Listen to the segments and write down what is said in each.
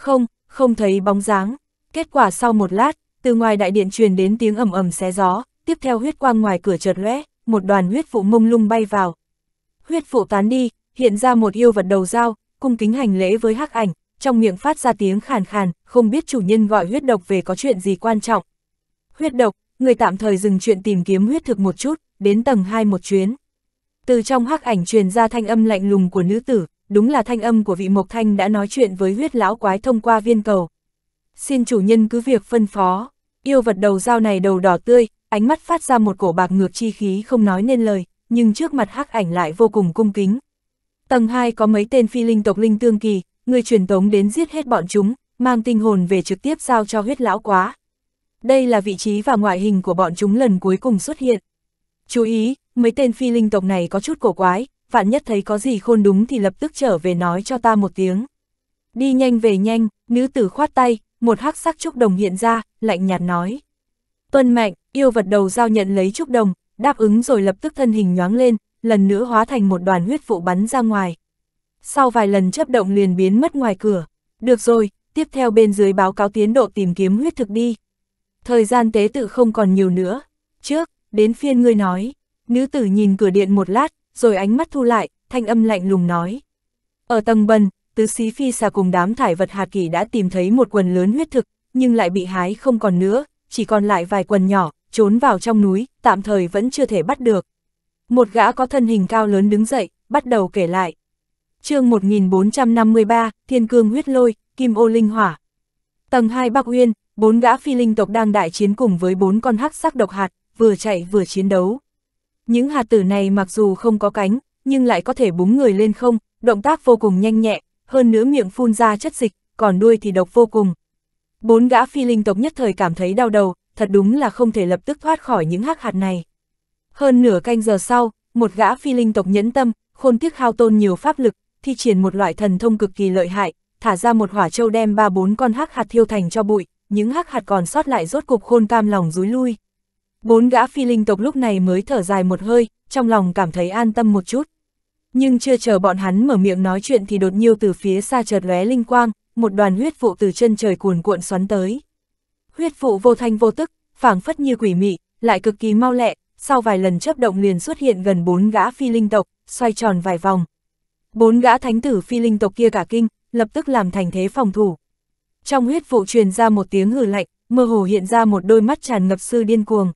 Không, không thấy bóng dáng. Kết quả sau một lát, từ ngoài đại điện truyền đến tiếng ầm ầm xé gió, tiếp theo huyết quang ngoài cửa chợt lóe, một đoàn huyết vụ mông lung bay vào. Huyết vụ tán đi, hiện ra một yêu vật đầu dao, cung kính hành lễ với hắc ảnh, trong miệng phát ra tiếng khàn khàn, không biết chủ nhân gọi huyết độc về có chuyện gì quan trọng. Huyết độc, người tạm thời dừng chuyện tìm kiếm huyết thực một chút, đến tầng 2 một chuyến. Từ trong hắc ảnh truyền ra thanh âm lạnh lùng của nữ tử, đúng là thanh âm của vị Mộc Thanh đã nói chuyện với huyết lão quái thông qua viên cầu. Xin chủ nhân cứ việc phân phó, yêu vật đầu dao này đầu đỏ tươi, ánh mắt phát ra một cổ bạc ngược chi khí không nói nên lời, nhưng trước mặt hắc ảnh lại vô cùng cung kính. Tầng 2 có mấy tên phi linh tộc linh tương kỳ, người truyền tống đến giết hết bọn chúng, mang tinh hồn về trực tiếp giao cho huyết lão quá. Đây là vị trí và ngoại hình của bọn chúng lần cuối cùng xuất hiện. Chú ý, mấy tên phi linh tộc này có chút cổ quái, vạn nhất thấy có gì khôn đúng thì lập tức trở về nói cho ta một tiếng. Đi nhanh về nhanh, nữ tử khoát tay, một hắc sắc trúc đồng hiện ra, lạnh nhạt nói. Tuân mệnh. yêu vật đầu giao nhận lấy trúc đồng, đáp ứng rồi lập tức thân hình nhoáng lên, lần nữa hóa thành một đoàn huyết vụ bắn ra ngoài. Sau vài lần chấp động liền biến mất ngoài cửa. Được rồi, tiếp theo bên dưới báo cáo tiến độ tìm kiếm huyết thực đi. Thời gian tế tự không còn nhiều nữa. Trước, đến phiên ngươi nói. Nữ tử nhìn cửa điện một lát, rồi ánh mắt thu lại, thanh âm lạnh lùng nói. Ở tầng bần, tứ xí phi xà cùng đám thải vật hạt kỳ đã tìm thấy một quần lớn huyết thực, nhưng lại bị hái không còn nữa, chỉ còn lại vài quần nhỏ, trốn vào trong núi, tạm thời vẫn chưa thể bắt được. Một gã có thân hình cao lớn đứng dậy, bắt đầu kể lại. chương 1453, Thiên Cương huyết lôi, Kim ô linh hỏa. Tầng 2 Bắc Uyên, bốn gã phi linh tộc đang đại chiến cùng với bốn con hắc sắc độc hạt, vừa chạy vừa chiến đấu. Những hạt tử này mặc dù không có cánh, nhưng lại có thể búng người lên không, động tác vô cùng nhanh nhẹ, hơn nữa miệng phun ra chất dịch, còn đuôi thì độc vô cùng. Bốn gã phi linh tộc nhất thời cảm thấy đau đầu, thật đúng là không thể lập tức thoát khỏi những hắc hạt này. Hơn nửa canh giờ sau, một gã phi linh tộc nhẫn tâm, khôn tiếc hao tôn nhiều pháp lực, thi triển một loại thần thông cực kỳ lợi hại, thả ra một hỏa châu đem ba bốn con hắc hạt thiêu thành cho bụi, những hắc hạt còn sót lại rốt cục khôn cam lòng rúi lui. Bốn gã phi linh tộc lúc này mới thở dài một hơi, trong lòng cảm thấy an tâm một chút. Nhưng chưa chờ bọn hắn mở miệng nói chuyện thì đột nhiên từ phía xa chợt lóe linh quang, một đoàn huyết vụ từ chân trời cuồn cuộn xoắn tới. Huyết vụ vô thanh vô tức, phảng phất như quỷ mị, lại cực kỳ mau lẹ, sau vài lần chấp động liền xuất hiện gần bốn gã phi linh tộc, xoay tròn vài vòng. Bốn gã thánh tử phi linh tộc kia cả kinh, lập tức làm thành thế phòng thủ. Trong huyết vụ truyền ra một tiếng hừ lạnh, mơ hồ hiện ra một đôi mắt tràn ngập sư điên cuồng.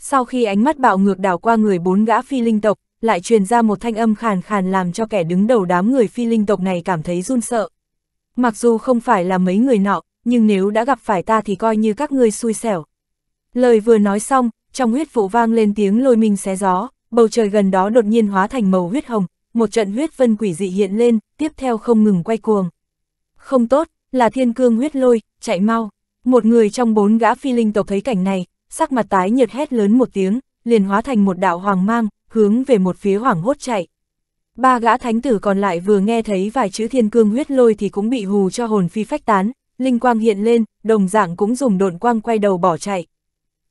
Sau khi ánh mắt bạo ngược đảo qua người bốn gã phi linh tộc, lại truyền ra một thanh âm khàn khàn làm cho kẻ đứng đầu đám người phi linh tộc này cảm thấy run sợ. Mặc dù không phải là mấy người nọ, nhưng nếu đã gặp phải ta thì coi như các ngươi xui xẻo. Lời vừa nói xong, trong huyết vụ vang lên tiếng lôi minh xé gió, bầu trời gần đó đột nhiên hóa thành màu huyết hồng, một trận huyết vân quỷ dị hiện lên, tiếp theo không ngừng quay cuồng. Không tốt, là thiên cương huyết lôi, chạy mau. Một người trong bốn gã phi linh tộc thấy cảnh này, sắc mặt tái nhợt hét lớn một tiếng, liền hóa thành một đạo hoàng mang, hướng về một phía hoảng hốt chạy. Ba gã thánh tử còn lại vừa nghe thấy vài chữ thiên cương huyết lôi thì cũng bị hù cho hồn phi phách tán, linh quang hiện lên, đồng dạng cũng dùng độn quang quay đầu bỏ chạy.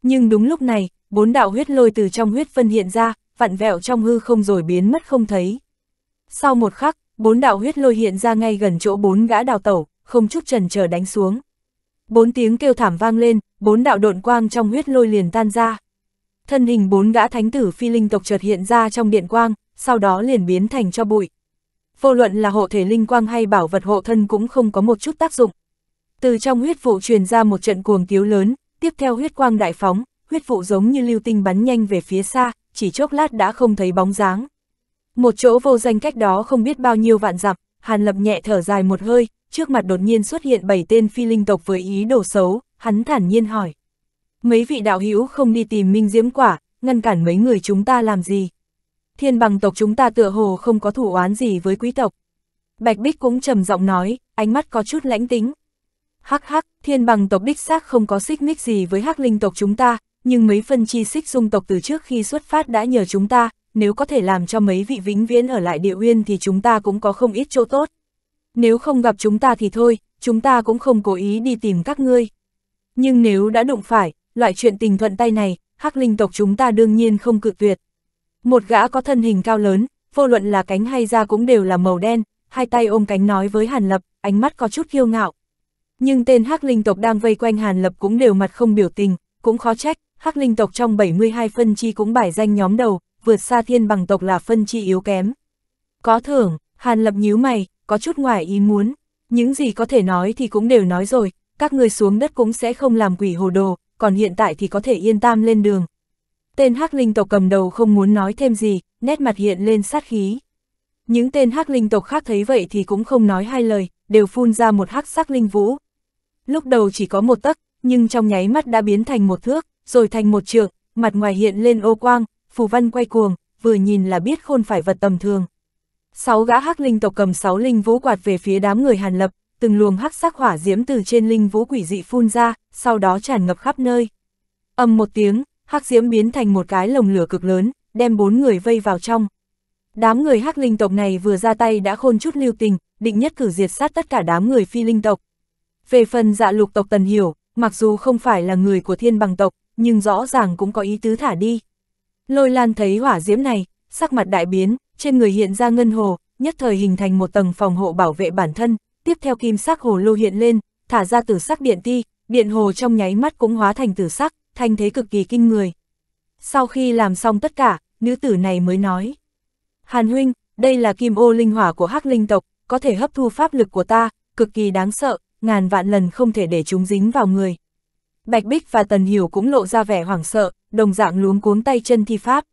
Nhưng đúng lúc này, bốn đạo huyết lôi từ trong huyết phân hiện ra, vặn vẹo trong hư không rồi biến mất không thấy. Sau một khắc, bốn đạo huyết lôi hiện ra ngay gần chỗ bốn gã đào tẩu, không chút trần chờ đánh xuống. Bốn tiếng kêu thảm vang lên, bốn đạo độn quang trong huyết lôi liền tan ra. Thân hình bốn gã thánh tử phi linh tộc chợt hiện ra trong điện quang, sau đó liền biến thành cho bụi. Vô luận là hộ thể linh quang hay bảo vật hộ thân cũng không có một chút tác dụng. Từ trong huyết vụ truyền ra một trận cuồng tiếu lớn, tiếp theo huyết quang đại phóng, huyết vụ giống như lưu tinh bắn nhanh về phía xa, chỉ chốc lát đã không thấy bóng dáng. Một chỗ vô danh cách đó không biết bao nhiêu vạn dặm, Hàn Lập nhẹ thở dài một hơi, trước mặt đột nhiên xuất hiện bảy tên phi linh tộc với ý đồ xấu, hắn thản nhiên hỏi. Mấy vị đạo hữu không đi tìm minh diễm quả, ngăn cản mấy người chúng ta làm gì? Thiên bằng tộc chúng ta tựa hồ không có thủ oán gì với quý tộc. Bạch Bích cũng trầm giọng nói, ánh mắt có chút lãnh tính. Hắc hắc, thiên bằng tộc đích xác không có xích mích gì với hắc linh tộc chúng ta, nhưng mấy phân chi xích dung tộc từ trước khi xuất phát đã nhờ chúng ta, nếu có thể làm cho mấy vị vĩnh viễn ở lại địa uyên thì chúng ta cũng có không ít chỗ tốt. Nếu không gặp chúng ta thì thôi, chúng ta cũng không cố ý đi tìm các ngươi. Nhưng nếu đã đụng phải, loại chuyện tình thuận tay này, hắc linh tộc chúng ta đương nhiên không cự tuyệt. Một gã có thân hình cao lớn, vô luận là cánh hay da cũng đều là màu đen, hai tay ôm cánh nói với Hàn Lập, ánh mắt có chút kiêu ngạo. Nhưng tên hắc linh tộc đang vây quanh Hàn Lập cũng đều mặt không biểu tình, cũng khó trách, hắc linh tộc trong 72 phân chi cũng bài danh nhóm đầu, vượt xa thiên bằng tộc là phân chi yếu kém. Có thưởng, Hàn Lập nhíu mày, có chút ngoài ý muốn, những gì có thể nói thì cũng đều nói rồi, các người xuống đất cũng sẽ không làm quỷ hồ đồ, còn hiện tại thì có thể yên tam lên đường. Tên hắc linh tộc cầm đầu không muốn nói thêm gì, nét mặt hiện lên sát khí. Những tên hắc linh tộc khác thấy vậy thì cũng không nói hai lời, đều phun ra một hắc sắc linh vũ. Lúc đầu chỉ có một tấc, nhưng trong nháy mắt đã biến thành một thước, rồi thành một trượng, mặt ngoài hiện lên ô quang, phù văn quay cuồng, vừa nhìn là biết khôn phải vật tầm thường. Sáu gã hắc linh tộc cầm sáu linh vũ quạt về phía đám người Hàn Lập, từng luồng hắc sắc hỏa diễm từ trên linh vũ quỷ dị phun ra, sau đó tràn ngập khắp nơi. Âm một tiếng, hắc diễm biến thành một cái lồng lửa cực lớn, đem bốn người vây vào trong. Đám người hắc linh tộc này vừa ra tay đã khôn chút lưu tình, định nhất cử diệt sát tất cả đám người phi linh tộc. Về phần dạ lục tộc tần hiểu, mặc dù không phải là người của thiên bằng tộc, nhưng rõ ràng cũng có ý tứ thả đi. Lôi lan thấy hỏa diễm này, sắc mặt đại biến, trên người hiện ra ngân hồ, nhất thời hình thành một tầng phòng hộ bảo vệ bản thân, tiếp theo kim sắc hồ lô hiện lên, thả ra tử sắc điện ti, điện hồ trong nháy mắt cũng hóa thành tử sắc, thanh thế cực kỳ kinh người. Sau khi làm xong tất cả, nữ tử này mới nói. Hàn huynh, đây là kim ô linh hỏa của hắc linh tộc, có thể hấp thu pháp lực của ta, cực kỳ đáng sợ, ngàn vạn lần không thể để chúng dính vào người. Bạch Bích và Tần Hiểu cũng lộ ra vẻ hoảng sợ, đồng dạng luống cuống tay chân thi pháp.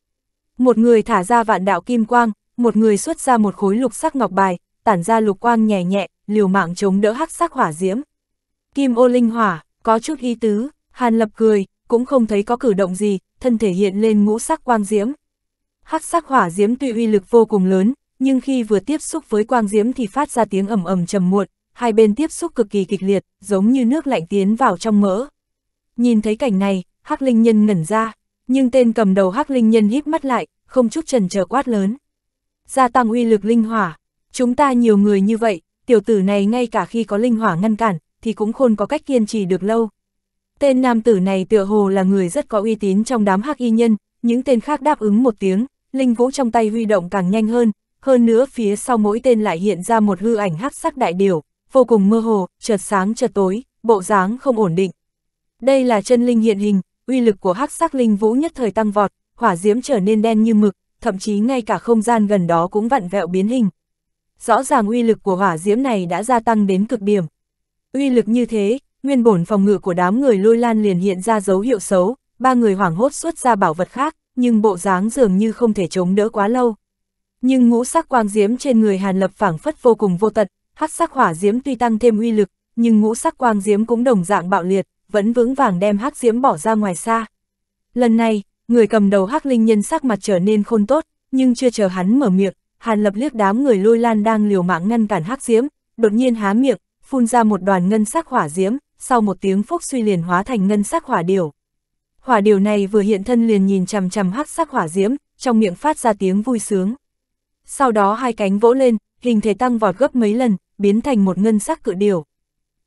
Một người thả ra vạn đạo kim quang, một người xuất ra một khối lục sắc ngọc bài, tản ra lục quang nhẹ nhẹ, liều mạng chống đỡ hắc sắc hỏa diễm. Kim ô linh hỏa, có chút ý tứ, Hàn Lập cười, cũng không thấy có cử động gì, thân thể hiện lên ngũ sắc quang diễm. Hắc sắc hỏa diễm tuy uy lực vô cùng lớn, nhưng khi vừa tiếp xúc với quang diễm thì phát ra tiếng ầm ầm trầm muộn, hai bên tiếp xúc cực kỳ kịch liệt, giống như nước lạnh tiến vào trong mỡ. Nhìn thấy cảnh này, Hắc Linh Nhân ngẩn ra, nhưng tên cầm đầu Hắc Linh Nhân híp mắt lại, không chút trần chờ quát lớn. Gia tăng uy lực linh hỏa, chúng ta nhiều người như vậy, tiểu tử này ngay cả khi có linh hỏa ngăn cản, thì cũng khôn có cách kiên trì được lâu. Tên nam tử này tựa hồ là người rất có uy tín trong đám hắc y nhân, những tên khác đáp ứng một tiếng, linh vũ trong tay huy động càng nhanh hơn, hơn nữa phía sau mỗi tên lại hiện ra một hư ảnh hắc sắc đại điều, vô cùng mơ hồ, chợt sáng chợt tối, bộ dáng không ổn định. Đây là chân linh hiện hình, uy lực của hắc sắc linh vũ nhất thời tăng vọt, hỏa diễm trở nên đen như mực, thậm chí ngay cả không gian gần đó cũng vặn vẹo biến hình. Rõ ràng uy lực của hỏa diễm này đã gia tăng đến cực điểm. Uy lực như thế, nguyên bổn phòng ngự của đám người lôi lan liền hiện ra dấu hiệu xấu, ba người hoảng hốt xuất ra bảo vật khác, nhưng bộ dáng dường như không thể chống đỡ quá lâu. Nhưng ngũ sắc quang diễm trên người Hàn Lập phảng phất vô cùng vô tận, hắc sắc hỏa diễm tuy tăng thêm uy lực, nhưng ngũ sắc quang diễm cũng đồng dạng bạo liệt vẫn vững vàng đem hắc diễm bỏ ra ngoài xa. Lần này, người cầm đầu hắc linh nhân sắc mặt trở nên khôn tốt, nhưng chưa chờ hắn mở miệng, Hàn Lập liếc đám người lôi lan đang liều mạng ngăn cản hắc diễm, đột nhiên há miệng, phun ra một đoàn ngân sắc hỏa diễm, sau một tiếng phốc suy liền hóa thành ngân sắc hỏa điểu. Hỏa điểu này vừa hiện thân liền nhìn chằm chằm hắc sắc hỏa diễm, trong miệng phát ra tiếng vui sướng. Sau đó hai cánh vỗ lên, hình thể tăng vọt gấp mấy lần, biến thành một ngân sắc cự điểu.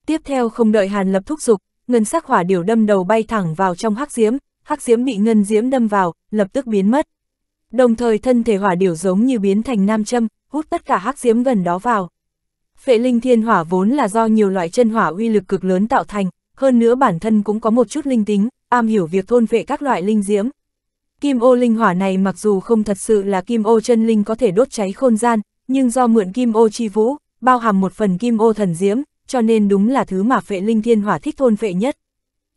Tiếp theo không đợi Hàn Lập thúc giục, ngân sắc hỏa điểu đâm đầu bay thẳng vào trong hắc diễm, hắc diễm bị ngân diễm đâm vào, lập tức biến mất. Đồng thời thân thể hỏa điểu giống như biến thành nam châm, hút tất cả hắc diễm gần đó vào. Phệ linh thiên hỏa vốn là do nhiều loại chân hỏa uy lực cực lớn tạo thành, hơn nữa bản thân cũng có một chút linh tính, am hiểu việc thôn vệ các loại linh diễm. Kim ô linh hỏa này mặc dù không thật sự là kim ô chân linh có thể đốt cháy khôn gian, nhưng do mượn kim ô chi vũ, bao hàm một phần kim ô thần diễm, cho nên đúng là thứ mà phệ linh thiên hỏa thích thôn phệ nhất.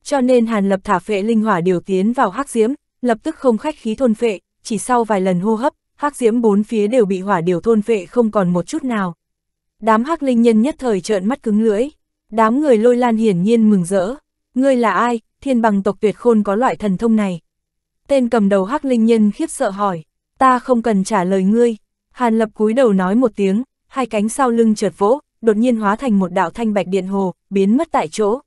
Cho nên Hàn Lập thả phệ linh hỏa điều tiến vào hắc diễm, lập tức không khách khí thôn phệ, chỉ sau vài lần hô hấp, hắc diễm bốn phía đều bị hỏa điều thôn phệ không còn một chút nào. Đám hắc linh nhân nhất thời trợn mắt cứng lưỡi, đám người lôi lan hiển nhiên mừng rỡ, ngươi là ai, thiên bằng tộc tuyệt khôn có loại thần thông này. Tên cầm đầu hắc linh nhân khiếp sợ hỏi, ta không cần trả lời ngươi, Hàn Lập cúi đầu nói một tiếng, hai cánh sau lưng chợt vỗ, đột nhiên hóa thành một đạo thanh bạch điện hồ, biến mất tại chỗ.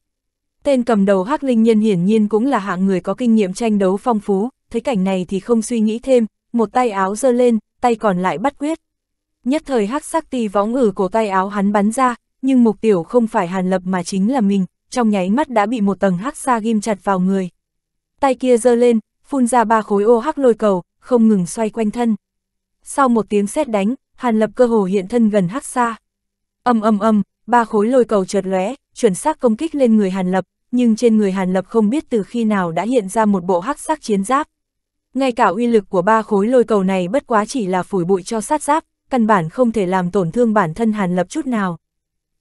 Tên cầm đầu hắc linh nhân hiển nhiên cũng là hạng người có kinh nghiệm tranh đấu phong phú, thấy cảnh này thì không suy nghĩ thêm, một tay áo giơ lên, tay còn lại bắt quyết. Nhất thời hắc sắc tì võng ử cổ tay áo hắn bắn ra, nhưng mục tiêu không phải Hàn Lập mà chính là mình, trong nháy mắt đã bị một tầng hắc sa ghim chặt vào người. Tay kia giơ lên, phun ra ba khối ô hắc lôi cầu, không ngừng xoay quanh thân. Sau một tiếng sét đánh, Hàn Lập cơ hồ hiện thân gần hắc sa. Âm âm âm, ba khối lôi cầu chợt lóe, chuẩn xác công kích lên người Hàn Lập, nhưng trên người Hàn Lập không biết từ khi nào đã hiện ra một bộ hắc sắc chiến giáp. Ngay cả uy lực của ba khối lôi cầu này bất quá chỉ là phủi bụi cho sát giáp, căn bản không thể làm tổn thương bản thân Hàn Lập chút nào.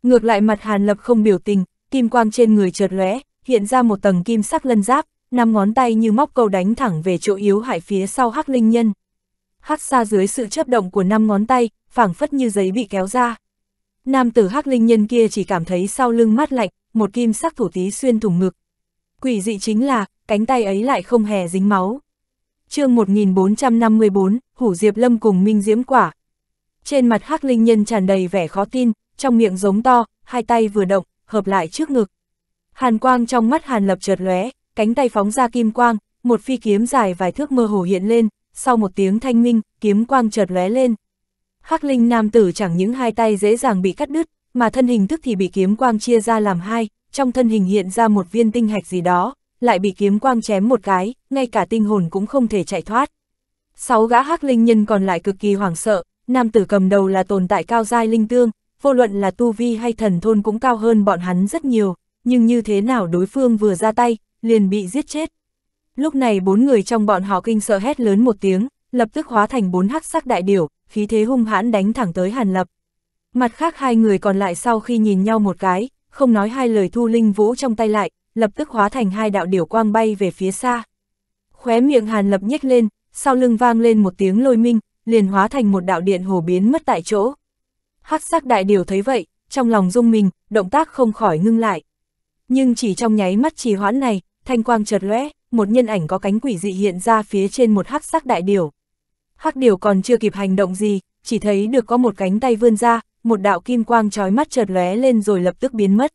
Ngược lại mặt Hàn Lập không biểu tình, kim quang trên người chợt lóe, hiện ra một tầng kim sắc lân giáp, năm ngón tay như móc câu đánh thẳng về chỗ yếu hại phía sau Hắc Linh Nhân. Hắc xa dưới sự chấp động của năm ngón tay, phảng phất như giấy bị kéo ra, Nam tử hắc linh nhân kia chỉ cảm thấy sau lưng mát lạnh, một kim sắc thủ tí xuyên thủng ngực. Quỷ dị chính là, cánh tay ấy lại không hề dính máu. chương 1454, Hủ Diệp Lâm cùng Minh Diễm Quả. Trên mặt hắc linh nhân tràn đầy vẻ khó tin, trong miệng giống to, hai tay vừa động, hợp lại trước ngực. Hàn quang trong mắt hàn lập chợt lóe, cánh tay phóng ra kim quang, một phi kiếm dài vài thước mơ hồ hiện lên, sau một tiếng thanh minh, kiếm quang chợt lóe lên. Hắc Linh nam tử chẳng những hai tay dễ dàng bị cắt đứt, mà thân hình tức thì bị kiếm quang chia ra làm hai, trong thân hình hiện ra một viên tinh hạch gì đó, lại bị kiếm quang chém một cái, ngay cả tinh hồn cũng không thể chạy thoát. Sáu gã hắc linh nhân còn lại cực kỳ hoảng sợ, nam tử cầm đầu là tồn tại cao giai linh tương, vô luận là tu vi hay thần thôn cũng cao hơn bọn hắn rất nhiều, nhưng như thế nào đối phương vừa ra tay, liền bị giết chết. Lúc này bốn người trong bọn họ kinh sợ hét lớn một tiếng, lập tức hóa thành bốn hắc sắc đại điểu, khí thế hung hãn đánh thẳng tới Hàn Lập. Mặt khác hai người còn lại sau khi nhìn nhau một cái, không nói hai lời thu linh vũ trong tay lại, lập tức hóa thành hai đạo điểu quang bay về phía xa. Khóe miệng Hàn Lập nhếch lên, sau lưng vang lên một tiếng lôi minh, liền hóa thành một đạo điện hồ biến mất tại chỗ. Hắc sắc đại điều thấy vậy, trong lòng rung mình, động tác không khỏi ngưng lại. Nhưng chỉ trong nháy mắt trì hoãn này, thanh quang chợt lóe, một nhân ảnh có cánh quỷ dị hiện ra phía trên một hắc sắc đại điều hắc điểu còn chưa kịp hành động gì, chỉ thấy được có một cánh tay vươn ra, một đạo kim quang trói mắt chợt lóe lên rồi lập tức biến mất.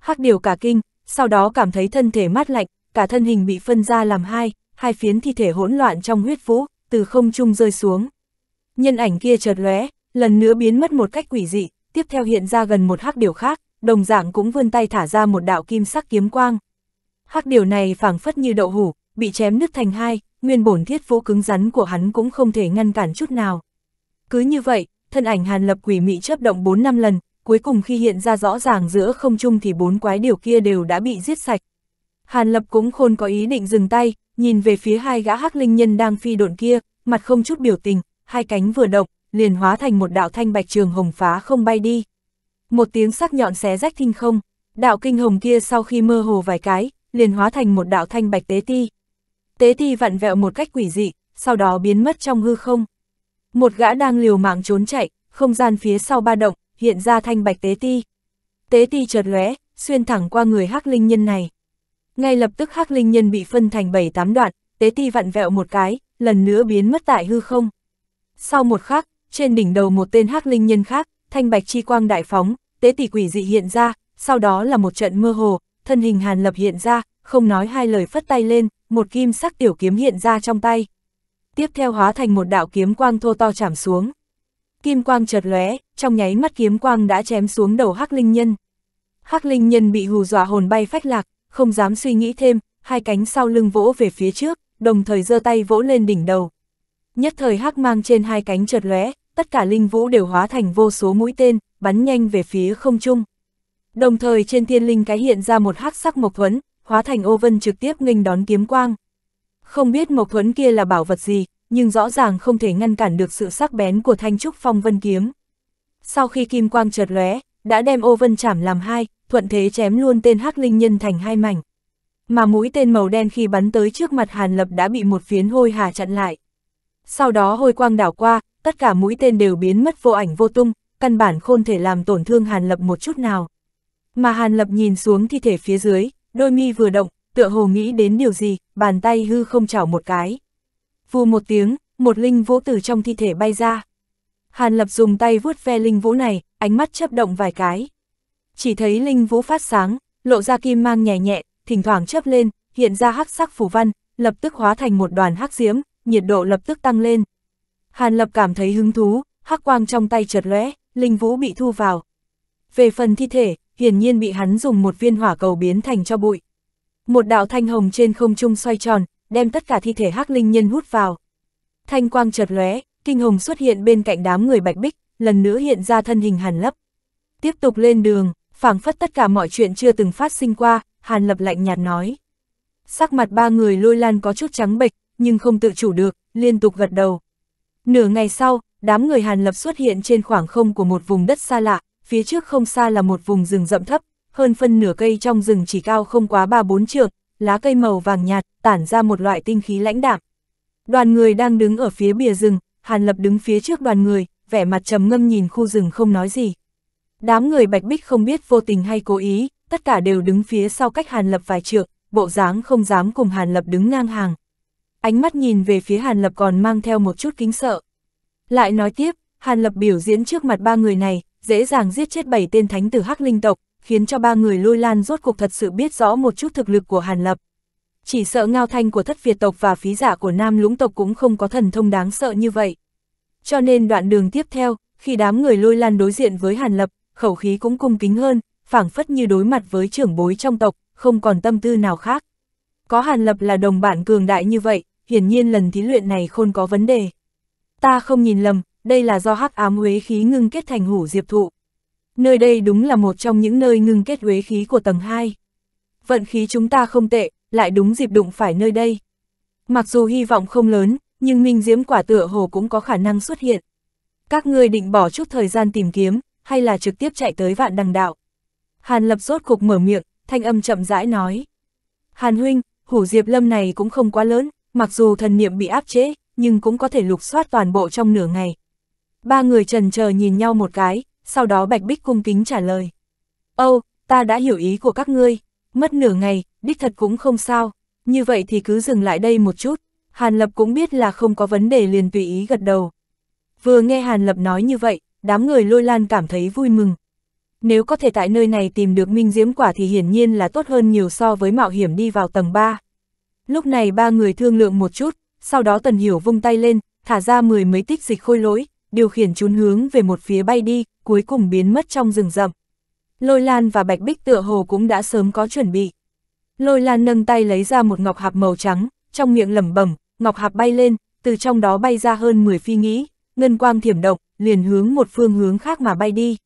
Hắc điểu cả kinh, sau đó cảm thấy thân thể mát lạnh, cả thân hình bị phân ra làm hai, hai phiến thi thể hỗn loạn trong huyết vũ, từ không trung rơi xuống. Nhân ảnh kia chợt lóe, lần nữa biến mất một cách quỷ dị, tiếp theo hiện ra gần một hắc điểu khác, đồng dạng cũng vươn tay thả ra một đạo kim sắc kiếm quang. Hắc điểu này phảng phất như đậu hủ, bị chém nứt thành hai, nguyên bổn thiết vũ cứng rắn của hắn cũng không thể ngăn cản chút nào. Cứ như vậy, thân ảnh hàn lập quỷ mị chấp động 4 năm lần, cuối cùng khi hiện ra rõ ràng giữa không trung thì bốn quái điều kia đều đã bị giết sạch. Hàn lập cũng khôn có ý định dừng tay, nhìn về phía hai gã hắc linh nhân đang phi độn kia, mặt không chút biểu tình, hai cánh vừa động, liền hóa thành một đạo thanh bạch trường hồng phá không bay đi. Một tiếng sắc nhọn xé rách thinh không, đạo kinh hồng kia sau khi mơ hồ vài cái, liền hóa thành một đạo thanh bạch tế ti, tế thi vặn vẹo một cách quỷ dị, sau đó biến mất trong hư không. Một gã đang liều mạng trốn chạy, không gian phía sau ba động, hiện ra thanh bạch tế ti. Tế ti chợt lóe, xuyên thẳng qua người hắc linh nhân này. Ngay lập tức hắc linh nhân bị phân thành 7-8 đoạn, tế ti vặn vẹo một cái, lần nữa biến mất tại hư không. Sau một khắc, trên đỉnh đầu một tên hắc linh nhân khác, thanh bạch chi quang đại phóng, tế tỷ quỷ dị hiện ra, sau đó là một trận mơ hồ, thân hình Hàn Lập hiện ra, không nói hai lời phất tay lên, một kim sắc tiểu kiếm hiện ra trong tay. Tiếp theo hóa thành một đạo kiếm quang thô to chạm xuống. Kim quang chợt lóe, trong nháy mắt kiếm quang đã chém xuống đầu Hắc Linh Nhân. Hắc Linh Nhân bị hù dọa hồn bay phách lạc, không dám suy nghĩ thêm, hai cánh sau lưng vỗ về phía trước, đồng thời giơ tay vỗ lên đỉnh đầu. Nhất thời hắc mang trên hai cánh chợt lóe, tất cả linh vũ đều hóa thành vô số mũi tên, bắn nhanh về phía không trung. Đồng thời trên thiên linh cái hiện ra một hắc sắc mộc thuẫn, hóa thành ô vân trực tiếp nghênh đón kiếm quang. Không biết Mộc Thuấn kia là bảo vật gì, nhưng rõ ràng không thể ngăn cản được sự sắc bén của thanh trúc phong vân kiếm. Sau khi kim quang chợt lóe, đã đem ô vân chảm làm hai, thuận thế chém luôn tên hắc linh nhân thành hai mảnh. Mà mũi tên màu đen khi bắn tới trước mặt Hàn Lập đã bị một phiến hôi hà chặn lại. Sau đó hôi quang đảo qua, tất cả mũi tên đều biến mất vô ảnh vô tung, căn bản không thể làm tổn thương Hàn Lập một chút nào. Mà Hàn Lập nhìn xuống thi thể phía dưới, Đôi mi vừa động, tựa hồ nghĩ đến điều gì, bàn tay hư không chảo một cái. Vù một tiếng, một linh vũ từ trong thi thể bay ra. Hàn Lập dùng tay vuốt ve linh vũ này, ánh mắt chấp động vài cái. Chỉ thấy linh vũ phát sáng, lộ ra kim mang nhẹ nhẹ, thỉnh thoảng chớp lên, hiện ra hắc sắc phủ văn, lập tức hóa thành một đoàn hắc diễm, nhiệt độ lập tức tăng lên. Hàn Lập cảm thấy hứng thú, hắc quang trong tay chợt lóe, linh vũ bị thu vào. Về phần thi thể, hiển nhiên bị hắn dùng một viên hỏa cầu biến thành cho bụi. Một đạo thanh hồng trên không trung xoay tròn, đem tất cả thi thể hắc linh nhân hút vào. Thanh quang chợt lóe, kinh hồng xuất hiện bên cạnh đám người bạch bích, lần nữa hiện ra thân hình Hàn lấp. Tiếp tục lên đường, phảng phất tất cả mọi chuyện chưa từng phát sinh qua, Hàn Lập lạnh nhạt nói. Sắc mặt ba người lôi lan có chút trắng bệch, nhưng không tự chủ được, liên tục gật đầu. Nửa ngày sau, đám người Hàn Lập xuất hiện trên khoảng không của một vùng đất xa lạ, phía trước không xa là một vùng rừng rậm thấp, hơn phân nửa cây trong rừng chỉ cao không quá 3-4 trượng, lá cây màu vàng nhạt, tản ra một loại tinh khí lãnh đạm. Đoàn người đang đứng ở phía bìa rừng, Hàn Lập đứng phía trước đoàn người, vẻ mặt trầm ngâm nhìn khu rừng không nói gì. Đám người Bạch Bích không biết vô tình hay cố ý, tất cả đều đứng phía sau cách Hàn Lập vài trượng, bộ dáng không dám cùng Hàn Lập đứng ngang hàng. Ánh mắt nhìn về phía Hàn Lập còn mang theo một chút kính sợ. Lại nói tiếp, Hàn Lập biểu diễn trước mặt ba người này, dễ dàng giết chết bảy tên thánh tử hắc linh tộc, khiến cho ba người lôi lan rốt cuộc thật sự biết rõ một chút thực lực của Hàn Lập. Chỉ sợ ngao thanh của thất Việt tộc và phí giả dạ của nam lũng tộc cũng không có thần thông đáng sợ như vậy. Cho nên đoạn đường tiếp theo, khi đám người lôi lan đối diện với Hàn Lập, khẩu khí cũng cung kính hơn, phảng phất như đối mặt với trưởng bối trong tộc, không còn tâm tư nào khác. Có Hàn Lập là đồng bạn cường đại như vậy, hiển nhiên lần thí luyện này khôn có vấn đề. Ta không nhìn lầm, đây là do hắc ám huế khí ngưng kết thành hủ diệp thụ. Nơi đây đúng là một trong những nơi ngưng kết huế khí của tầng 2. Vận khí chúng ta không tệ, lại đúng dịp đụng phải nơi đây. Mặc dù hy vọng không lớn, nhưng minh diễm quả tựa hồ cũng có khả năng xuất hiện. Các ngươi định bỏ chút thời gian tìm kiếm, hay là trực tiếp chạy tới vạn đằng đạo. Hàn lập rốt cục mở miệng, thanh âm chậm rãi nói. Hàn huynh, hủ diệp lâm này cũng không quá lớn, mặc dù thần niệm bị áp chế, nhưng cũng có thể lục soát toàn bộ trong nửa ngày, Ba người trần chờ nhìn nhau một cái, sau đó Bạch Bích cung kính trả lời. Âu, oh, ta đã hiểu ý của các ngươi, mất nửa ngày, đích thật cũng không sao, như vậy thì cứ dừng lại đây một chút. Hàn Lập cũng biết là không có vấn đề liền tùy ý gật đầu. Vừa nghe Hàn Lập nói như vậy, đám người lôi lan cảm thấy vui mừng. Nếu có thể tại nơi này tìm được minh diễm quả thì hiển nhiên là tốt hơn nhiều so với mạo hiểm đi vào tầng 3. Lúc này ba người thương lượng một chút, sau đó Tần Hiểu vung tay lên, thả ra mười mấy tích dịch khôi lỗi, điều khiển chúng hướng về một phía bay đi, cuối cùng biến mất trong rừng rậm. Lôi Lan và Bạch Bích tựa hồ cũng đã sớm có chuẩn bị. Lôi Lan nâng tay lấy ra một ngọc hạp màu trắng, trong miệng lẩm bẩm, ngọc hạp bay lên, từ trong đó bay ra hơn 10 phi nghĩ, ngân quang thiểm động, liền hướng một phương hướng khác mà bay đi.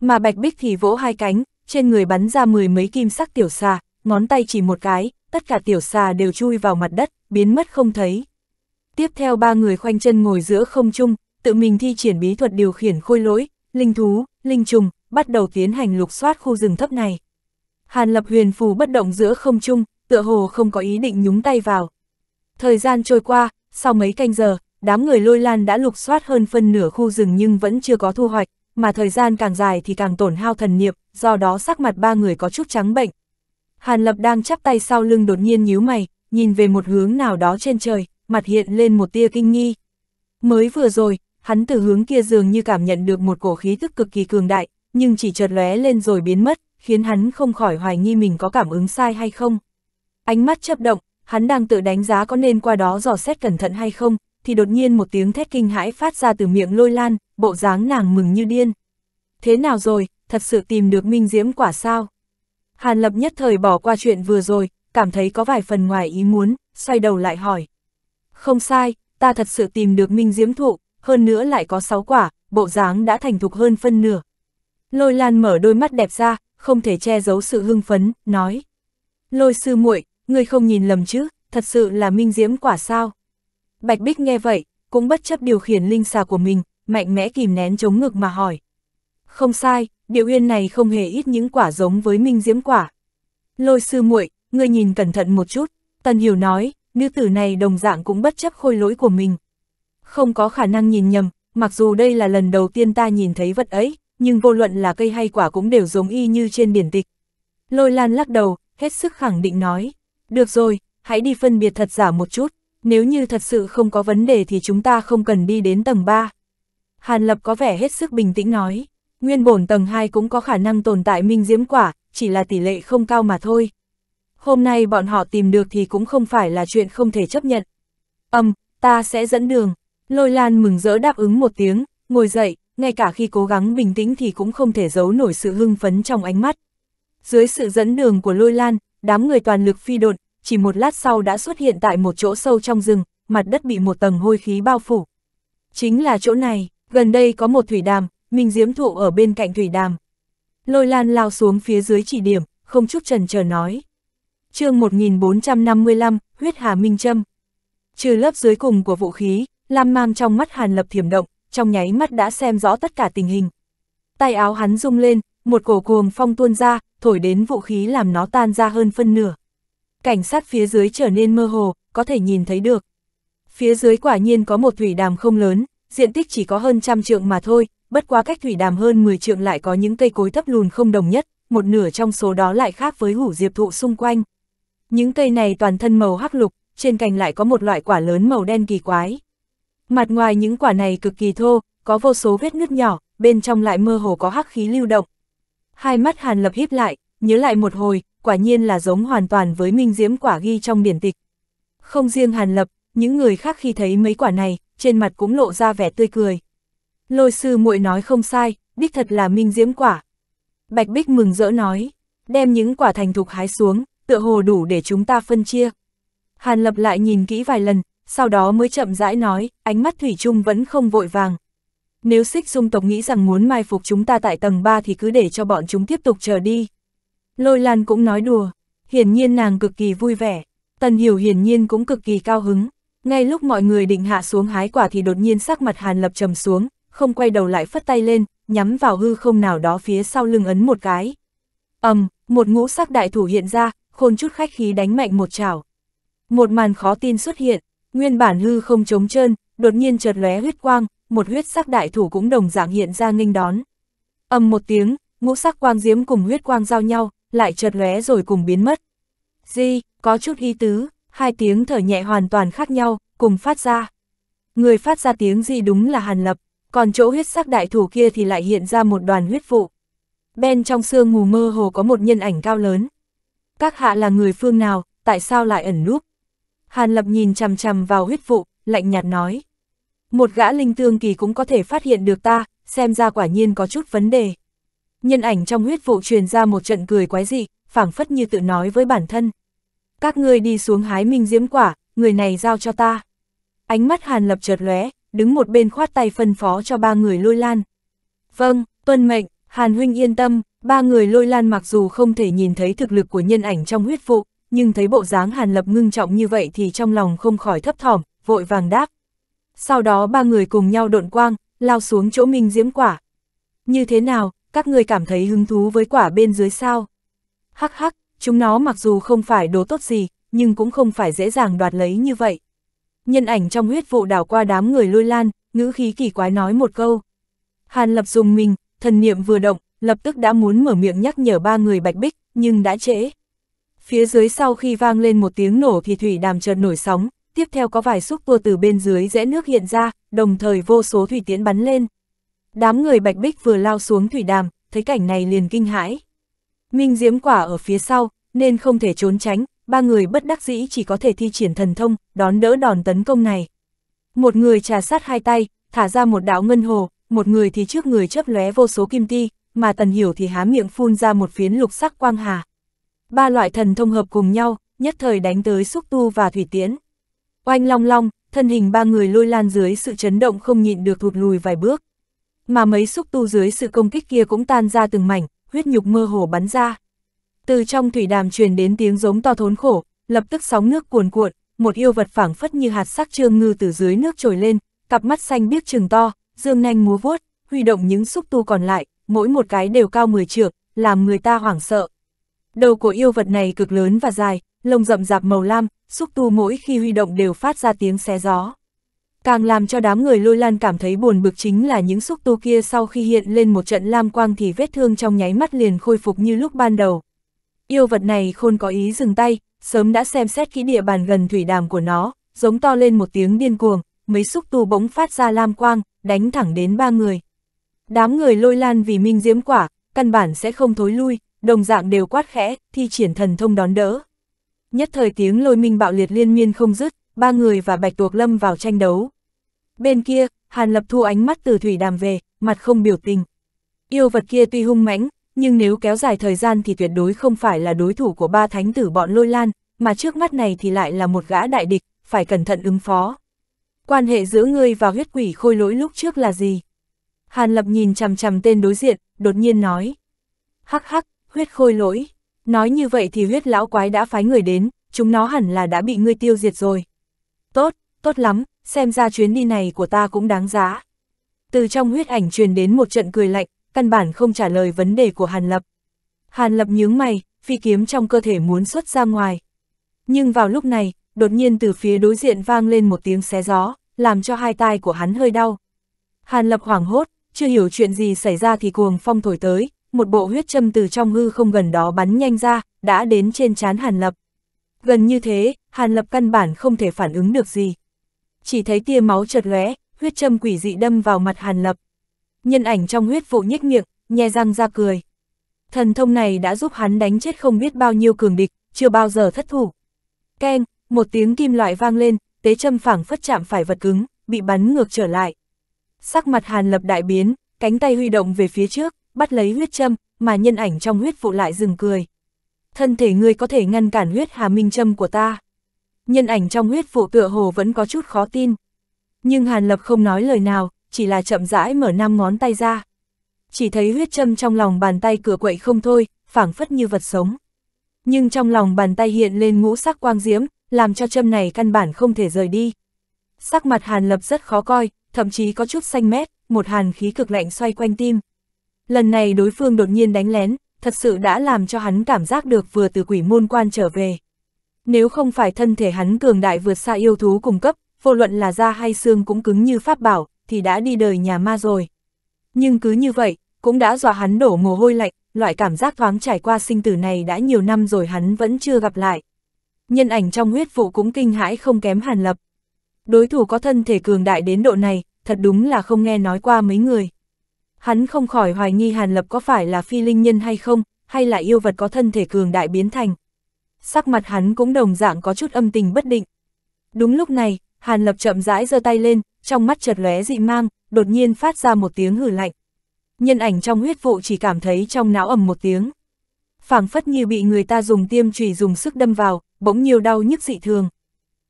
Mà Bạch Bích thì vỗ hai cánh, trên người bắn ra mười mấy kim sắc tiểu xà, ngón tay chỉ một cái, tất cả tiểu xà đều chui vào mặt đất, biến mất không thấy. Tiếp theo ba người khoanh chân ngồi giữa không trung, tự mình thi triển bí thuật điều khiển khôi lỗi, linh thú, linh trùng, bắt đầu tiến hành lục soát khu rừng thấp này. Hàn Lập Huyền phù bất động giữa không trung, tựa hồ không có ý định nhúng tay vào. Thời gian trôi qua, sau mấy canh giờ, đám người lôi lan đã lục soát hơn phân nửa khu rừng nhưng vẫn chưa có thu hoạch, mà thời gian càng dài thì càng tổn hao thần niệm, do đó sắc mặt ba người có chút trắng bệnh. Hàn Lập đang chắp tay sau lưng đột nhiên nhíu mày, nhìn về một hướng nào đó trên trời, mặt hiện lên một tia kinh nghi. Mới vừa rồi, hắn từ hướng kia dường như cảm nhận được một cổ khí thức cực kỳ cường đại, nhưng chỉ chợt lóe lên rồi biến mất, khiến hắn không khỏi hoài nghi mình có cảm ứng sai hay không. Ánh mắt chấp động, hắn đang tự đánh giá có nên qua đó dò xét cẩn thận hay không, thì đột nhiên một tiếng thét kinh hãi phát ra từ miệng lôi lan, bộ dáng nàng mừng như điên. Thế nào rồi, thật sự tìm được minh diễm quả sao? Hàn lập nhất thời bỏ qua chuyện vừa rồi, cảm thấy có vài phần ngoài ý muốn, xoay đầu lại hỏi. Không sai, ta thật sự tìm được minh diễm thụ, hơn nữa lại có 6 quả, bộ dáng đã thành thục hơn phân nửa. Lôi Lan mở đôi mắt đẹp ra, không thể che giấu sự hưng phấn, nói. Lôi sư muội, ngươi không nhìn lầm chứ, thật sự là minh diễm quả sao. Bạch Bích nghe vậy, cũng bất chấp điều khiển linh xà của mình, mạnh mẽ kìm nén chống ngực mà hỏi. Không sai, điều uyên này không hề ít những quả giống với minh diễm quả. Lôi sư muội, ngươi nhìn cẩn thận một chút, Tần Hiểu nói, nữ tử này đồng dạng cũng bất chấp khôi lỗi của mình, không có khả năng nhìn nhầm, mặc dù đây là lần đầu tiên ta nhìn thấy vật ấy, nhưng vô luận là cây hay quả cũng đều giống y như trên biển tịch. Lôi Lan lắc đầu, hết sức khẳng định nói, được rồi, hãy đi phân biệt thật giả một chút, nếu như thật sự không có vấn đề thì chúng ta không cần đi đến tầng 3. Hàn Lập có vẻ hết sức bình tĩnh nói, nguyên bổn tầng 2 cũng có khả năng tồn tại minh diễm quả, chỉ là tỷ lệ không cao mà thôi. Hôm nay bọn họ tìm được thì cũng không phải là chuyện không thể chấp nhận. Âm, ta sẽ dẫn đường, Lôi Lan mừng rỡ đáp ứng một tiếng, ngồi dậy, ngay cả khi cố gắng bình tĩnh thì cũng không thể giấu nổi sự hưng phấn trong ánh mắt. Dưới sự dẫn đường của Lôi Lan, đám người toàn lực phi đột, chỉ một lát sau đã xuất hiện tại một chỗ sâu trong rừng, mặt đất bị một tầng hôi khí bao phủ. Chính là chỗ này, gần đây có một thủy đàm, mình diếm thụ ở bên cạnh thủy đàm. Lôi Lan lao xuống phía dưới chỉ điểm, không chút trần chờ nói. chương 1455, huyết hà minh châm. Trừ lớp dưới cùng của vũ khí, Lam mang trong mắt Hàn Lập thiểm động, trong nháy mắt đã xem rõ tất cả tình hình. Tay áo hắn rung lên, một cổ cuồng phong tuôn ra, thổi đến vũ khí làm nó tan ra hơn phân nửa. Cảnh sát phía dưới trở nên mơ hồ, có thể nhìn thấy được. Phía dưới quả nhiên có một thủy đàm không lớn, diện tích chỉ có hơn trăm trượng mà thôi, bất quá cách thủy đàm hơn 10 trượng lại có những cây cối thấp lùn không đồng nhất, một nửa trong số đó lại khác với hủ diệp thụ xung quanh. Những cây này toàn thân màu hắc lục, trên cành lại có một loại quả lớn màu đen kỳ quái, Mặt ngoài những quả này cực kỳ thô, có vô số vết nứt nhỏ, bên trong lại mơ hồ có hắc khí lưu động. Hai mắt Hàn Lập híp lại, nhớ lại một hồi, quả nhiên là giống hoàn toàn với minh diễm quả ghi trong biển tịch. Không riêng Hàn Lập, những người khác khi thấy mấy quả này, trên mặt cũng lộ ra vẻ tươi cười. Lôi sư muội nói không sai, đích thật là minh diễm quả. Bạch Bích mừng rỡ nói, đem những quả thành thục hái xuống, tựa hồ đủ để chúng ta phân chia. Hàn Lập lại nhìn kỹ vài lần, sau đó mới chậm rãi nói, ánh mắt Thủy chung vẫn không vội vàng. Nếu xích dung tộc nghĩ rằng muốn mai phục chúng ta tại tầng 3 thì cứ để cho bọn chúng tiếp tục chờ đi. Lôi Lan cũng nói đùa, hiển nhiên nàng cực kỳ vui vẻ, Tần Hiểu hiển nhiên cũng cực kỳ cao hứng. Ngay lúc mọi người định hạ xuống hái quả thì đột nhiên sắc mặt Hàn Lập trầm xuống, không quay đầu lại phất tay lên, nhắm vào hư không nào đó phía sau lưng ấn một cái. ầm, um, một ngũ sắc đại thủ hiện ra, khôn chút khách khí đánh mạnh một chảo. Một màn khó tin xuất hiện, Nguyên bản hư không trống trơn, đột nhiên chợt lóe huyết quang, một huyết sắc đại thủ cũng đồng dạng hiện ra nghênh đón. Âm một tiếng, ngũ sắc quang diếm cùng huyết quang giao nhau, lại chợt lóe rồi cùng biến mất. Di, có chút ý tứ, hai tiếng thở nhẹ hoàn toàn khác nhau, cùng phát ra. Người phát ra tiếng gì đúng là Hàn Lập, còn chỗ huyết sắc đại thủ kia thì lại hiện ra một đoàn huyết vụ. Bên trong sương mù mơ hồ có một nhân ảnh cao lớn. Các hạ là người phương nào, tại sao lại ẩn núp? Hàn Lập nhìn chằm chằm vào huyết vụ, lạnh nhạt nói. Một gã linh tương kỳ cũng có thể phát hiện được ta, xem ra quả nhiên có chút vấn đề. Nhân ảnh trong huyết vụ truyền ra một trận cười quái dị, phảng phất như tự nói với bản thân. Các ngươi đi xuống hái minh diễm quả, người này giao cho ta. Ánh mắt Hàn Lập chợt lóe, đứng một bên khoát tay phân phó cho ba người lôi lan. Vâng, tuân mệnh, Hàn Huynh yên tâm, ba người lôi lan mặc dù không thể nhìn thấy thực lực của nhân ảnh trong huyết vụ, nhưng thấy bộ dáng Hàn Lập ngưng trọng như vậy thì trong lòng không khỏi thấp thỏm, vội vàng đáp. Sau đó ba người cùng nhau độn quang, lao xuống chỗ Minh Diễm quả. Như thế nào, các người cảm thấy hứng thú với quả bên dưới sao? Hắc hắc, chúng nó mặc dù không phải đồ tốt gì, nhưng cũng không phải dễ dàng đoạt lấy như vậy. Nhân ảnh trong huyết vụ đảo qua đám người lôi lan, ngữ khí kỳ quái nói một câu. Hàn Lập dùng mình, thần niệm vừa động, lập tức đã muốn mở miệng nhắc nhở ba người bạch bích, nhưng đã trễ. Phía dưới sau khi vang lên một tiếng nổ thì thủy đàm chợt nổi sóng, tiếp theo có vài xúc tua từ bên dưới rẽ nước hiện ra, đồng thời vô số thủy tiễn bắn lên. Đám người bạch bích vừa lao xuống thủy đàm, thấy cảnh này liền kinh hãi. Minh diễm quả ở phía sau, nên không thể trốn tránh, ba người bất đắc dĩ chỉ có thể thi triển thần thông, đón đỡ đòn tấn công này. Một người trà sát hai tay, thả ra một đạo ngân hồ, một người thì trước người chớp lóe vô số kim ti, mà tần hiểu thì há miệng phun ra một phiến lục sắc quang hà ba loại thần thông hợp cùng nhau, nhất thời đánh tới xúc tu và thủy tiễn. Oanh long long, thân hình ba người lôi lan dưới sự chấn động không nhịn được thụt lùi vài bước. Mà mấy xúc tu dưới sự công kích kia cũng tan ra từng mảnh, huyết nhục mơ hồ bắn ra. Từ trong thủy đàm truyền đến tiếng giống to thốn khổ, lập tức sóng nước cuồn cuộn, một yêu vật phảng phất như hạt sắc trương ngư từ dưới nước trồi lên, cặp mắt xanh biếc trừng to, dương nanh múa vuốt, huy động những xúc tu còn lại, mỗi một cái đều cao 10 trượng, làm người ta hoảng sợ. Đầu của yêu vật này cực lớn và dài, lông rậm rạp màu lam, xúc tu mỗi khi huy động đều phát ra tiếng xé gió. Càng làm cho đám người lôi lan cảm thấy buồn bực chính là những xúc tu kia sau khi hiện lên một trận lam quang thì vết thương trong nháy mắt liền khôi phục như lúc ban đầu. Yêu vật này khôn có ý dừng tay, sớm đã xem xét kỹ địa bàn gần thủy đàm của nó, giống to lên một tiếng điên cuồng, mấy xúc tu bỗng phát ra lam quang, đánh thẳng đến ba người. Đám người lôi lan vì minh diễm quả, căn bản sẽ không thối lui, đồng dạng đều quát khẽ, thi triển thần thông đón đỡ. Nhất thời tiếng lôi minh bạo liệt liên miên không dứt, ba người và Bạch Tuộc Lâm vào tranh đấu. Bên kia, Hàn Lập thu ánh mắt từ thủy đàm về, mặt không biểu tình. Yêu vật kia tuy hung mãnh, nhưng nếu kéo dài thời gian thì tuyệt đối không phải là đối thủ của ba thánh tử bọn lôi lan, mà trước mắt này thì lại là một gã đại địch, phải cẩn thận ứng phó. Quan hệ giữa ngươi và huyết quỷ khôi lỗi lúc trước là gì? Hàn Lập nhìn chằm chằm tên đối diện, đột nhiên nói. Hắc hắc, huyết khôi lỗi. Nói như vậy thì huyết lão quái đã phái người đến, chúng nó hẳn là đã bị ngươi tiêu diệt rồi. Tốt, tốt lắm, xem ra chuyến đi này của ta cũng đáng giá. Từ trong huyết ảnh truyền đến một trận cười lạnh, căn bản không trả lời vấn đề của Hàn Lập. Hàn Lập nhướng mày, phi kiếm trong cơ thể muốn xuất ra ngoài. Nhưng vào lúc này, đột nhiên từ phía đối diện vang lên một tiếng xé gió, làm cho hai tai của hắn hơi đau. Hàn Lập hoảng hốt, chưa hiểu chuyện gì xảy ra thì cuồng phong thổi tới, một bộ huyết châm từ trong hư không gần đó bắn nhanh ra, đã đến trên trán Hàn Lập. Gần như thế, Hàn Lập căn bản không thể phản ứng được gì. Chỉ thấy tia máu chợt lóe, huyết châm quỷ dị đâm vào mặt Hàn Lập. Nhân ảnh trong huyết vụ nhếch miệng, nhe răng ra cười. Thần thông này đã giúp hắn đánh chết không biết bao nhiêu cường địch, chưa bao giờ thất thủ. Keng, một tiếng kim loại vang lên, tế châm phảng phất chạm phải vật cứng, bị bắn ngược trở lại. Sắc mặt Hàn Lập đại biến, cánh tay huy động về phía trước, bắt lấy huyết châm, mà nhân ảnh trong huyết vụ lại dừng cười. Thân thể ngươi có thể ngăn cản huyết hà minh châm của ta. Nhân ảnh trong huyết vụ tựa hồ vẫn có chút khó tin. Nhưng Hàn Lập không nói lời nào, chỉ là chậm rãi mở năm ngón tay ra. Chỉ thấy huyết châm trong lòng bàn tay cửa quậy không thôi, phảng phất như vật sống. Nhưng trong lòng bàn tay hiện lên ngũ sắc quang diễm, làm cho châm này căn bản không thể rời đi. Sắc mặt Hàn Lập rất khó coi, thậm chí có chút xanh mét, một hàn khí cực lạnh xoay quanh tim. Lần này đối phương đột nhiên đánh lén, thật sự đã làm cho hắn cảm giác được vừa từ quỷ môn quan trở về. Nếu không phải thân thể hắn cường đại vượt xa yêu thú cung cấp, vô luận là da hay xương cũng cứng như pháp bảo, thì đã đi đời nhà ma rồi. Nhưng cứ như vậy, cũng đã dọa hắn đổ mồ hôi lạnh, loại cảm giác thoáng trải qua sinh tử này đã nhiều năm rồi hắn vẫn chưa gặp lại. Nhân ảnh trong huyết vụ cũng kinh hãi không kém hàn lập. Đối thủ có thân thể cường đại đến độ này, thật đúng là không nghe nói qua mấy người. Hắn không khỏi hoài nghi Hàn Lập có phải là phi linh nhân hay không, hay là yêu vật có thân thể cường đại biến thành. Sắc mặt hắn cũng đồng dạng có chút âm tình bất định. Đúng lúc này, Hàn Lập chậm rãi giơ tay lên, trong mắt chợt lóe dị mang, đột nhiên phát ra một tiếng hử lạnh. Nhân ảnh trong huyết vụ chỉ cảm thấy trong não ầm một tiếng. phảng phất như bị người ta dùng tiêm chùy dùng sức đâm vào, bỗng nhiều đau nhức dị thường.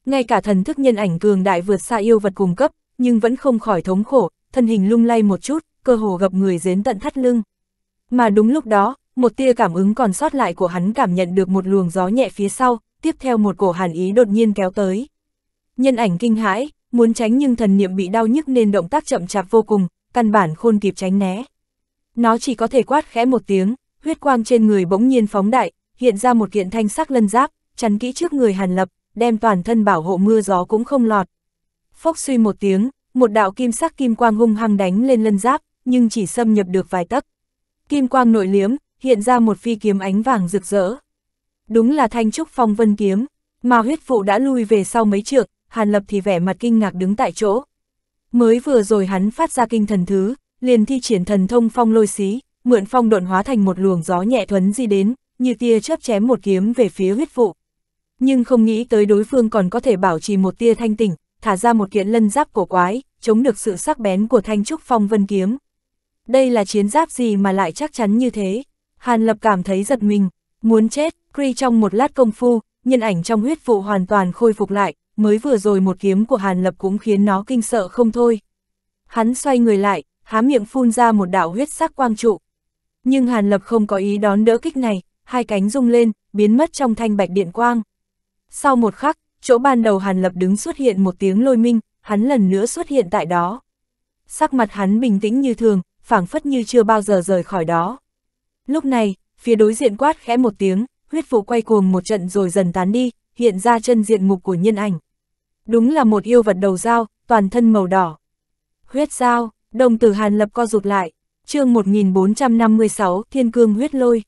Ngay cả thần thức nhân ảnh cường đại vượt xa yêu vật cùng cấp, nhưng vẫn không khỏi thống khổ, thân hình lung lay một chút, cơ hồ gặp người dến tận thắt lưng. Mà đúng lúc đó, một tia cảm ứng còn sót lại của hắn cảm nhận được một luồng gió nhẹ phía sau, tiếp theo một cổ hàn ý đột nhiên kéo tới. Nhân ảnh kinh hãi, muốn tránh nhưng thần niệm bị đau nhức nên động tác chậm chạp vô cùng, căn bản khôn kịp tránh né. Nó chỉ có thể quát khẽ một tiếng, huyết quang trên người bỗng nhiên phóng đại, hiện ra một kiện thanh sắc lân giáp, chắn kỹ trước người Hàn Lập, đem toàn thân bảo hộ mưa gió cũng không lọt. Phốc suy một tiếng, một đạo kim sắc kim quang hung hăng đánh lên lân giáp, nhưng chỉ xâm nhập được vài tấc. Kim quang nội liếm, hiện ra một phi kiếm ánh vàng rực rỡ. Đúng là thanh trúc phong vân kiếm, mà huyết phụ đã lui về sau mấy trượng, Hàn Lập thì vẻ mặt kinh ngạc đứng tại chỗ. Mới vừa rồi hắn phát ra kinh thần thứ, liền thi triển thần thông phong lôi xí, mượn phong độn hóa thành một luồng gió nhẹ thuấn di đến, như tia chớp chém một kiếm về phía huyết phụ. Nhưng không nghĩ tới đối phương còn có thể bảo trì một tia thanh tỉnh, thả ra một kiện lân giáp cổ quái, chống được sự sắc bén của thanh trúc phong vân kiếm. Đây là chiến giáp gì mà lại chắc chắn như thế? Hàn Lập cảm thấy giật mình, muốn chết, Kree trong một lát công phu, nhân ảnh trong huyết vụ hoàn toàn khôi phục lại, mới vừa rồi một kiếm của Hàn Lập cũng khiến nó kinh sợ không thôi. Hắn xoay người lại, há miệng phun ra một đạo huyết sắc quang trụ. Nhưng Hàn Lập không có ý đón đỡ kích này, hai cánh rung lên, biến mất trong thanh bạch điện quang. Sau một khắc, chỗ ban đầu Hàn Lập đứng xuất hiện một tiếng lôi minh, hắn lần nữa xuất hiện tại đó. Sắc mặt hắn bình tĩnh như thường, phảng phất như chưa bao giờ rời khỏi đó. Lúc này, phía đối diện quát khẽ một tiếng, huyết vụ quay cuồng một trận rồi dần tán đi, hiện ra chân diện mục của nhân ảnh. Đúng là một yêu vật đầu dao, toàn thân màu đỏ. Huyết dao, đồng tử Hàn Lập co rụt lại, chương 1456 Thiên Cương huyết lôi.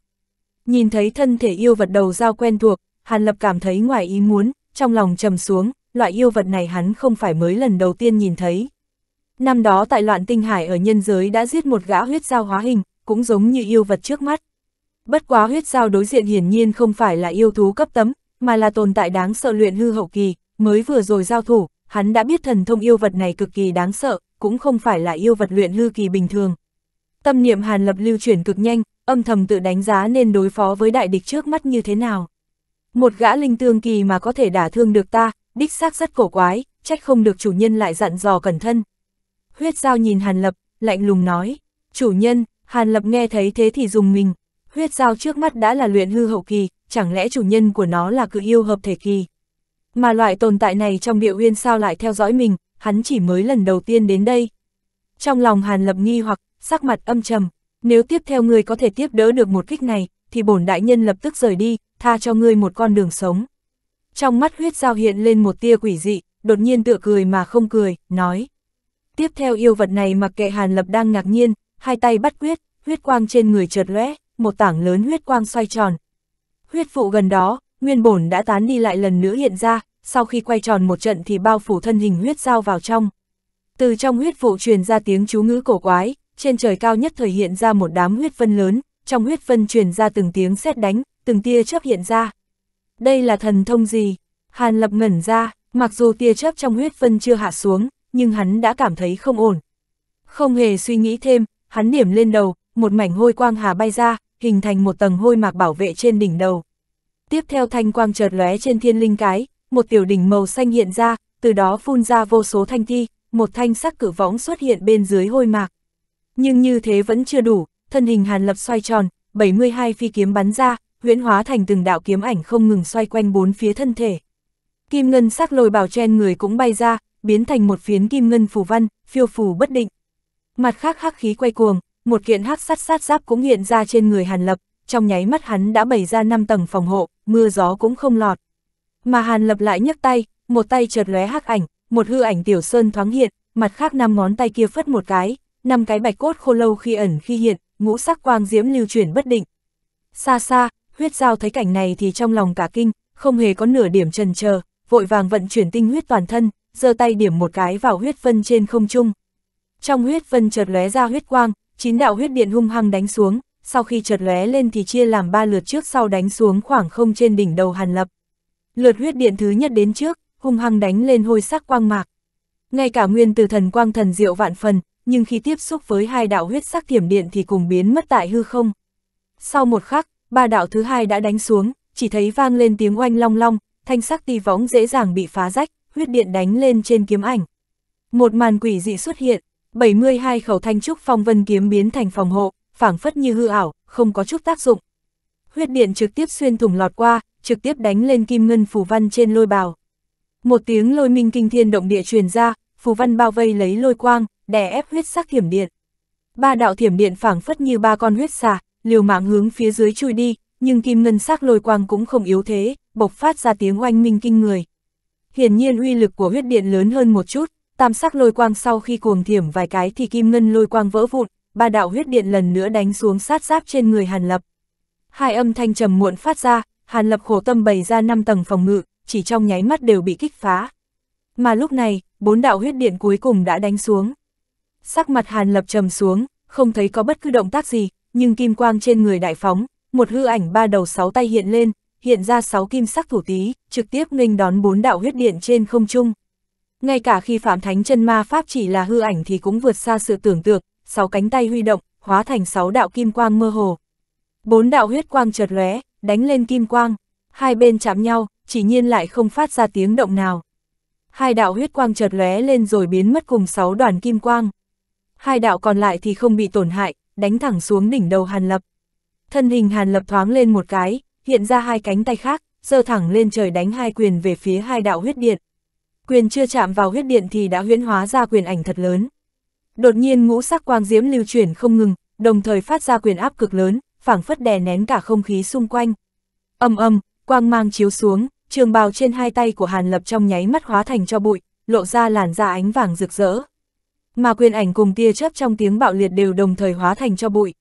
Nhìn thấy thân thể yêu vật đầu dao quen thuộc, Hàn Lập cảm thấy ngoài ý muốn, trong lòng trầm xuống, loại yêu vật này hắn không phải mới lần đầu tiên nhìn thấy. Năm đó tại loạn tinh hải ở nhân giới đã giết một gã huyết giao hóa hình, cũng giống như yêu vật trước mắt. Bất quá huyết giao đối diện hiển nhiên không phải là yêu thú cấp tấm, mà là tồn tại đáng sợ luyện hư hậu kỳ, mới vừa rồi giao thủ, hắn đã biết thần thông yêu vật này cực kỳ đáng sợ, cũng không phải là yêu vật luyện hư kỳ bình thường. Tâm niệm Hàn Lập lưu chuyển cực nhanh, âm thầm tự đánh giá nên đối phó với đại địch trước mắt như thế nào. Một gã linh tương kỳ mà có thể đả thương được ta, đích xác rất cổ quái, trách không được chủ nhân lại dặn dò cẩn thân. Huyết Giao nhìn Hàn Lập, lạnh lùng nói, chủ nhân, Hàn Lập nghe thấy thế thì dùng mình, huyết Giao trước mắt đã là luyện hư hậu kỳ, chẳng lẽ chủ nhân của nó là cự yêu hợp thể kỳ. Mà loại tồn tại này trong địa uyên sao lại theo dõi mình, hắn chỉ mới lần đầu tiên đến đây. Trong lòng Hàn Lập nghi hoặc, sắc mặt âm trầm, nếu tiếp theo ngươi có thể tiếp đỡ được một kích này, thì bổn đại nhân lập tức rời đi, tha cho ngươi một con đường sống. Trong mắt huyết giao hiện lên một tia quỷ dị, đột nhiên tựa cười mà không cười, nói. Tiếp theo yêu vật này mặc kệ Hàn Lập đang ngạc nhiên, hai tay bắt huyết, huyết quang trên người chợt lóe, một tảng lớn huyết quang xoay tròn. Huyết phụ gần đó, nguyên bổn đã tán đi lại lần nữa hiện ra, sau khi quay tròn một trận thì bao phủ thân hình huyết dao vào trong. Từ trong huyết vụ truyền ra tiếng chú ngữ cổ quái, trên trời cao nhất thời hiện ra một đám huyết vân lớn, trong huyết vân truyền ra từng tiếng sét đánh, từng tia chớp hiện ra. Đây là thần thông gì? Hàn Lập ngẩn ra, mặc dù tia chớp trong huyết vân chưa hạ xuống, nhưng hắn đã cảm thấy không ổn. Không hề suy nghĩ thêm, hắn điểm lên đầu, một mảnh hôi quang hà bay ra, hình thành một tầng hôi mạc bảo vệ trên đỉnh đầu. Tiếp theo thanh quang chợt lóe trên thiên linh cái, một tiểu đỉnh màu xanh hiện ra, từ đó phun ra vô số thanh thi, một thanh sắc cử võng xuất hiện bên dưới hôi mạc. Nhưng như thế vẫn chưa đủ, thân hình Hàn Lập xoay tròn, 72 phi kiếm bắn ra, huyễn hóa thành từng đạo kiếm ảnh không ngừng xoay quanh bốn phía thân thể. Kim ngân sắc lồi bảo chen người cũng bay ra, biến thành một phiến kim ngân phù văn, phiêu phù bất định. Mặt khác hắc khí quay cuồng, một kiện hắc sắt sát giáp cũng hiện ra trên người Hàn Lập, trong nháy mắt hắn đã bày ra năm tầng phòng hộ, mưa gió cũng không lọt. Mà Hàn Lập lại nhấc tay, một tay chợt lóe hắc ảnh, một hư ảnh tiểu sơn thoáng hiện, mặt khác năm ngón tay kia phất một cái, năm cái bạch cốt khô lâu khi ẩn khi hiện, ngũ sắc quang diễm lưu chuyển bất định. Xa xa, huyết giao thấy cảnh này thì trong lòng cả kinh, không hề có nửa điểm trần chờ, vội vàng vận chuyển tinh huyết toàn thân, giơ tay điểm một cái vào huyết vân trên không trung. Trong huyết vân chợt lóe ra huyết quang, chín đạo huyết điện hung hăng đánh xuống, sau khi chợt lóe lên thì chia làm ba lượt trước sau đánh xuống khoảng không trên đỉnh đầu Hàn Lập. Lượt huyết điện thứ nhất đến trước, hung hăng đánh lên hôi sắc quang mạc. Ngay cả nguyên từ thần quang thần diệu vạn phần, nhưng khi tiếp xúc với hai đạo huyết sắc thiểm điện thì cùng biến mất tại hư không. Sau một khắc, ba đạo thứ hai đã đánh xuống, chỉ thấy vang lên tiếng oanh long long, thanh sắc ti võng dễ dàng bị phá rách, huyết điện đánh lên trên kiếm ảnh. Một màn quỷ dị xuất hiện, 72 khẩu thanh trúc phong vân kiếm biến thành phòng hộ, phảng phất như hư ảo, không có chút tác dụng. Huyết điện trực tiếp xuyên thủng lọt qua, trực tiếp đánh lên kim ngân phù văn trên lôi bào. Một tiếng lôi minh kinh thiên động địa truyền ra, phù văn bao vây lấy lôi quang, đè ép huyết sắc thiểm điện. Ba đạo thiểm điện phảng phất như ba con huyết xà, liều mạng hướng phía dưới chui đi, nhưng kim ngân sắc lôi quang cũng không yếu thế, bộc phát ra tiếng oanh minh kinh người hiển nhiên uy lực của huyết điện lớn hơn một chút, tam sắc lôi quang sau khi cuồng thiểm vài cái thì kim ngân lôi quang vỡ vụn, ba đạo huyết điện lần nữa đánh xuống sát giáp trên người Hàn Lập. Hai âm thanh trầm muộn phát ra, Hàn Lập khổ tâm bày ra năm tầng phòng ngự, chỉ trong nháy mắt đều bị kích phá. Mà lúc này, bốn đạo huyết điện cuối cùng đã đánh xuống. Sắc mặt Hàn Lập trầm xuống, không thấy có bất cứ động tác gì, nhưng kim quang trên người đại phóng, một hư ảnh ba đầu sáu tay hiện lên, hiện ra sáu kim sắc thủ tí, trực tiếp nghênh đón bốn đạo huyết điện trên không trung. Ngay cả khi Phạm Thánh chân ma pháp chỉ là hư ảnh thì cũng vượt xa sự tưởng tượng, sáu cánh tay huy động, hóa thành sáu đạo kim quang mơ hồ. Bốn đạo huyết quang chợt lóe, đánh lên kim quang, hai bên chạm nhau, chỉ nhiên lại không phát ra tiếng động nào. Hai đạo huyết quang chợt lóe lên rồi biến mất cùng sáu đoàn kim quang. Hai đạo còn lại thì không bị tổn hại, đánh thẳng xuống đỉnh đầu Hàn Lập. Thân hình Hàn Lập thoáng lên một cái, hiện ra hai cánh tay khác, giơ thẳng lên trời đánh hai quyền về phía hai đạo huyết điện. Quyền chưa chạm vào huyết điện thì đã huyễn hóa ra quyền ảnh thật lớn. Đột nhiên ngũ sắc quang diễm lưu chuyển không ngừng, đồng thời phát ra quyền áp cực lớn, phảng phất đè nén cả không khí xung quanh. ầm ầm, quang mang chiếu xuống, trường bào trên hai tay của Hàn Lập trong nháy mắt hóa thành cho bụi, lộ ra làn da ánh vàng rực rỡ. Mà quyền ảnh cùng tia chớp trong tiếng bạo liệt đều đồng thời hóa thành cho bụi.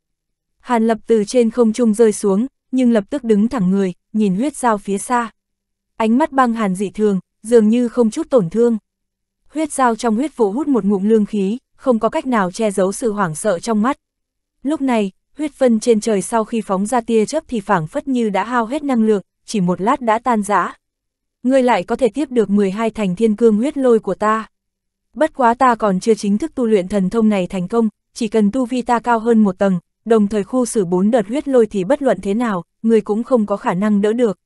Hàn Lập từ trên không trung rơi xuống, nhưng lập tức đứng thẳng người, nhìn huyết dao phía xa. Ánh mắt băng hàn dị thường, dường như không chút tổn thương. Huyết dao trong huyết vụ hút một ngụm lương khí, không có cách nào che giấu sự hoảng sợ trong mắt. Lúc này, huyết phân trên trời sau khi phóng ra tia chớp thì phảng phất như đã hao hết năng lượng, chỉ một lát đã tan rã. Ngươi lại có thể tiếp được 12 thành thiên cương huyết lôi của ta. Bất quá ta còn chưa chính thức tu luyện thần thông này thành công, chỉ cần tu vi ta cao hơn một tầng, đồng thời khu xử bốn đợt huyết lôi thì bất luận thế nào, người cũng không có khả năng đỡ được.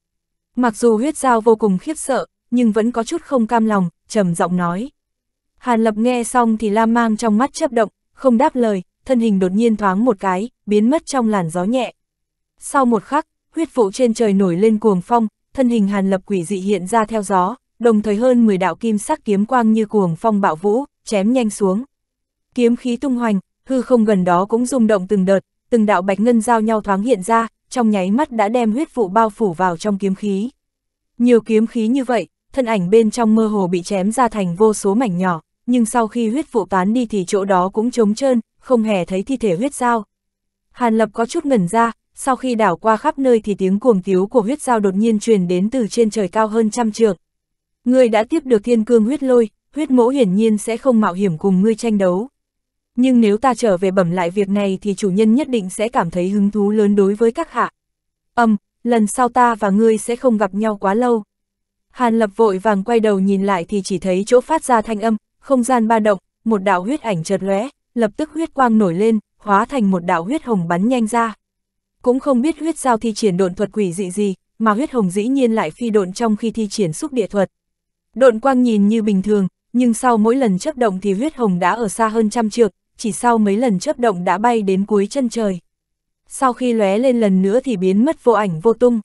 Mặc dù huyết giao vô cùng khiếp sợ, nhưng vẫn có chút không cam lòng, trầm giọng nói. Hàn Lập nghe xong thì la mang trong mắt chấp động, không đáp lời, thân hình đột nhiên thoáng một cái, biến mất trong làn gió nhẹ. Sau một khắc, huyết vụ trên trời nổi lên cuồng phong, thân hình Hàn Lập quỷ dị hiện ra theo gió, đồng thời hơn 10 đạo kim sắc kiếm quang như cuồng phong bạo vũ, chém nhanh xuống. Kiếm khí tung hoành, hư không gần đó cũng rung động từng đợt, từng đạo bạch ngân giao nhau thoáng hiện ra, trong nháy mắt đã đem huyết vụ bao phủ vào trong kiếm khí. Nhiều kiếm khí như vậy, thân ảnh bên trong mơ hồ bị chém ra thành vô số mảnh nhỏ, nhưng sau khi huyết vụ tán đi thì chỗ đó cũng trống trơn, không hề thấy thi thể huyết giao. Hàn Lập có chút ngẩn ra, sau khi đảo qua khắp nơi thì tiếng cuồng tiếu của huyết giao đột nhiên truyền đến từ trên trời cao hơn trăm trượng. Ngươi đã tiếp được thiên cương huyết lôi, huyết mẫu hiển nhiên sẽ không mạo hiểm cùng ngươi tranh đấu nhưng nếu ta trở về bẩm lại việc này thì chủ nhân nhất định sẽ cảm thấy hứng thú lớn đối với các hạ. Âm, um, lần sau ta và ngươi sẽ không gặp nhau quá lâu. Hàn lập vội vàng quay đầu nhìn lại thì chỉ thấy chỗ phát ra thanh âm, không gian ba động, một đạo huyết ảnh chợt lóe, lập tức huyết quang nổi lên, hóa thành một đạo huyết hồng bắn nhanh ra. Cũng không biết huyết sao thi triển độn thuật quỷ dị gì, mà huyết hồng dĩ nhiên lại phi độn trong khi thi triển xúc địa thuật. Độn quang nhìn như bình thường, nhưng sau mỗi lần chấp động thì huyết hồng đã ở xa hơn trăm trượng, chỉ sau mấy lần chớp động đã bay đến cuối chân trời. Sau khi lóe lên lần nữa thì biến mất vô ảnh vô tung.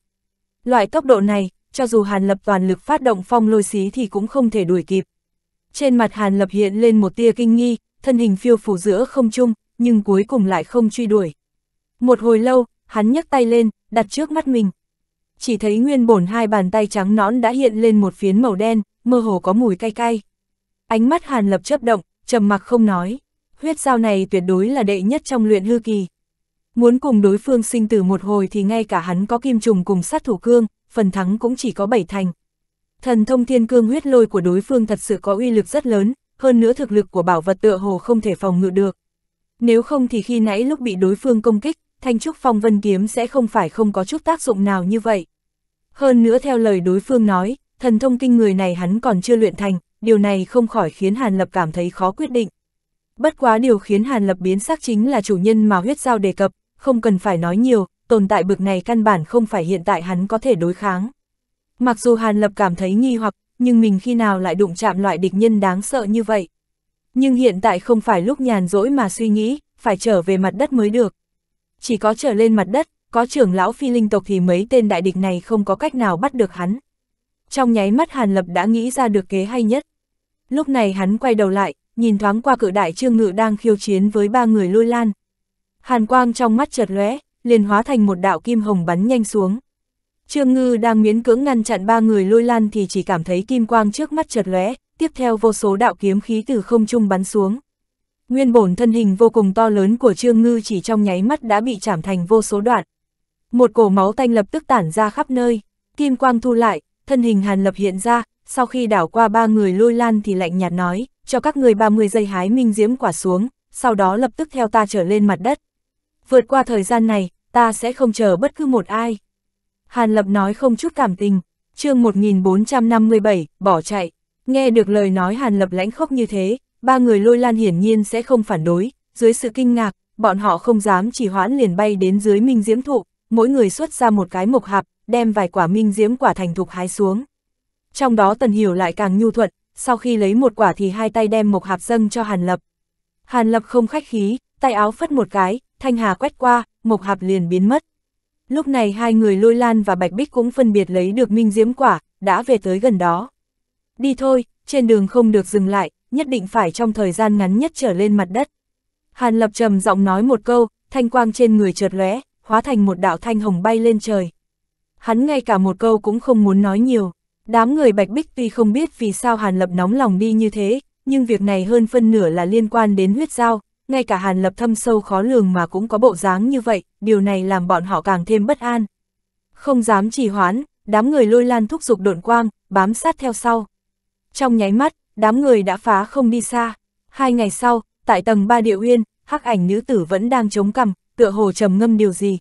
Loại tốc độ này, cho dù Hàn Lập toàn lực phát động phong lôi xí thì cũng không thể đuổi kịp. Trên mặt Hàn Lập hiện lên một tia kinh nghi, thân hình phiêu phủ giữa không trung, nhưng cuối cùng lại không truy đuổi. Một hồi lâu, hắn nhấc tay lên, đặt trước mắt mình. Chỉ thấy nguyên bổn hai bàn tay trắng nõn đã hiện lên một phiến màu đen, mơ hồ có mùi cay cay. Ánh mắt Hàn Lập chớp động, trầm mặc không nói huyết giao này tuyệt đối là đệ nhất trong luyện hư kỳ. Muốn cùng đối phương sinh tử một hồi thì ngay cả hắn có kim trùng cùng sát thủ cương, phần thắng cũng chỉ có bảy thành. Thần thông thiên cương huyết lôi của đối phương thật sự có uy lực rất lớn, hơn nữa thực lực của bảo vật tựa hồ không thể phòng ngự được. Nếu không thì khi nãy lúc bị đối phương công kích, thanh trúc phong vân kiếm sẽ không phải không có chút tác dụng nào như vậy. Hơn nữa theo lời đối phương nói, thần thông kinh người này hắn còn chưa luyện thành, điều này không khỏi khiến Hàn Lập cảm thấy khó quyết định. Bất quá điều khiến Hàn Lập biến sắc chính là chủ nhân mà huyết giao đề cập, không cần phải nói nhiều, tồn tại bực này căn bản không phải hiện tại hắn có thể đối kháng. Mặc dù Hàn Lập cảm thấy nghi hoặc, nhưng mình khi nào lại đụng chạm loại địch nhân đáng sợ như vậy. Nhưng hiện tại không phải lúc nhàn rỗi mà suy nghĩ, phải trở về mặt đất mới được. Chỉ có trở lên mặt đất, có trưởng lão phi linh tộc thì mấy tên đại địch này không có cách nào bắt được hắn. Trong nháy mắt Hàn Lập đã nghĩ ra được kế hay nhất. Lúc này hắn quay đầu lại, nhìn thoáng qua cự đại trương ngự đang khiêu chiến với ba người lôi lan. Hàn quang trong mắt chợt lóe, liền hóa thành một đạo kim hồng bắn nhanh xuống. Trương ngư đang miễn cưỡng ngăn chặn ba người lôi lan thì chỉ cảm thấy kim quang trước mắt chợt lóe, tiếp theo vô số đạo kiếm khí từ không trung bắn xuống. Nguyên bổn thân hình vô cùng to lớn của Trương Ngư chỉ trong nháy mắt đã bị chảm thành vô số đoạn. Một cổ máu tanh lập tức tản ra khắp nơi, kim quang thu lại, thân hình Hàn Lập hiện ra, sau khi đảo qua ba người lôi lan thì lạnh nhạt nói, cho các người 30 giây hái minh diễm quả xuống, sau đó lập tức theo ta trở lên mặt đất. Vượt qua thời gian này, ta sẽ không chờ bất cứ một ai. Hàn Lập nói không chút cảm tình, chương 1457, bỏ chạy. Nghe được lời nói Hàn Lập lãnh khốc như thế, ba người lôi lan hiển nhiên sẽ không phản đối, dưới sự kinh ngạc, bọn họ không dám chỉ hoãn liền bay đến dưới minh diễm thụ, mỗi người xuất ra một cái mộc hạp, đem vài quả minh diễm quả thành thục hái xuống. Trong đó Tần Hiểu lại càng nhu thuận, sau khi lấy một quả thì hai tay đem Mộc Hạp dâng cho Hàn Lập. Hàn Lập không khách khí, tay áo phất một cái, thanh hà quét qua, Mộc Hạp liền biến mất. Lúc này hai người Lôi Lan và Bạch Bích cũng phân biệt lấy được minh diễm quả, đã về tới gần đó. Đi thôi, trên đường không được dừng lại, nhất định phải trong thời gian ngắn nhất trở lên mặt đất. Hàn Lập trầm giọng nói một câu, thanh quang trên người chợt lóe, hóa thành một đạo thanh hồng bay lên trời. Hắn ngay cả một câu cũng không muốn nói nhiều. Đám người Bạch Bích tuy không biết vì sao Hàn Lập nóng lòng đi như thế, nhưng việc này hơn phân nửa là liên quan đến huyết giao, ngay cả Hàn Lập thâm sâu khó lường mà cũng có bộ dáng như vậy, điều này làm bọn họ càng thêm bất an. Không dám trì hoãn, đám người lôi lan thúc giục độn quang, bám sát theo sau. Trong nháy mắt, đám người đã phá không đi xa. Hai ngày sau, tại tầng ba địa uyên, hắc ảnh nữ tử vẫn đang chống cằm, tựa hồ trầm ngâm điều gì.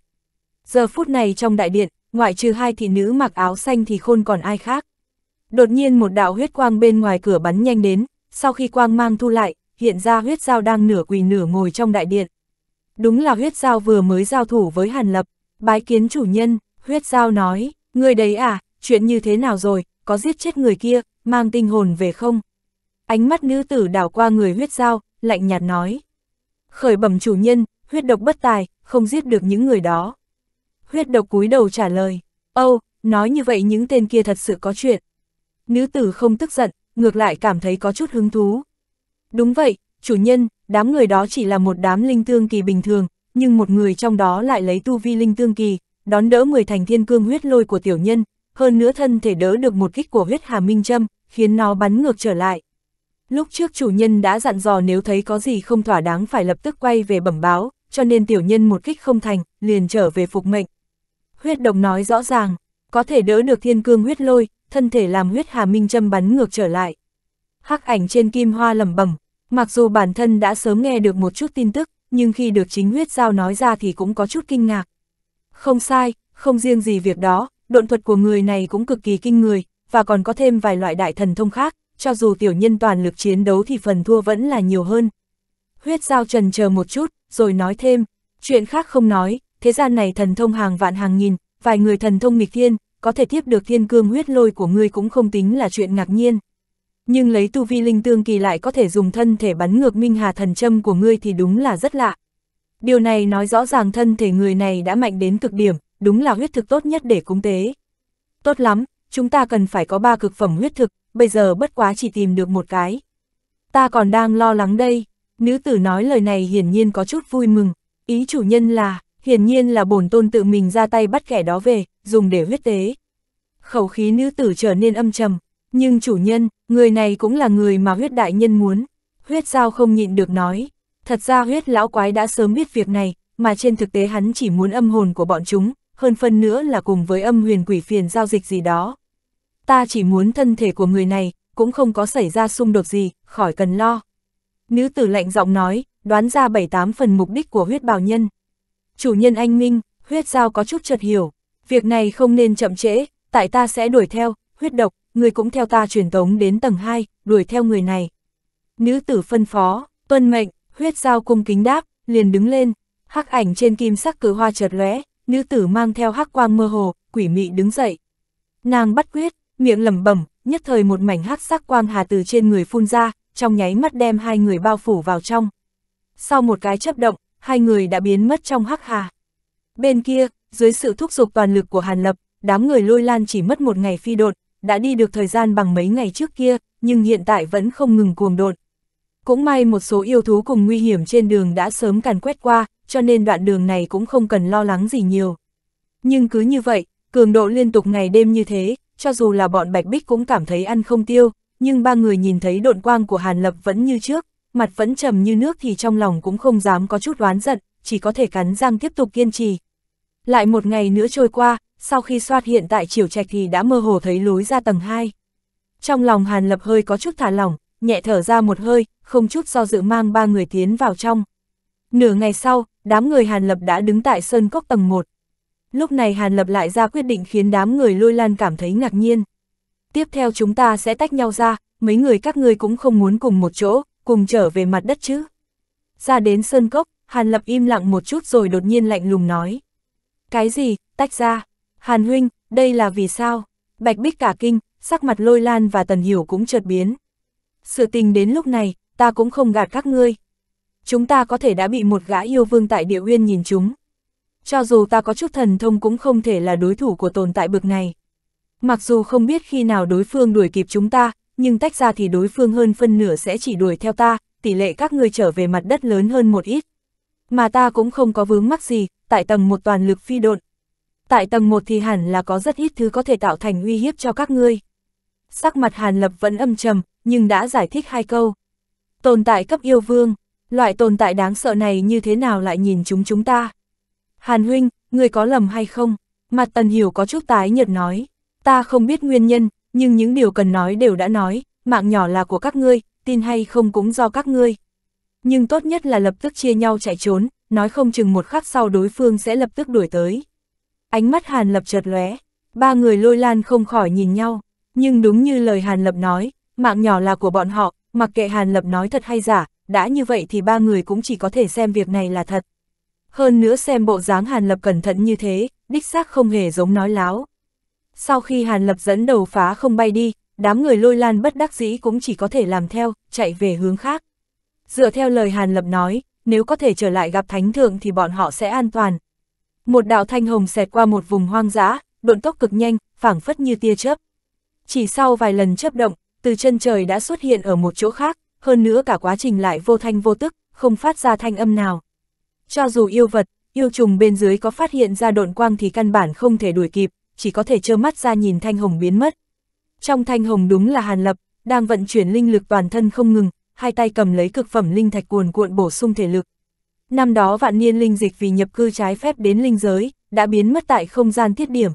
Giờ phút này trong đại điện, ngoại trừ hai thị nữ mặc áo xanh thì khôn còn ai khác. Đột nhiên một đạo huyết quang bên ngoài cửa bắn nhanh đến, sau khi quang mang thu lại, hiện ra huyết giao đang nửa quỳ nửa ngồi trong đại điện. Đúng là huyết giao vừa mới giao thủ với Hàn Lập, bái kiến chủ nhân, huyết giao nói, người đấy à, chuyện như thế nào rồi, có giết chết người kia, mang tinh hồn về không? Ánh mắt nữ tử đảo qua người huyết giao lạnh nhạt nói. Khởi bẩm chủ nhân, huyết độc bất tài, không giết được những người đó. Huyết độc cúi đầu trả lời, Âu, nói như vậy những tên kia thật sự có chuyện nữ tử không tức giận, ngược lại cảm thấy có chút hứng thú. Đúng vậy, chủ nhân, đám người đó chỉ là một đám linh tương kỳ bình thường, nhưng một người trong đó lại lấy tu vi linh tương kỳ, đón đỡ 10 thành thiên cương huyết lôi của tiểu nhân, hơn nữa thân thể đỡ được một kích của huyết hà minh châm, khiến nó bắn ngược trở lại. Lúc trước chủ nhân đã dặn dò nếu thấy có gì không thỏa đáng phải lập tức quay về bẩm báo, cho nên tiểu nhân một kích không thành, liền trở về phục mệnh. Huyết độc nói rõ ràng, có thể đỡ được thiên cương huyết lôi, thân thể làm huyết hà minh châm bắn ngược trở lại. Hắc ảnh trên kim hoa lẩm bẩm mặc dù bản thân đã sớm nghe được một chút tin tức, nhưng khi được chính huyết giao nói ra thì cũng có chút kinh ngạc. Không sai, không riêng gì việc đó, độn thuật của người này cũng cực kỳ kinh người, và còn có thêm vài loại đại thần thông khác, cho dù tiểu nhân toàn lực chiến đấu thì phần thua vẫn là nhiều hơn. Huyết giao trần chờ một chút, rồi nói thêm, chuyện khác không nói, thế gian này thần thông hàng vạn hàng nghìn, vài người thần thông nghịch thiên, có thể tiếp được thiên cương huyết lôi của ngươi cũng không tính là chuyện ngạc nhiên. Nhưng lấy tu vi linh tương kỳ lại có thể dùng thân thể bắn ngược minh hà thần châm của ngươi thì đúng là rất lạ. Điều này nói rõ ràng thân thể người này đã mạnh đến cực điểm, đúng là huyết thực tốt nhất để cung tế. Tốt lắm, chúng ta cần phải có ba cực phẩm huyết thực, bây giờ bất quá chỉ tìm được một cái. Ta còn đang lo lắng đây, nữ tử nói lời này hiển nhiên có chút vui mừng, ý chủ nhân là, hiển nhiên là bổn tôn tự mình ra tay bắt kẻ đó về, dùng để huyết tế. Khẩu khí nữ tử trở nên âm trầm, nhưng chủ nhân, người này cũng là người mà huyết đại nhân muốn. Huyết sao không nhịn được nói, thật ra huyết lão quái đã sớm biết việc này, mà trên thực tế hắn chỉ muốn âm hồn của bọn chúng, hơn phân nữa là cùng với âm huyền quỷ phiền giao dịch gì đó. Ta chỉ muốn thân thể của người này, cũng không có xảy ra xung đột gì, khỏi cần lo. Nữ tử lạnh giọng nói, đoán ra bảy tám phần mục đích của huyết bào nhân. Chủ nhân anh Minh, huyết giao có chút chợt hiểu, việc này không nên chậm trễ, tại ta sẽ đuổi theo, huyết độc, người cũng theo ta truyền tống đến tầng 2, đuổi theo người này. Nữ tử phân phó, tuân mệnh, huyết giao cung kính đáp, liền đứng lên, hắc ảnh trên kim sắc cử hoa chợt lóe, nữ tử mang theo hắc quang mơ hồ, quỷ mị đứng dậy. Nàng bắt quyết, miệng lẩm bẩm, nhất thời một mảnh hắc sắc quang hà từ trên người phun ra, trong nháy mắt đem hai người bao phủ vào trong. Sau một cái chấp động, hai người đã biến mất trong hắc hà. Bên kia, dưới sự thúc giục toàn lực của Hàn Lập, đám người lôi lan chỉ mất một ngày phi đột, đã đi được thời gian bằng mấy ngày trước kia, nhưng hiện tại vẫn không ngừng cuồng đột. Cũng may một số yêu thú cùng nguy hiểm trên đường đã sớm càn quét qua, cho nên đoạn đường này cũng không cần lo lắng gì nhiều. Nhưng cứ như vậy, cường độ liên tục ngày đêm như thế, cho dù là bọn Bạch Bích cũng cảm thấy ăn không tiêu, nhưng ba người nhìn thấy độn quang của Hàn Lập vẫn như trước, mặt vẫn trầm như nước thì trong lòng cũng không dám có chút oán giận, chỉ có thể cắn răng tiếp tục kiên trì. Lại một ngày nữa trôi qua, sau khi soát hiện tại chiều trạch thì đã mơ hồ thấy lối ra tầng 2. Trong lòng Hàn Lập hơi có chút thả lỏng, nhẹ thở ra một hơi, không chút do dự mang ba người tiến vào trong. Nửa ngày sau, đám người Hàn Lập đã đứng tại sơn cốc tầng 1. Lúc này Hàn Lập lại ra quyết định khiến đám người lôi lan cảm thấy ngạc nhiên. Tiếp theo chúng ta sẽ tách nhau ra, mấy người các ngươi cũng không muốn cùng một chỗ, cùng trở về mặt đất chứ. Ra đến sơn cốc, Hàn Lập im lặng một chút rồi đột nhiên lạnh lùng nói. Cái gì, tách ra, Hàn Huynh, đây là vì sao? Bạch Bích cả kinh, sắc mặt lôi lan và tần hiểu cũng chợt biến. Sự tình đến lúc này, ta cũng không gạt các ngươi. Chúng ta có thể đã bị một gã yêu vương tại địa uyên nhìn chúng. Cho dù ta có chút thần thông cũng không thể là đối thủ của tồn tại bực này. Mặc dù không biết khi nào đối phương đuổi kịp chúng ta, nhưng tách ra thì đối phương hơn phân nửa sẽ chỉ đuổi theo ta, tỷ lệ các ngươi trở về mặt đất lớn hơn một ít. Mà ta cũng không có vướng mắc gì, tại tầng một toàn lực phi độn. Tại tầng một thì hẳn là có rất ít thứ có thể tạo thành uy hiếp cho các ngươi. Sắc mặt Hàn Lập vẫn âm trầm, nhưng đã giải thích hai câu. Tồn tại cấp yêu vương, loại tồn tại đáng sợ này như thế nào lại nhìn chúng chúng ta? Hàn huynh, người có lầm hay không? Mặt tần hiểu có chút tái nhợt nói, ta không biết nguyên nhân, nhưng những điều cần nói đều đã nói, mạng nhỏ là của các ngươi, tin hay không cũng do các ngươi. Nhưng tốt nhất là lập tức chia nhau chạy trốn, nói không chừng một khắc sau đối phương sẽ lập tức đuổi tới. Ánh mắt Hàn Lập chợt lóe, ba người lôi lan không khỏi nhìn nhau, nhưng đúng như lời Hàn Lập nói, mạng nhỏ là của bọn họ, mặc kệ Hàn Lập nói thật hay giả, đã như vậy thì ba người cũng chỉ có thể xem việc này là thật. Hơn nữa xem bộ dáng Hàn Lập cẩn thận như thế, đích xác không hề giống nói láo. Sau khi Hàn Lập dẫn đầu phá không bay đi, đám người lôi lan bất đắc dĩ cũng chỉ có thể làm theo, chạy về hướng khác. Dựa theo lời Hàn Lập nói, nếu có thể trở lại gặp Thánh Thượng thì bọn họ sẽ an toàn. Một đạo thanh hồng xẹt qua một vùng hoang dã, độn tốc cực nhanh, phảng phất như tia chớp. Chỉ sau vài lần chớp động, từ chân trời đã xuất hiện ở một chỗ khác, hơn nữa cả quá trình lại vô thanh vô tức, không phát ra thanh âm nào. Cho dù yêu vật, yêu trùng bên dưới có phát hiện ra độn quang thì căn bản không thể đuổi kịp, chỉ có thể trơ mắt ra nhìn Thanh Hồng biến mất. Trong Thanh Hồng đúng là Hàn Lập, đang vận chuyển linh lực toàn thân không ngừng, hai tay cầm lấy cực phẩm linh thạch cuồn cuộn bổ sung thể lực. Năm đó vạn niên linh dịch vì nhập cư trái phép đến linh giới, đã biến mất tại không gian tiết điểm.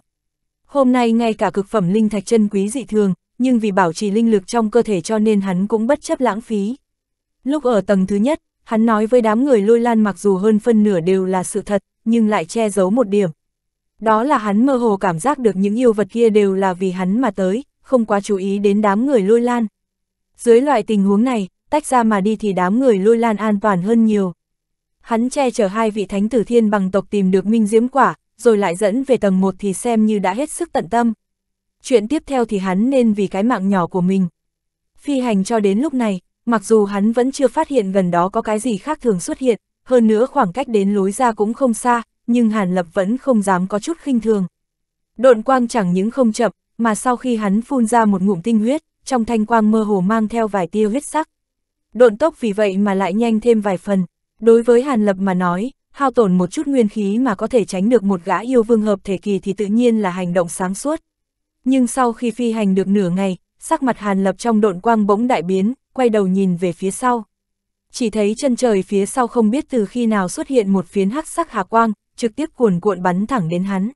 Hôm nay ngay cả cực phẩm linh thạch chân quý dị thường, nhưng vì bảo trì linh lực trong cơ thể cho nên hắn cũng bất chấp lãng phí. Lúc ở tầng thứ nhất, hắn nói với đám người lôi lan mặc dù hơn phân nửa đều là sự thật, nhưng lại che giấu một điểm, đó là hắn mơ hồ cảm giác được những yêu vật kia đều là vì hắn mà tới, không quá chú ý đến đám người lôi lan. Dưới loại tình huống này, tách ra mà đi thì đám người lôi lan an toàn hơn nhiều. Hắn che chở hai vị thánh tử thiên bằng tộc tìm được minh diễm quả, rồi lại dẫn về tầng 1 thì xem như đã hết sức tận tâm. Chuyện tiếp theo thì hắn nên vì cái mạng nhỏ của mình. Phi hành cho đến lúc này, mặc dù hắn vẫn chưa phát hiện gần đó có cái gì khác thường xuất hiện, hơn nữa khoảng cách đến lối ra cũng không xa, nhưng Hàn Lập vẫn không dám có chút khinh thường. Độn quang chẳng những không chậm, mà sau khi hắn phun ra một ngụm tinh huyết, trong thanh quang mơ hồ mang theo vài tia huyết sắc. Độn tốc vì vậy mà lại nhanh thêm vài phần, đối với Hàn Lập mà nói, hao tổn một chút nguyên khí mà có thể tránh được một gã yêu vương hợp thể kỳ thì tự nhiên là hành động sáng suốt. Nhưng sau khi phi hành được nửa ngày, sắc mặt Hàn Lập trong độn quang bỗng đại biến, quay đầu nhìn về phía sau. Chỉ thấy chân trời phía sau không biết từ khi nào xuất hiện một phiến hắc sắc hà quang, trực tiếp cuồn cuộn bắn thẳng đến hắn.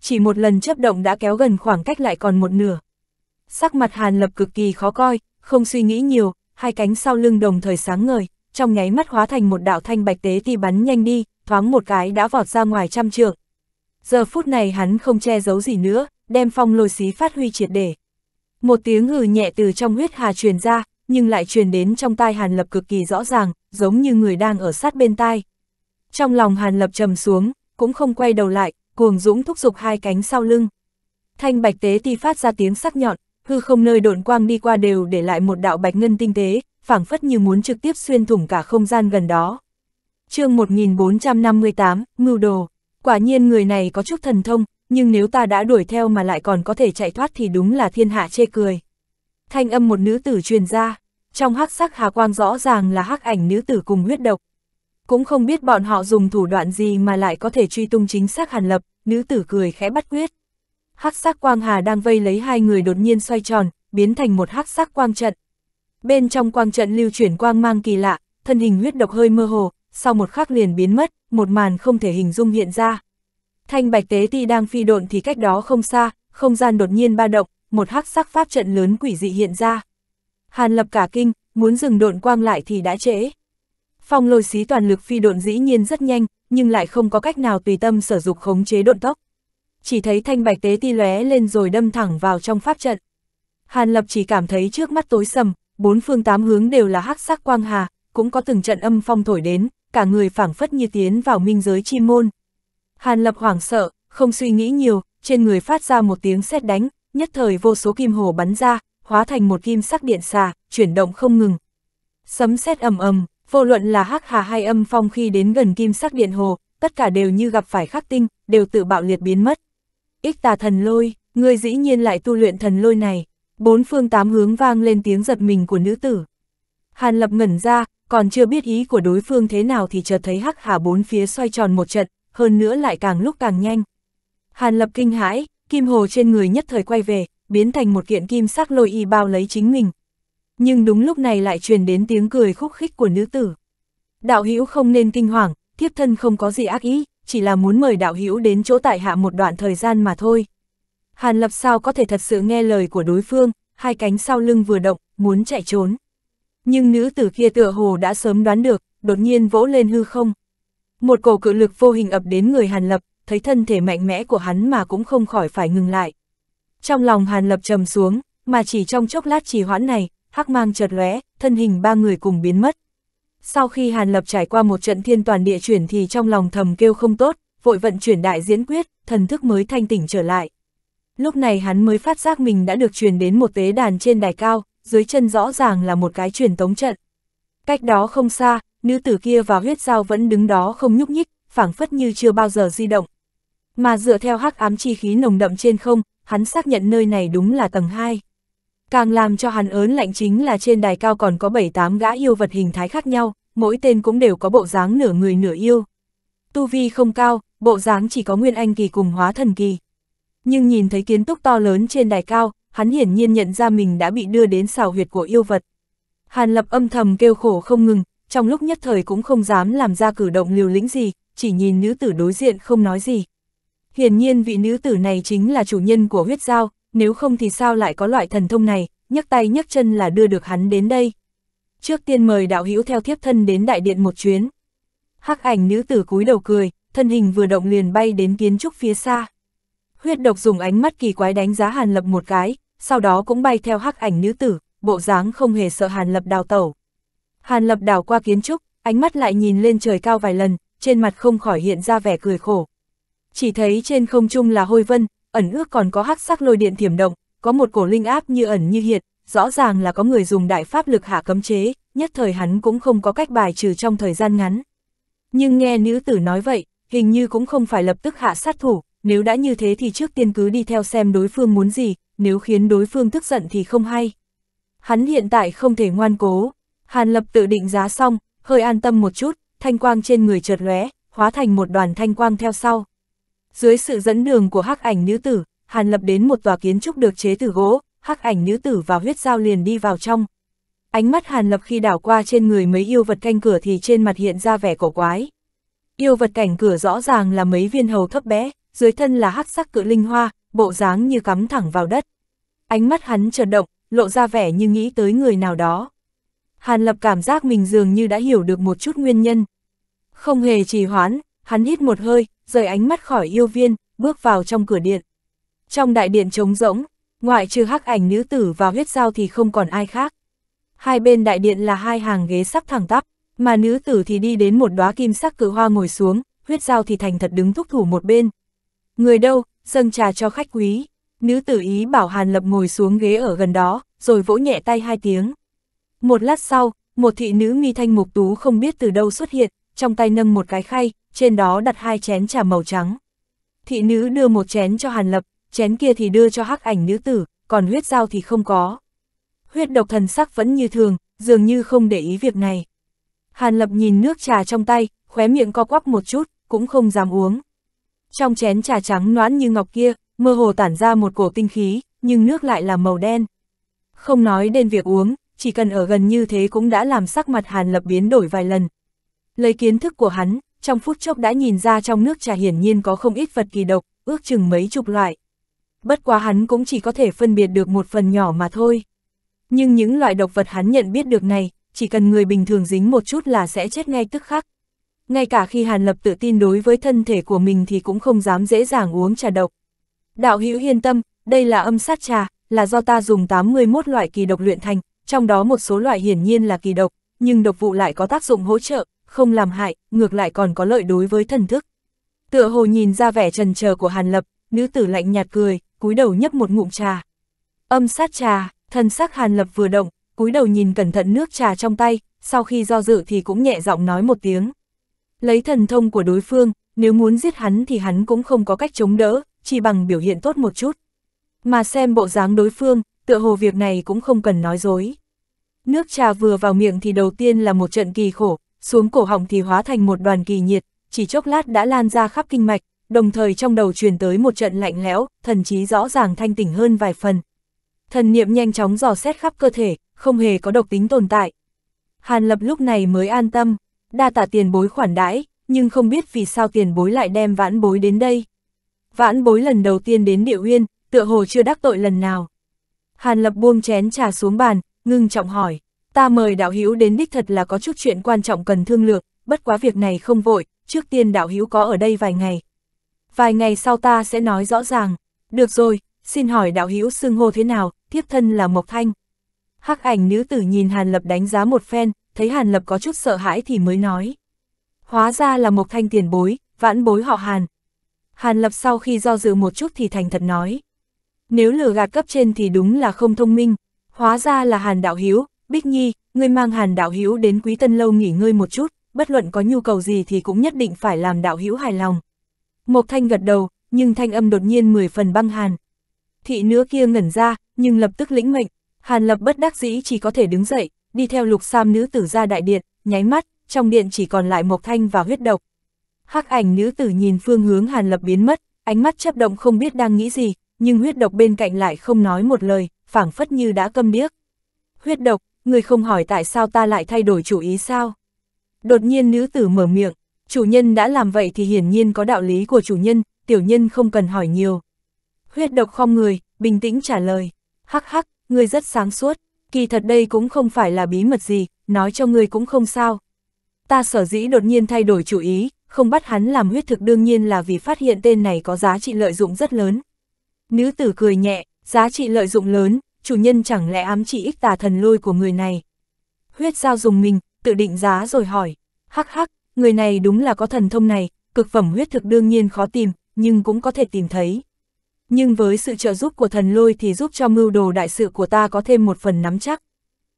Chỉ một lần chấp động đã kéo gần khoảng cách lại còn một nửa. Sắc mặt Hàn Lập cực kỳ khó coi, không suy nghĩ nhiều, hai cánh sau lưng đồng thời sáng ngời, trong nháy mắt hóa thành một đạo thanh bạch tế ti bắn nhanh đi, thoáng một cái đã vọt ra ngoài trăm trượng. Giờ phút này hắn không che giấu gì nữa, đem phong lôi xí phát huy triệt để. Một tiếng hừ nhẹ từ trong huyết hà truyền ra, nhưng lại truyền đến trong tai Hàn Lập cực kỳ rõ ràng, giống như người đang ở sát bên tai. Trong lòng Hàn Lập trầm xuống, cũng không quay đầu lại, cuồng dũng thúc giục hai cánh sau lưng. Thanh bạch tế ti phát ra tiếng sắc nhọn, hư không nơi độn quang đi qua đều để lại một đạo bạch ngân tinh tế, phảng phất như muốn trực tiếp xuyên thủng cả không gian gần đó. chương 1458, Mưu Đồ. Quả nhiên người này có chút thần thông, nhưng nếu ta đã đuổi theo mà lại còn có thể chạy thoát thì đúng là thiên hạ chê cười. Thanh âm một nữ tử truyền ra, trong hắc sắc hà quang rõ ràng là hắc ảnh nữ tử cùng huyết độc, cũng không biết bọn họ dùng thủ đoạn gì mà lại có thể truy tung chính xác Hàn Lập, nữ tử cười khẽ bắt quyết. Hắc sắc quang hà đang vây lấy hai người đột nhiên xoay tròn, biến thành một hắc sắc quang trận. Bên trong quang trận lưu chuyển quang mang kỳ lạ, thân hình huyết độc hơi mơ hồ, sau một khắc liền biến mất, một màn không thể hình dung hiện ra. Thanh bạch tế ti đang phi độn thì cách đó không xa, không gian đột nhiên ba động, một hắc sắc pháp trận lớn quỷ dị hiện ra. Hàn lập cả kinh, muốn dừng độn quang lại thì đã trễ. Phong lôi xí toàn lực phi độn dĩ nhiên rất nhanh, nhưng lại không có cách nào tùy tâm sử dụng khống chế độn tốc. Chỉ thấy thanh bạch tế ti lóe lên rồi đâm thẳng vào trong pháp trận. Hàn Lập chỉ cảm thấy trước mắt tối sầm, bốn phương tám hướng đều là hắc sắc quang hà, cũng có từng trận âm phong thổi đến, cả người phảng phất như tiến vào minh giới chi môn. Hàn Lập hoảng sợ, không suy nghĩ nhiều, trên người phát ra một tiếng sét đánh, nhất thời vô số kim hồ bắn ra, hóa thành một kim sắc điện xà, chuyển động không ngừng. Sấm sét ầm ầm, Vô luận là hắc hà hay âm phong khi đến gần kim sắc điện hồ, tất cả đều như gặp phải khắc tinh, đều tự bạo liệt biến mất. Ích tà thần lôi, người dĩ nhiên lại tu luyện thần lôi này. Bốn phương tám hướng vang lên tiếng giật mình của nữ tử. Hàn lập ngẩn ra, còn chưa biết ý của đối phương thế nào thì chợt thấy hắc hà bốn phía xoay tròn một trận, hơn nữa lại càng lúc càng nhanh. Hàn lập kinh hãi, kim hồ trên người nhất thời quay về, biến thành một kiện kim sắc lôi y bao lấy chính mình, nhưng đúng lúc này lại truyền đến tiếng cười khúc khích của nữ tử. Đạo hữu không nên kinh hoàng, thiếp thân không có gì ác ý, chỉ là muốn mời đạo hữu đến chỗ tại hạ một đoạn thời gian mà thôi. Hàn lập sao có thể thật sự nghe lời của đối phương, hai cánh sau lưng vừa động, muốn chạy trốn. Nhưng nữ tử kia tựa hồ đã sớm đoán được, đột nhiên vỗ lên hư không. Một cổ cự lực vô hình ập đến người Hàn Lập, thấy thân thể mạnh mẽ của hắn mà cũng không khỏi phải ngừng lại. Trong lòng Hàn Lập trầm xuống, mà chỉ trong chốc lát trì hoãn này, hắc mang chợt lóe, thân hình ba người cùng biến mất. Sau khi Hàn Lập trải qua một trận thiên toàn địa chuyển thì trong lòng thầm kêu không tốt, vội vận chuyển đại diễn quyết, thần thức mới thanh tỉnh trở lại. Lúc này hắn mới phát giác mình đã được truyền đến một tế đàn trên đài cao, dưới chân rõ ràng là một cái truyền tống trận. Cách đó không xa, nữ tử kia và huyết dao vẫn đứng đó không nhúc nhích, phảng phất như chưa bao giờ di động. Mà dựa theo hắc ám chi khí nồng đậm trên không, hắn xác nhận nơi này đúng là tầng 2. Càng làm cho hắn ớn lạnh chính là trên đài cao còn có 7-8 gã yêu vật hình thái khác nhau, mỗi tên cũng đều có bộ dáng nửa người nửa yêu. Tu vi không cao, bộ dáng chỉ có nguyên anh kỳ cùng hóa thần kỳ. Nhưng nhìn thấy kiến túc to lớn trên đài cao, hắn hiển nhiên nhận ra mình đã bị đưa đến xào huyệt của yêu vật. Hàn lập âm thầm kêu khổ không ngừng, trong lúc nhất thời cũng không dám làm ra cử động liều lĩnh gì, chỉ nhìn nữ tử đối diện không nói gì. Hiển nhiên vị nữ tử này chính là chủ nhân của huyết giao, nếu không thì sao lại có loại thần thông này, nhấc tay nhấc chân là đưa được hắn đến đây. Trước tiên mời đạo hữu theo thiếp thân đến đại điện một chuyến. Hắc ảnh nữ tử cúi đầu cười, thân hình vừa động liền bay đến kiến trúc phía xa. Huyết độc dùng ánh mắt kỳ quái đánh giá Hàn Lập một cái, sau đó cũng bay theo hắc ảnh nữ tử, bộ dáng không hề sợ Hàn Lập đào tẩu. Hàn Lập đào qua kiến trúc, ánh mắt lại nhìn lên trời cao vài lần, trên mặt không khỏi hiện ra vẻ cười khổ. Chỉ thấy trên không trung là hôi vân, ẩn ước còn có hắc sắc lôi điện thiểm động, có một cổ linh áp như ẩn như hiện, rõ ràng là có người dùng đại pháp lực hạ cấm chế, nhất thời hắn cũng không có cách bài trừ trong thời gian ngắn. Nhưng nghe nữ tử nói vậy, hình như cũng không phải lập tức hạ sát thủ, nếu đã như thế thì trước tiên cứ đi theo xem đối phương muốn gì, nếu khiến đối phương tức giận thì không hay. Hắn hiện tại không thể ngoan cố, Hàn Lập tự định giá xong, hơi an tâm một chút, thanh quang trên người chợt lóe, hóa thành một đoàn thanh quang theo sau. Dưới sự dẫn đường của hắc ảnh nữ tử, Hàn Lập đến một tòa kiến trúc được chế từ gỗ, hắc ảnh nữ tử và huyết dao liền đi vào trong. Ánh mắt Hàn Lập khi đảo qua trên người mấy yêu vật canh cửa thì trên mặt hiện ra vẻ cổ quái. Yêu vật cảnh cửa rõ ràng là mấy viên hầu thấp bé, dưới thân là hắc sắc cự linh hoa, bộ dáng như cắm thẳng vào đất. Ánh mắt hắn chợt động, lộ ra vẻ như nghĩ tới người nào đó. Hàn Lập cảm giác mình dường như đã hiểu được một chút nguyên nhân. Không hề trì hoãn, hắn hít một hơi, rời ánh mắt khỏi yêu viên, bước vào trong cửa điện. Trong đại điện trống rỗng, ngoại trừ hắc ảnh nữ tử và huyết giao thì không còn ai khác. Hai bên đại điện là hai hàng ghế sắp thẳng tắp, mà nữ tử thì đi đến một đóa kim sắc cử hoa ngồi xuống, huyết giao thì thành thật đứng thúc thủ một bên. Người đâu, dâng trà cho khách quý. Nữ tử ý bảo Hàn Lập ngồi xuống ghế ở gần đó, rồi vỗ nhẹ tay hai tiếng. Một lát sau, một thị nữ nghi thanh mục tú không biết từ đâu xuất hiện, trong tay nâng một cái khay, trên đó đặt hai chén trà màu trắng. Thị nữ đưa một chén cho Hàn Lập, chén kia thì đưa cho hắc ảnh nữ tử, còn huyết dao thì không có. Huyết độc thần sắc vẫn như thường, dường như không để ý việc này. Hàn Lập nhìn nước trà trong tay, khóe miệng co quắp một chút, cũng không dám uống. Trong chén trà trắng noãn như ngọc kia, mơ hồ tản ra một cổ tinh khí, nhưng nước lại là màu đen. Không nói đến việc uống, chỉ cần ở gần như thế cũng đã làm sắc mặt Hàn Lập biến đổi vài lần, Lấy kiến thức của hắn, trong phút chốc đã nhìn ra trong nước trà hiển nhiên có không ít vật kỳ độc, ước chừng mấy chục loại. Bất quá hắn cũng chỉ có thể phân biệt được một phần nhỏ mà thôi. Nhưng những loại độc vật hắn nhận biết được này, chỉ cần người bình thường dính một chút là sẽ chết ngay tức khắc. Ngay cả khi Hàn Lập tự tin đối với thân thể của mình thì cũng không dám dễ dàng uống trà độc. Đạo hữu yên tâm, đây là âm sát trà, là do ta dùng 81 loại kỳ độc luyện thành, trong đó một số loại hiển nhiên là kỳ độc, nhưng độc vụ lại có tác dụng hỗ trợ, không làm hại, ngược lại còn có lợi đối với thần thức. Tựa hồ nhìn ra vẻ trần chờ của Hàn Lập, nữ tử lạnh nhạt cười, cúi đầu nhấp một ngụm trà. Âm sát trà, thân sắc Hàn Lập vừa động, cúi đầu nhìn cẩn thận nước trà trong tay, sau khi do dự thì cũng nhẹ giọng nói một tiếng. Lấy thần thông của đối phương, nếu muốn giết hắn thì hắn cũng không có cách chống đỡ, chỉ bằng biểu hiện tốt một chút. Mà xem bộ dáng đối phương, tựa hồ việc này cũng không cần nói dối. Nước trà vừa vào miệng thì đầu tiên là một trận kỳ khổ, xuống cổ họng thì hóa thành một đoàn kỳ nhiệt, chỉ chốc lát đã lan ra khắp kinh mạch, đồng thời trong đầu truyền tới một trận lạnh lẽo, thần trí rõ ràng thanh tỉnh hơn vài phần. Thần niệm nhanh chóng dò xét khắp cơ thể, không hề có độc tính tồn tại. Hàn Lập lúc này mới an tâm, đa tạ tiền bối khoản đãi, nhưng không biết vì sao tiền bối lại đem vãn bối đến đây. Vãn bối lần đầu tiên đến địa uyên, tựa hồ chưa đắc tội lần nào. Hàn Lập buông chén trà xuống bàn, ngưng trọng hỏi ta mời đạo hữu đến đích thật là có chút chuyện quan trọng cần thương lượng, bất quá việc này không vội, trước tiên đạo hữu có ở đây vài ngày. Vài ngày sau ta sẽ nói rõ ràng. Được rồi, xin hỏi đạo hữu xưng hô thế nào, thiếp thân là Mộc Thanh. Hắc ảnh nữ tử nhìn Hàn Lập đánh giá một phen, thấy Hàn Lập có chút sợ hãi thì mới nói. Hóa ra là Mộc Thanh tiền bối, vãn bối họ Hàn. Hàn Lập sau khi do dự một chút thì thành thật nói. Nếu lừa gạt cấp trên thì đúng là không thông minh, hóa ra là Hàn Đạo hữu. Bích Nhi, ngươi mang Hàn đạo hữu đến Quý Tân lâu nghỉ ngơi một chút, bất luận có nhu cầu gì thì cũng nhất định phải làm đạo hữu hài lòng. Mộc Thanh gật đầu, nhưng thanh âm đột nhiên mười phần băng hàn. Thị nữ kia ngẩn ra, nhưng lập tức lĩnh mệnh, Hàn Lập bất đắc dĩ chỉ có thể đứng dậy, đi theo Lục Sam nữ tử ra đại điện, nháy mắt, trong điện chỉ còn lại Mộc Thanh và huyết độc. Hắc ảnh nữ tử nhìn phương hướng Hàn Lập biến mất, ánh mắt chấp động không biết đang nghĩ gì, nhưng huyết độc bên cạnh lại không nói một lời, phảng phất như đã câm điếc. Huyết độc, người không hỏi tại sao ta lại thay đổi chủ ý sao? Đột nhiên nữ tử mở miệng, chủ nhân đã làm vậy thì hiển nhiên có đạo lý của chủ nhân, tiểu nhân không cần hỏi nhiều. Huyết độc không người, bình tĩnh trả lời, hắc hắc, ngươi rất sáng suốt, kỳ thật đây cũng không phải là bí mật gì, nói cho ngươi cũng không sao. Ta sở dĩ đột nhiên thay đổi chủ ý, không bắt hắn làm huyết thực đương nhiên là vì phát hiện tên này có giá trị lợi dụng rất lớn. Nữ tử cười nhẹ, giá trị lợi dụng lớn, chủ nhân chẳng lẽ ám chỉ ích tà thần lôi của người này. Huyết giao dùng mình, tự định giá rồi hỏi, hắc hắc, người này đúng là có thần thông này, cực phẩm huyết thực đương nhiên khó tìm, nhưng cũng có thể tìm thấy. Nhưng với sự trợ giúp của thần lôi thì giúp cho mưu đồ đại sự của ta có thêm một phần nắm chắc.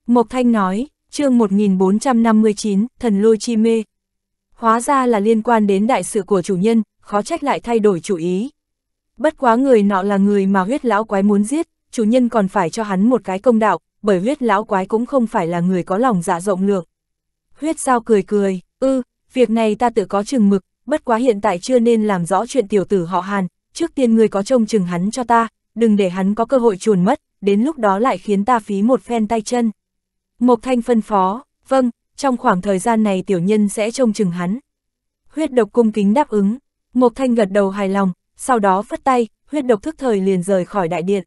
Mộc Thanh nói, chương 1459, thần lôi chi mê. Hóa ra là liên quan đến đại sự của chủ nhân, khó trách lại thay đổi chủ ý. Bất quá người nọ là người mà huyết lão quái muốn giết, chủ nhân còn phải cho hắn một cái công đạo, bởi huyết lão quái cũng không phải là người có lòng dạ rộng lượng. Huyết sao cười cười, ư, việc này ta tự có chừng mực, bất quá hiện tại chưa nên làm rõ chuyện tiểu tử họ Hàn, trước tiên ngươi có trông chừng hắn cho ta, đừng để hắn có cơ hội chuồn mất, đến lúc đó lại khiến ta phí một phen tay chân. Mộc Thanh phân phó, vâng, trong khoảng thời gian này tiểu nhân sẽ trông chừng hắn. Huyết độc cung kính đáp ứng, Mộc Thanh gật đầu hài lòng, sau đó phất tay, huyết độc thức thời liền rời khỏi đại điện.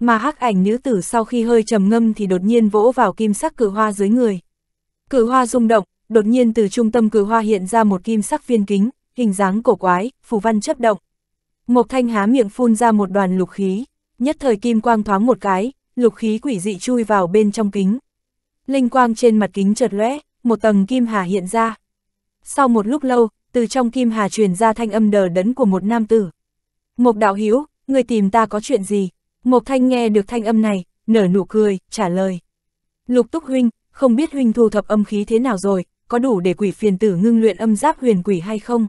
Mà hắc ảnh nữ tử sau khi hơi trầm ngâm thì đột nhiên vỗ vào kim sắc cử hoa dưới người. Cử hoa rung động, đột nhiên từ trung tâm cử hoa hiện ra một kim sắc viên kính, hình dáng cổ quái, phù văn chấp động. Mộc thanh há miệng phun ra một đoàn lục khí, nhất thời kim quang thoáng một cái, lục khí quỷ dị chui vào bên trong kính. Linh quang trên mặt kính chợt lóe, một tầng kim hà hiện ra. Sau một lúc lâu, từ trong kim hà truyền ra thanh âm đờ đẫn của một nam tử. Mộc đạo hiếu, người tìm ta có chuyện gì? Mộc Thanh nghe được thanh âm này, nở nụ cười, trả lời. Lục Túc Huynh, không biết Huynh thu thập âm khí thế nào rồi, có đủ để quỷ phiền tử ngưng luyện âm giáp huyền quỷ hay không?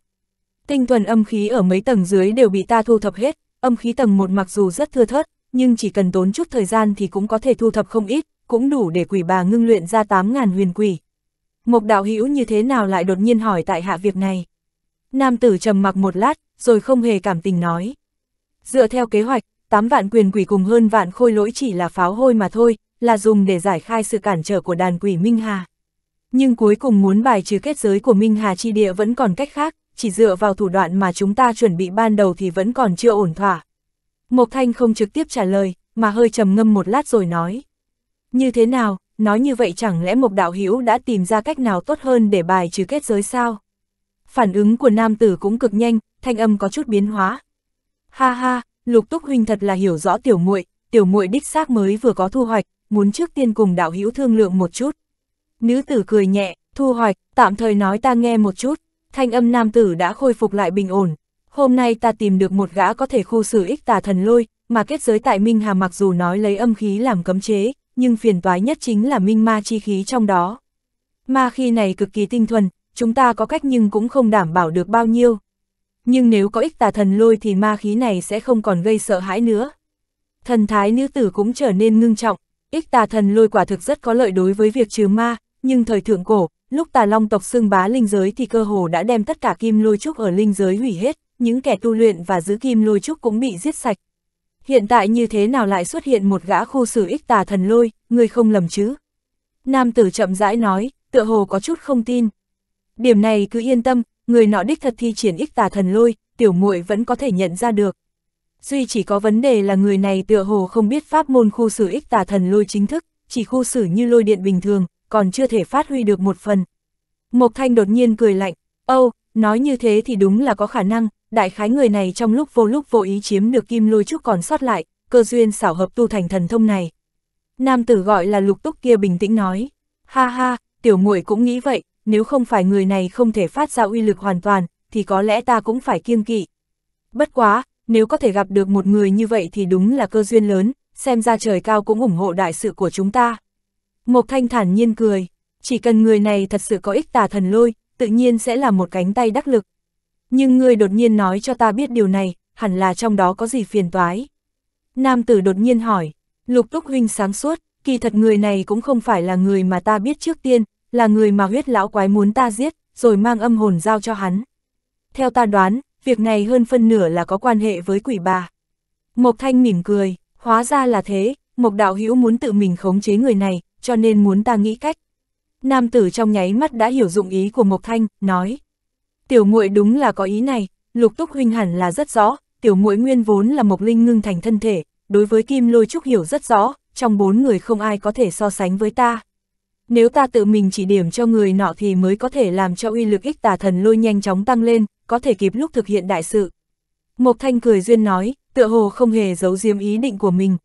Tinh thuần âm khí ở mấy tầng dưới đều bị ta thu thập hết, âm khí tầng 1 mặc dù rất thưa thớt, nhưng chỉ cần tốn chút thời gian thì cũng có thể thu thập không ít, cũng đủ để quỷ bà ngưng luyện ra 8.000 huyền quỷ. Mộc đạo hữu như thế nào lại đột nhiên hỏi tại hạ việc này? Nam tử trầm mặc một lát, rồi không hề cảm tình nói. Dựa theo kế hoạch, 8 vạn quyền quỷ cùng hơn vạn khôi lỗi chỉ là pháo hôi mà thôi, là dùng để giải khai sự cản trở của đàn quỷ Minh Hà. Nhưng cuối cùng muốn bài trừ kết giới của Minh Hà chi địa vẫn còn cách khác, chỉ dựa vào thủ đoạn mà chúng ta chuẩn bị ban đầu thì vẫn còn chưa ổn thỏa. Mộc Thanh không trực tiếp trả lời, mà hơi trầm ngâm một lát rồi nói. Như thế nào, nói như vậy chẳng lẽ Mộc Đạo Hữu đã tìm ra cách nào tốt hơn để bài trừ kết giới sao? Phản ứng của nam tử cũng cực nhanh, thanh âm có chút biến hóa. Ha ha, Lục Túc huynh thật là hiểu rõ tiểu muội, tiểu muội đích xác mới vừa có thu hoạch, muốn trước tiên cùng đạo hữu thương lượng một chút. Nữ tử cười nhẹ, thu hoạch, tạm thời nói ta nghe một chút, thanh âm nam tử đã khôi phục lại bình ổn. Hôm nay ta tìm được một gã có thể khu xử ích tà thần lôi, mà kết giới tại Minh Hà mặc dù nói lấy âm khí làm cấm chế, nhưng phiền toái nhất chính là minh ma chi khí trong đó. Ma khi này cực kỳ tinh thuần, chúng ta có cách nhưng cũng không đảm bảo được bao nhiêu nhưng nếu có ích tà thần lôi thì ma khí này sẽ không còn gây sợ hãi nữa. Thần thái nữ tử cũng trở nên ngưng trọng, ích tà thần lôi quả thực rất có lợi đối với việc trừ ma, nhưng thời thượng cổ, lúc tà long tộc xưng bá linh giới thì cơ hồ đã đem tất cả kim lôi trúc ở linh giới hủy hết, những kẻ tu luyện và giữ kim lôi trúc cũng bị giết sạch. Hiện tại như thế nào lại xuất hiện một gã khu xử ích tà thần lôi, người không lầm chứ? Nam tử chậm rãi nói, tựa hồ có chút không tin. Điểm này cứ yên tâm, người nọ đích thật thi triển ích tà thần lôi, tiểu muội vẫn có thể nhận ra được. Duy chỉ có vấn đề là người này tựa hồ không biết pháp môn khu xử ích tà thần lôi chính thức, chỉ khu xử như lôi điện bình thường, còn chưa thể phát huy được một phần. Mộc Thanh đột nhiên cười lạnh, âu, nói như thế thì đúng là có khả năng, đại khái người này trong lúc vô lúc vô ý chiếm được kim lôi trúc còn sót lại, cơ duyên xảo hợp tu thành thần thông này. Nam tử gọi là lục túc kia bình tĩnh nói, ha ha, tiểu muội cũng nghĩ vậy, nếu không phải người này không thể phát ra uy lực hoàn toàn, thì có lẽ ta cũng phải kiêng kỵ. Bất quá, nếu có thể gặp được một người như vậy thì đúng là cơ duyên lớn, xem ra trời cao cũng ủng hộ đại sự của chúng ta. Mộc Thanh thản nhiên cười, chỉ cần người này thật sự có ích tà thần lôi, tự nhiên sẽ là một cánh tay đắc lực. Nhưng người đột nhiên nói cho ta biết điều này, hẳn là trong đó có gì phiền toái. Nam tử đột nhiên hỏi, lục túc huynh sáng suốt, kỳ thật người này cũng không phải là người mà ta biết trước tiên, là người mà huyết lão quái muốn ta giết, rồi mang âm hồn giao cho hắn. Theo ta đoán, việc này hơn phân nửa là có quan hệ với quỷ bà. Mộc Thanh mỉm cười, hóa ra là thế, Mộc Đạo Hữu muốn tự mình khống chế người này, cho nên muốn ta nghĩ cách. Nam tử trong nháy mắt đã hiểu dụng ý của Mộc Thanh, nói. Tiểu muội đúng là có ý này, lục túc huynh hẳn là rất rõ, tiểu muội nguyên vốn là Mộc Linh ngưng thành thân thể, đối với kim lôi trúc hiểu rất rõ, trong bốn người không ai có thể so sánh với ta nếu ta tự mình chỉ điểm cho người nọ thì mới có thể làm cho uy lực ích tà thần lôi nhanh chóng tăng lên, có thể kịp lúc thực hiện đại sự. Mộc Thanh cười duyên nói, tựa hồ không hề giấu diếm ý định của mình.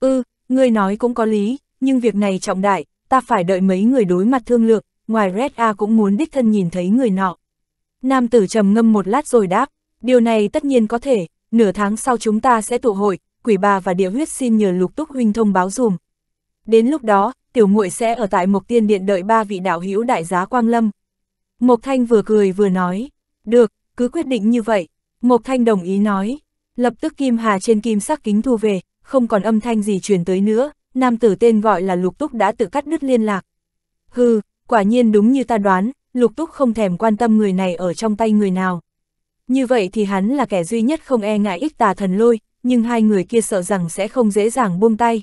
Ư, ừ, ngươi nói cũng có lý, nhưng việc này trọng đại, ta phải đợi mấy người đối mặt thương lượng, ngoài Red A cũng muốn đích thân nhìn thấy người nọ. Nam tử trầm ngâm một lát rồi đáp, điều này tất nhiên có thể, nửa tháng sau chúng ta sẽ tụ hội, quỷ bà và địa huyết xin nhờ lục túc huynh thông báo dùm. Đến lúc đó, tiểu muội sẽ ở tại Mộc Tiên Điện đợi ba vị đạo hữu đại giá Quang Lâm. Mộc Thanh vừa cười vừa nói, được, cứ quyết định như vậy. Mộc Thanh đồng ý nói, lập tức kim hà trên kim sắc kính thu về, không còn âm thanh gì truyền tới nữa, nam tử tên gọi là Lục Túc đã tự cắt đứt liên lạc. Hừ, quả nhiên đúng như ta đoán, Lục Túc không thèm quan tâm người này ở trong tay người nào. Như vậy thì hắn là kẻ duy nhất không e ngại ích tà thần lôi, nhưng hai người kia sợ rằng sẽ không dễ dàng buông tay.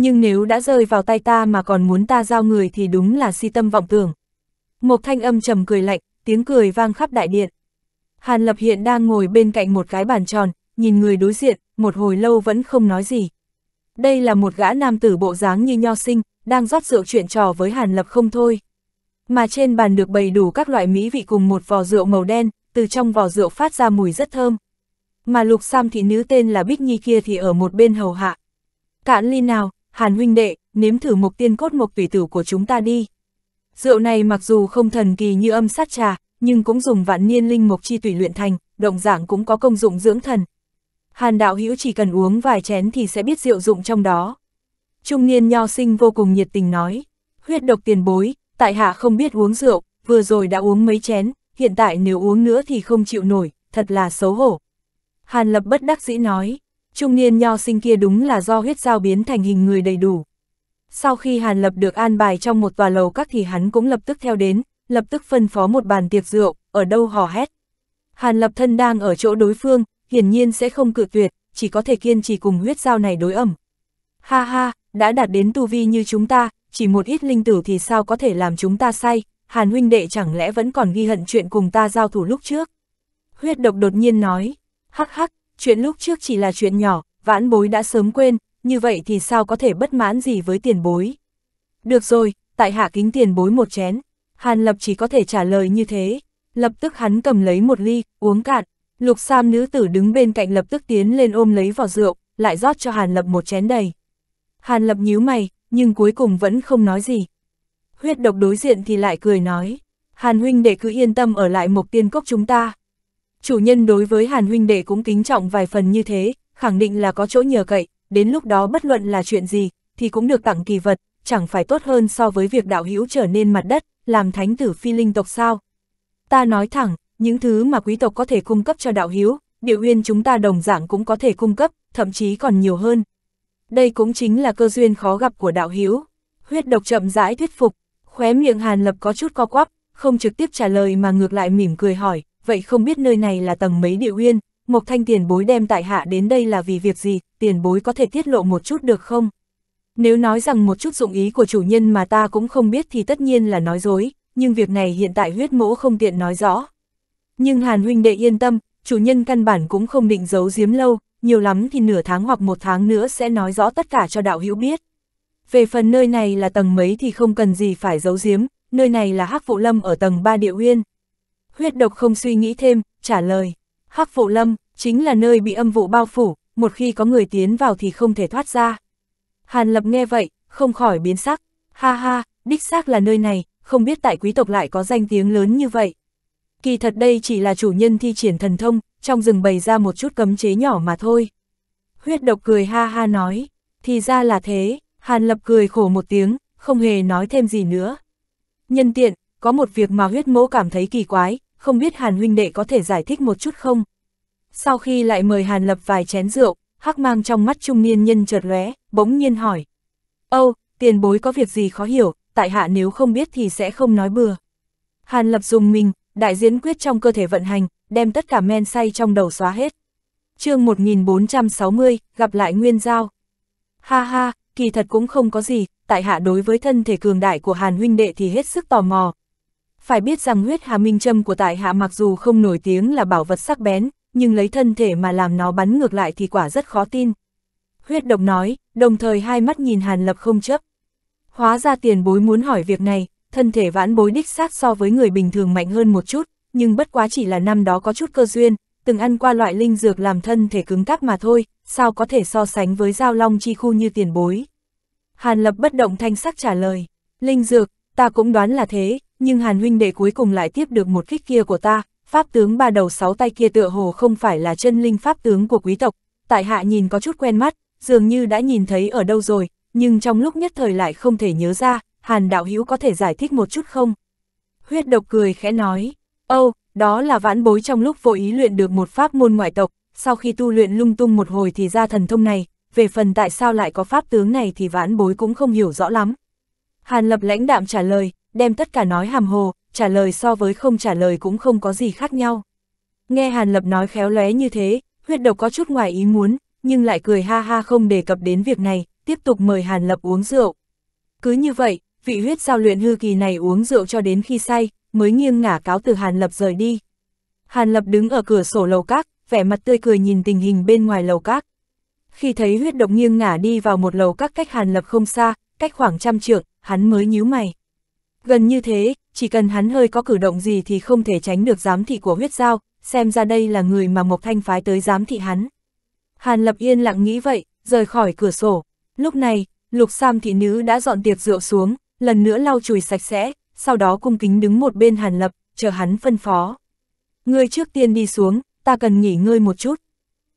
Nhưng nếu đã rơi vào tay ta mà còn muốn ta giao người thì đúng là si tâm vọng tưởng. Một thanh âm trầm cười lạnh, tiếng cười vang khắp đại điện. Hàn Lập hiện đang ngồi bên cạnh một cái bàn tròn, nhìn người đối diện, một hồi lâu vẫn không nói gì. Đây là một gã nam tử bộ dáng như nho sinh, đang rót rượu chuyện trò với Hàn Lập không thôi. Mà trên bàn được bày đủ các loại mỹ vị cùng một vò rượu màu đen, từ trong vò rượu phát ra mùi rất thơm. Mà lục sam thị nữ tên là Bích Nhi kia thì ở một bên hầu hạ. Cạn ly nào, Hàn huynh đệ, nếm thử mục tiên cốt mục tùy tử của chúng ta đi. Rượu này mặc dù không thần kỳ như âm sát trà, nhưng cũng dùng vạn niên linh mục chi tùy luyện thành, động giảng cũng có công dụng dưỡng thần. Hàn đạo hữu chỉ cần uống vài chén thì sẽ biết rượu dụng trong đó. Trung niên nho sinh vô cùng nhiệt tình nói, huyết độc tiền bối, tại hạ không biết uống rượu, vừa rồi đã uống mấy chén, hiện tại nếu uống nữa thì không chịu nổi, thật là xấu hổ. Hàn lập bất đắc dĩ nói, trung niên nho sinh kia đúng là do huyết giao biến thành hình người đầy đủ. Sau khi Hàn Lập được an bài trong một tòa lầu các thì hắn cũng lập tức theo đến, lập tức phân phó một bàn tiệc rượu, ở đâu hò hét. Hàn Lập thân đang ở chỗ đối phương, hiển nhiên sẽ không cự tuyệt, chỉ có thể kiên trì cùng huyết giao này đối ẩm. Ha ha, đã đạt đến tu vi như chúng ta, chỉ một ít linh tử thì sao có thể làm chúng ta say, Hàn huynh đệ chẳng lẽ vẫn còn ghi hận chuyện cùng ta giao thủ lúc trước. Huyết độc đột nhiên nói, hắc hắc, chuyện lúc trước chỉ là chuyện nhỏ, vãn bối đã sớm quên, như vậy thì sao có thể bất mãn gì với tiền bối. Được rồi, tại hạ kính tiền bối một chén, Hàn Lập chỉ có thể trả lời như thế, lập tức hắn cầm lấy một ly, uống cạn, lục sam nữ tử đứng bên cạnh lập tức tiến lên ôm lấy vào rượu, lại rót cho Hàn Lập một chén đầy. Hàn Lập nhíu mày, nhưng cuối cùng vẫn không nói gì. Huyết độc đối diện thì lại cười nói, Hàn huynh để cứ yên tâm ở lại một tiên cốc chúng ta chủ nhân đối với Hàn huynh đệ cũng kính trọng vài phần như thế, khẳng định là có chỗ nhờ cậy, đến lúc đó bất luận là chuyện gì, thì cũng được tặng kỳ vật, chẳng phải tốt hơn so với việc đạo hữu trở nên mặt đất, làm thánh tử phi linh tộc sao. Ta nói thẳng, những thứ mà quý tộc có thể cung cấp cho đạo hữu, điệu uyên chúng ta đồng dạng cũng có thể cung cấp, thậm chí còn nhiều hơn. Đây cũng chính là cơ duyên khó gặp của đạo hữu. Huyết độc chậm rãi thuyết phục, khóe miệng Hàn Lập có chút co quắp, không trực tiếp trả lời mà ngược lại mỉm cười hỏi, vậy không biết nơi này là tầng mấy địa uyên, Mộc Thanh tiền bối đem tại hạ đến đây là vì việc gì, tiền bối có thể tiết lộ một chút được không? Nếu nói rằng một chút dụng ý của chủ nhân mà ta cũng không biết thì tất nhiên là nói dối, nhưng việc này hiện tại huyết mỗ không tiện nói rõ. Nhưng Hàn huynh đệ yên tâm, chủ nhân căn bản cũng không định giấu giếm lâu, nhiều lắm thì nửa tháng hoặc một tháng nữa sẽ nói rõ tất cả cho đạo hữu biết. Về phần nơi này là tầng mấy thì không cần gì phải giấu giếm, nơi này là hắc vụ lâm ở tầng 3 địa uyên, Huyết độc không suy nghĩ thêm, trả lời. Hắc vụ lâm, chính là nơi bị âm vụ bao phủ, một khi có người tiến vào thì không thể thoát ra. Hàn Lập nghe vậy, không khỏi biến sắc. Ha ha, đích xác là nơi này, không biết tại quý tộc lại có danh tiếng lớn như vậy. Kỳ thật đây chỉ là chủ nhân thi triển thần thông, trong rừng bày ra một chút cấm chế nhỏ mà thôi. Huyết độc cười ha ha nói, thì ra là thế, Hàn Lập cười khổ một tiếng, không hề nói thêm gì nữa. Nhân tiện, có một việc mà huyết mỗ cảm thấy kỳ quái, không biết Hàn huynh đệ có thể giải thích một chút không? Sau khi lại mời Hàn lập vài chén rượu, hắc mang trong mắt trung niên nhân chợt lóe, bỗng nhiên hỏi. Âu, tiền bối có việc gì khó hiểu, tại hạ nếu không biết thì sẽ không nói bừa. Hàn lập dùng mình, đại diễn quyết trong cơ thể vận hành, đem tất cả men say trong đầu xóa hết. chương 1460, gặp lại Nguyên Giao. Ha ha, kỳ thật cũng không có gì, tại hạ đối với thân thể cường đại của Hàn huynh đệ thì hết sức tò mò, phải biết rằng huyết hà minh châm của tại hạ mặc dù không nổi tiếng là bảo vật sắc bén, nhưng lấy thân thể mà làm nó bắn ngược lại thì quả rất khó tin. Huyết độc nói, đồng thời hai mắt nhìn Hàn Lập không chấp. Hóa ra tiền bối muốn hỏi việc này, thân thể vãn bối đích xác so với người bình thường mạnh hơn một chút, nhưng bất quá chỉ là năm đó có chút cơ duyên, từng ăn qua loại linh dược làm thân thể cứng cáp mà thôi, sao có thể so sánh với giao long chi khu như tiền bối. Hàn Lập bất động thanh sắc trả lời, linh dược, ta cũng đoán là thế, nhưng Hàn huynh đệ cuối cùng lại tiếp được một kích kia của ta, pháp tướng ba đầu sáu tay kia tựa hồ không phải là chân linh pháp tướng của quý tộc, tại hạ nhìn có chút quen mắt, dường như đã nhìn thấy ở đâu rồi, nhưng trong lúc nhất thời lại không thể nhớ ra, Hàn đạo hữu có thể giải thích một chút không? Huyết độc cười khẽ nói, ô, oh, đó là vãn bối trong lúc vô ý luyện được một pháp môn ngoại tộc, sau khi tu luyện lung tung một hồi thì ra thần thông này, về phần tại sao lại có pháp tướng này thì vãn bối cũng không hiểu rõ lắm. Hàn lập lãnh đạm trả lời, đem tất cả nói hàm hồ, trả lời so với không trả lời cũng không có gì khác nhau. Nghe Hàn Lập nói khéo léo như thế, huyết độc có chút ngoài ý muốn, nhưng lại cười ha ha không đề cập đến việc này, tiếp tục mời Hàn Lập uống rượu. Cứ như vậy, vị huyết giao luyện hư kỳ này uống rượu cho đến khi say, mới nghiêng ngả cáo từ Hàn Lập rời đi. Hàn Lập đứng ở cửa sổ lầu các, vẻ mặt tươi cười nhìn tình hình bên ngoài lầu các. Khi thấy huyết độc nghiêng ngả đi vào một lầu các cách Hàn Lập không xa, cách khoảng trăm trượng, hắn mới nhíu mày. Gần như thế, chỉ cần hắn hơi có cử động gì thì không thể tránh được giám thị của huyết giao, xem ra đây là người mà Mộc Thanh phái tới giám thị hắn. Hàn Lập yên lặng nghĩ vậy, rời khỏi cửa sổ. Lúc này, lục sam thị nữ đã dọn tiệc rượu xuống, lần nữa lau chùi sạch sẽ, sau đó cung kính đứng một bên Hàn Lập, chờ hắn phân phó. Ngươi trước tiên đi xuống, ta cần nghỉ ngơi một chút.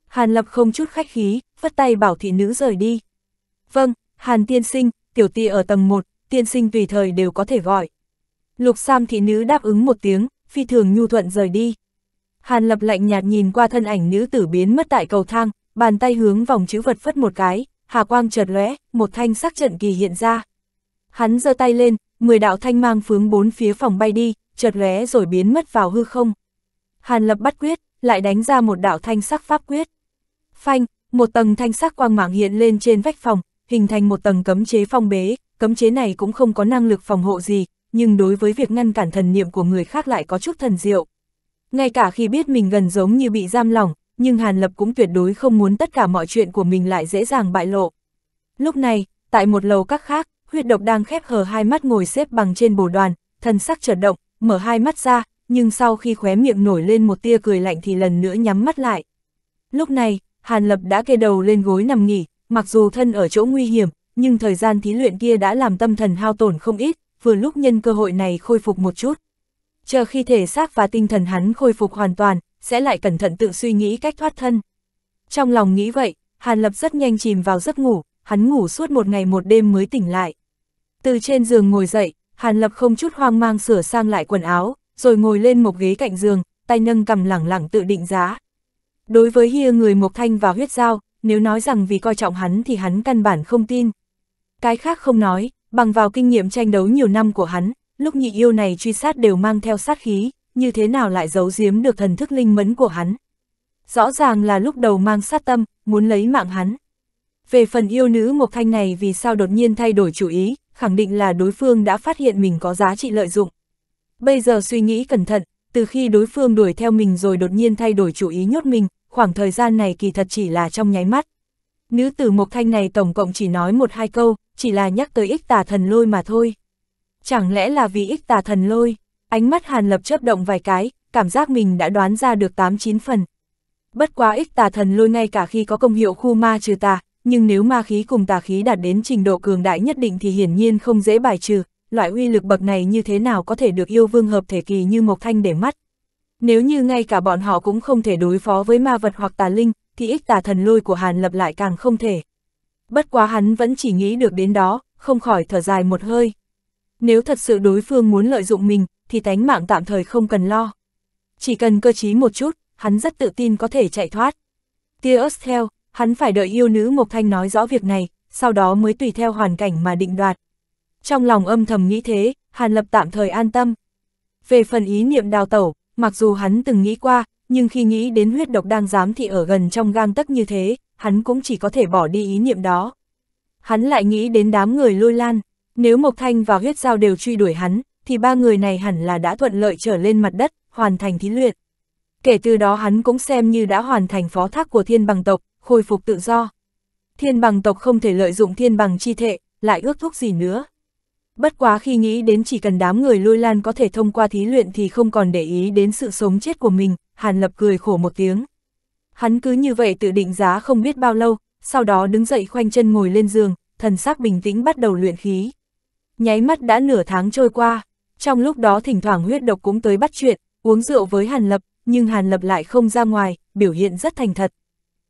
Hàn Lập không chút khách khí, vất tay bảo thị nữ rời đi. Vâng, Hàn tiên sinh, tiểu tỷ ở tầng 1, tiên sinh tùy thời đều có thể gọi. Lục Sam thị nữ đáp ứng một tiếng, phi thường nhu thuận rời đi. Hàn lập lạnh nhạt nhìn qua thân ảnh nữ tử biến mất tại cầu thang, bàn tay hướng vòng chữ vật phất một cái, hà quang chợt lóe, một thanh sắc trận kỳ hiện ra. Hắn giơ tay lên, mười đạo thanh mang phướng bốn phía phòng bay đi, chợt lóe rồi biến mất vào hư không. Hàn lập bắt quyết, lại đánh ra một đạo thanh sắc pháp quyết. Phanh, một tầng thanh sắc quang mạng hiện lên trên vách phòng, hình thành một tầng cấm chế phong bế, cấm chế này cũng không có năng lực phòng hộ gì, nhưng đối với việc ngăn cản thần niệm của người khác lại có chút thần diệu. Ngay cả khi biết mình gần giống như bị giam lỏng, nhưng Hàn Lập cũng tuyệt đối không muốn tất cả mọi chuyện của mình lại dễ dàng bại lộ. Lúc này, tại một lầu các khác, huyết độc đang khép hờ hai mắt ngồi xếp bằng trên bồ đoàn, thân sắc chợt động, mở hai mắt ra, nhưng sau khi khóe miệng nổi lên một tia cười lạnh thì lần nữa nhắm mắt lại. Lúc này, Hàn Lập đã kê đầu lên gối nằm nghỉ, mặc dù thân ở chỗ nguy hiểm, nhưng thời gian thí luyện kia đã làm tâm thần hao tổn không ít, vừa lúc nhân cơ hội này khôi phục một chút. Chờ khi thể xác và tinh thần hắn khôi phục hoàn toàn, sẽ lại cẩn thận tự suy nghĩ cách thoát thân. Trong lòng nghĩ vậy, Hàn Lập rất nhanh chìm vào giấc ngủ, hắn ngủ suốt một ngày một đêm mới tỉnh lại. Từ trên giường ngồi dậy, Hàn Lập không chút hoang mang sửa sang lại quần áo, rồi ngồi lên một ghế cạnh giường, tay nâng cầm lẳng lẳng tự định giá. Đối với hia người Mộc Thanh và huyết giao, nếu nói rằng vì coi trọng hắn thì hắn căn bản không tin. Cái khác không nói, bằng vào kinh nghiệm tranh đấu nhiều năm của hắn, lúc nhị yêu này truy sát đều mang theo sát khí, như thế nào lại giấu giếm được thần thức linh mẫn của hắn. Rõ ràng là lúc đầu mang sát tâm, muốn lấy mạng hắn. Về phần yêu nữ Mộc Thanh này vì sao đột nhiên thay đổi chủ ý, khẳng định là đối phương đã phát hiện mình có giá trị lợi dụng. Bây giờ suy nghĩ cẩn thận, từ khi đối phương đuổi theo mình rồi đột nhiên thay đổi chủ ý nhốt mình, khoảng thời gian này kỳ thật chỉ là trong nháy mắt. Nữ tử Mộc Thanh này tổng cộng chỉ nói một hai câu, chỉ là nhắc tới ích tà thần lôi mà thôi. Chẳng lẽ là vì ích tà thần lôi, ánh mắt Hàn Lập chớp động vài cái, cảm giác mình đã đoán ra được 8-9 phần. Bất quá ích tà thần lôi ngay cả khi có công hiệu khu ma trừ tà, nhưng nếu ma khí cùng tà khí đạt đến trình độ cường đại nhất định thì hiển nhiên không dễ bài trừ, loại uy lực bậc này như thế nào có thể được yêu vương hợp thể kỳ như Mộc Thanh để mắt. Nếu như ngay cả bọn họ cũng không thể đối phó với ma vật hoặc tà linh, thì ích tà thần lôi của Hàn Lập lại càng không thể. Bất quá hắn vẫn chỉ nghĩ được đến đó, không khỏi thở dài một hơi. Nếu thật sự đối phương muốn lợi dụng mình, thì tánh mạng tạm thời không cần lo. Chỉ cần cơ trí một chút, hắn rất tự tin có thể chạy thoát. Tia theo, hắn phải đợi yêu nữ Mộc Thanh nói rõ việc này, sau đó mới tùy theo hoàn cảnh mà định đoạt. Trong lòng âm thầm nghĩ thế, Hàn Lập tạm thời an tâm. Về phần ý niệm đào tẩu, mặc dù hắn từng nghĩ qua, nhưng khi nghĩ đến huyết độc đang dám thị ở gần trong gang tấc như thế, hắn cũng chỉ có thể bỏ đi ý niệm đó. Hắn lại nghĩ đến đám người lôi lan, nếu Mộc Thanh và huyết giao đều truy đuổi hắn, thì ba người này hẳn là đã thuận lợi trở lên mặt đất, hoàn thành thí luyện. Kể từ đó hắn cũng xem như đã hoàn thành phó thác của thiên bằng tộc, khôi phục tự do. Thiên bằng tộc không thể lợi dụng thiên bằng chi thể, lại ước thúc gì nữa. Bất quá khi nghĩ đến chỉ cần đám người lôi lan có thể thông qua thí luyện thì không còn để ý đến sự sống chết của mình, Hàn Lập cười khổ một tiếng. Hắn cứ như vậy tự định giá không biết bao lâu, sau đó đứng dậy khoanh chân ngồi lên giường, thần sắc bình tĩnh bắt đầu luyện khí. Nháy mắt đã nửa tháng trôi qua, trong lúc đó thỉnh thoảng huyết độc cũng tới bắt chuyện, uống rượu với Hàn Lập, nhưng Hàn Lập lại không ra ngoài, biểu hiện rất thành thật.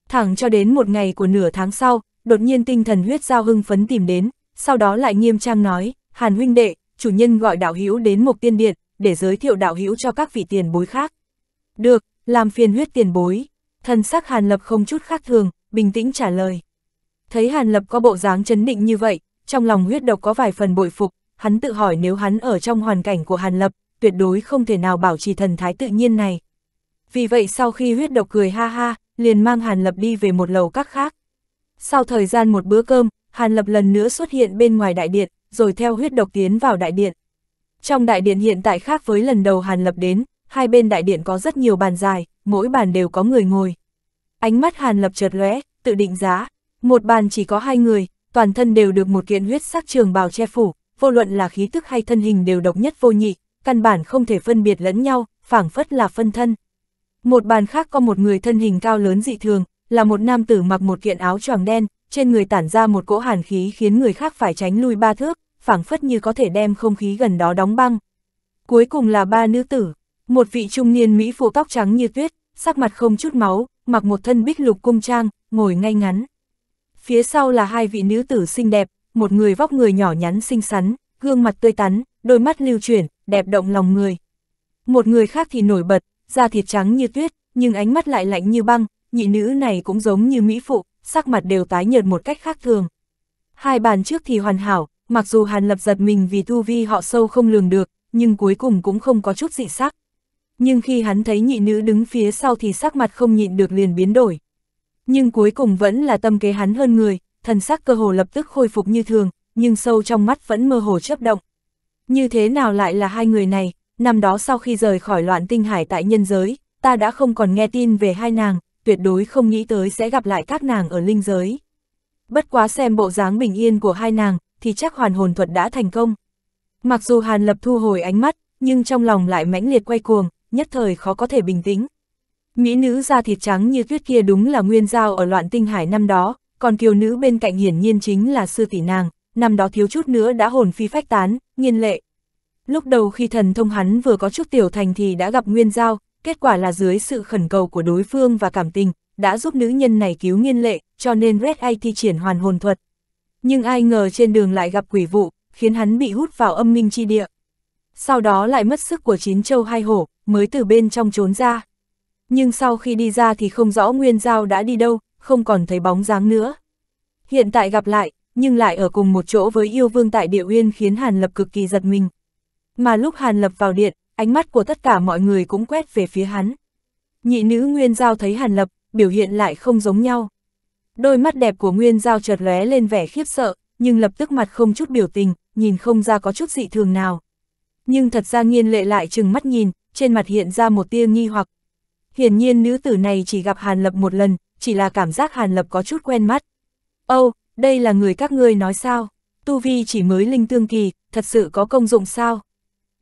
Thẳng cho đến một ngày của nửa tháng sau, đột nhiên tinh thần huyết giao hưng phấn tìm đến, sau đó lại nghiêm trang nói, Hàn huynh đệ, chủ nhân gọi đạo hữu đến một tiên điện, để giới thiệu đạo hữu cho các vị tiền bối khác. Được, làm phiền huyết tiền bối. Thần sắc Hàn Lập không chút khác thường, bình tĩnh trả lời. Thấy Hàn Lập có bộ dáng chấn định như vậy, trong lòng huyết độc có vài phần bội phục, hắn tự hỏi nếu hắn ở trong hoàn cảnh của Hàn Lập, tuyệt đối không thể nào bảo trì thần thái tự nhiên này. Vì vậy sau khi huyết độc cười ha ha, liền mang Hàn Lập đi về một lầu các khác. Sau thời gian một bữa cơm, Hàn Lập lần nữa xuất hiện bên ngoài đại điện, rồi theo huyết độc tiến vào đại điện. Trong đại điện hiện tại khác với lần đầu Hàn Lập đến, hai bên đại điện có rất nhiều bàn dài, mỗi bàn đều có người ngồi. Ánh mắt Hàn Lập chợt lóe, tự định giá, một bàn chỉ có hai người, toàn thân đều được một kiện huyết sắc trường bào che phủ, vô luận là khí tức hay thân hình đều độc nhất vô nhị, căn bản không thể phân biệt lẫn nhau, phảng phất là phân thân. Một bàn khác có một người thân hình cao lớn dị thường, là một nam tử mặc một kiện áo choàng đen, trên người tản ra một cỗ hàn khí khiến người khác phải tránh lui ba thước, phảng phất như có thể đem không khí gần đó đóng băng. Cuối cùng là ba nữ tử, một vị trung niên Mỹ phụ tóc trắng như tuyết, sắc mặt không chút máu, mặc một thân bích lục cung trang, ngồi ngay ngắn. Phía sau là hai vị nữ tử xinh đẹp, một người vóc người nhỏ nhắn xinh xắn, gương mặt tươi tắn, đôi mắt lưu chuyển, đẹp động lòng người. Một người khác thì nổi bật, da thịt trắng như tuyết, nhưng ánh mắt lại lạnh như băng, nhị nữ này cũng giống như mỹ phụ, sắc mặt đều tái nhợt một cách khác thường. Hai bàn trước thì hoàn hảo, mặc dù Hàn Lập giật mình vì tu vi họ sâu không lường được, nhưng cuối cùng cũng không có chút dị sắc nhưng khi hắn thấy nhị nữ đứng phía sau thì sắc mặt không nhịn được liền biến đổi. Nhưng cuối cùng vẫn là tâm kế hắn hơn người, thần sắc cơ hồ lập tức khôi phục như thường, nhưng sâu trong mắt vẫn mơ hồ chớp động. Như thế nào lại là hai người này, năm đó sau khi rời khỏi loạn tinh hải tại nhân giới, ta đã không còn nghe tin về hai nàng, tuyệt đối không nghĩ tới sẽ gặp lại các nàng ở linh giới. Bất quá xem bộ dáng bình yên của hai nàng, thì chắc hoàn hồn thuật đã thành công. Mặc dù Hàn Lập thu hồi ánh mắt, nhưng trong lòng lại mãnh liệt quay cuồng, nhất thời khó có thể bình tĩnh. Mỹ nữ da thịt trắng như tuyết kia đúng là nguyên giao ở loạn tinh hải năm đó, còn kiều nữ bên cạnh hiển nhiên chính là sư tỷ nàng, năm đó thiếu chút nữa đã hồn phi phách tán, nghiên lệ. Lúc đầu khi thần thông hắn vừa có chút tiểu thành thì đã gặp nguyên giao, kết quả là dưới sự khẩn cầu của đối phương và cảm tình, đã giúp nữ nhân này cứu nghiên lệ, cho nên Red Eye thi triển hoàn hồn thuật. Nhưng ai ngờ trên đường lại gặp quỷ vụ, khiến hắn bị hút vào âm minh chi địa. Sau đó lại mất sức của chín châu hai hổ, mới từ bên trong trốn ra. Nhưng sau khi đi ra thì không rõ Nguyên Giao đã đi đâu, không còn thấy bóng dáng nữa. Hiện tại gặp lại, nhưng lại ở cùng một chỗ với yêu vương tại địa uyên khiến Hàn Lập cực kỳ giật mình. Mà lúc Hàn Lập vào điện, ánh mắt của tất cả mọi người cũng quét về phía hắn. Nhị nữ Nguyên Giao thấy Hàn Lập, biểu hiện lại không giống nhau. Đôi mắt đẹp của Nguyên Giao chợt lóe lên vẻ khiếp sợ, nhưng lập tức mặt không chút biểu tình, nhìn không ra có chút dị thường nào. Nhưng thật ra nghiên lệ lại chừng mắt nhìn, trên mặt hiện ra một tia nghi hoặc. Hiển nhiên nữ tử này chỉ gặp Hàn Lập một lần, chỉ là cảm giác Hàn Lập có chút quen mắt. Âu, oh, đây là người các ngươi nói sao? Tu Vi chỉ mới linh tương kỳ, thật sự có công dụng sao?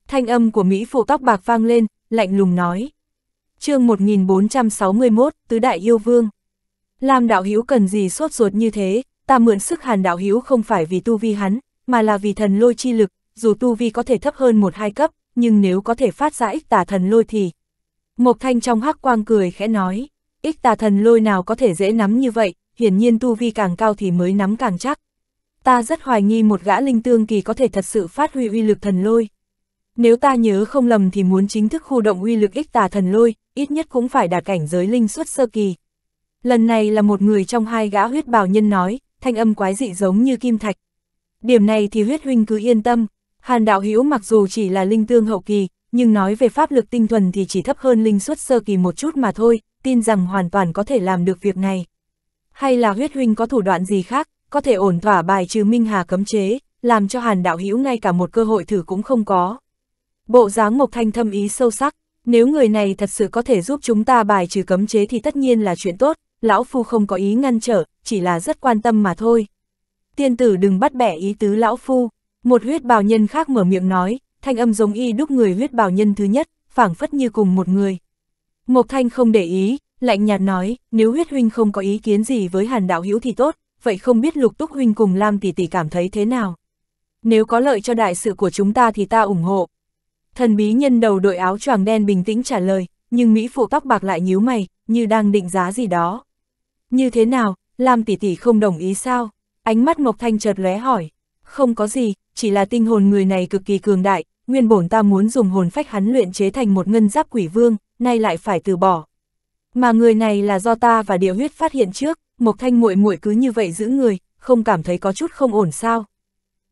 Thanh âm của Mỹ phụ tóc bạc vang lên, lạnh lùng nói. chương 1461, Tứ Đại Yêu Vương. làm đạo hiếu cần gì sốt ruột như thế, ta mượn sức hàn đạo hiếu không phải vì tu vi hắn, mà là vì thần lôi chi lực, dù tu vi có thể thấp hơn một hai cấp, nhưng nếu có thể phát ra ích tà thần lôi thì... Mộc Thanh trong hắc quang cười khẽ nói, ích tà thần lôi nào có thể dễ nắm như vậy, hiển nhiên tu vi càng cao thì mới nắm càng chắc. Ta rất hoài nghi một gã linh tương kỳ có thể thật sự phát huy uy lực thần lôi. Nếu ta nhớ không lầm thì muốn chính thức khu động uy lực ích tà thần lôi, ít nhất cũng phải đạt cảnh giới linh xuất sơ kỳ. Lần này là một người trong hai gã huyết bào nhân nói, thanh âm quái dị giống như kim thạch. Điểm này thì huyết huynh cứ yên tâm, Hàn đạo hữu mặc dù chỉ là linh tương hậu kỳ, nhưng nói về pháp lực tinh thuần thì chỉ thấp hơn linh suất sơ kỳ một chút mà thôi, tin rằng hoàn toàn có thể làm được việc này. Hay là huyết huynh có thủ đoạn gì khác, có thể ổn thỏa bài trừ Minh Hà cấm chế, làm cho Hàn đạo hữu ngay cả một cơ hội thử cũng không có. Bộ dáng Mộc Thanh thâm ý sâu sắc, nếu người này thật sự có thể giúp chúng ta bài trừ cấm chế thì tất nhiên là chuyện tốt, lão phu không có ý ngăn trở, chỉ là rất quan tâm mà thôi. Tiên tử đừng bắt bẻ ý tứ lão phu, một huyết bào nhân khác mở miệng nói, thanh âm giống y đúc người huyết bào nhân thứ nhất, phảng phất như cùng một người. Mộc thanh không để ý, lạnh nhạt nói, nếu huyết huynh không có ý kiến gì với hàn đạo hữu thì tốt, vậy không biết lục túc huynh cùng Lam tỷ tỷ cảm thấy thế nào. Nếu có lợi cho đại sự của chúng ta thì ta ủng hộ. Thần bí nhân đầu đội áo choàng đen bình tĩnh trả lời, nhưng Mỹ phụ tóc bạc lại nhíu mày, như đang định giá gì đó. Như thế nào, Lam tỷ tỷ không đồng ý sao? Ánh mắt Mộc Thanh chợt lóe hỏi không có gì, chỉ là tinh hồn người này cực kỳ cường đại, nguyên bổn ta muốn dùng hồn phách hắn luyện chế thành một ngân giáp quỷ vương, nay lại phải từ bỏ. Mà người này là do ta và địa huyết phát hiện trước, một Thanh muội muội cứ như vậy giữ người, không cảm thấy có chút không ổn sao?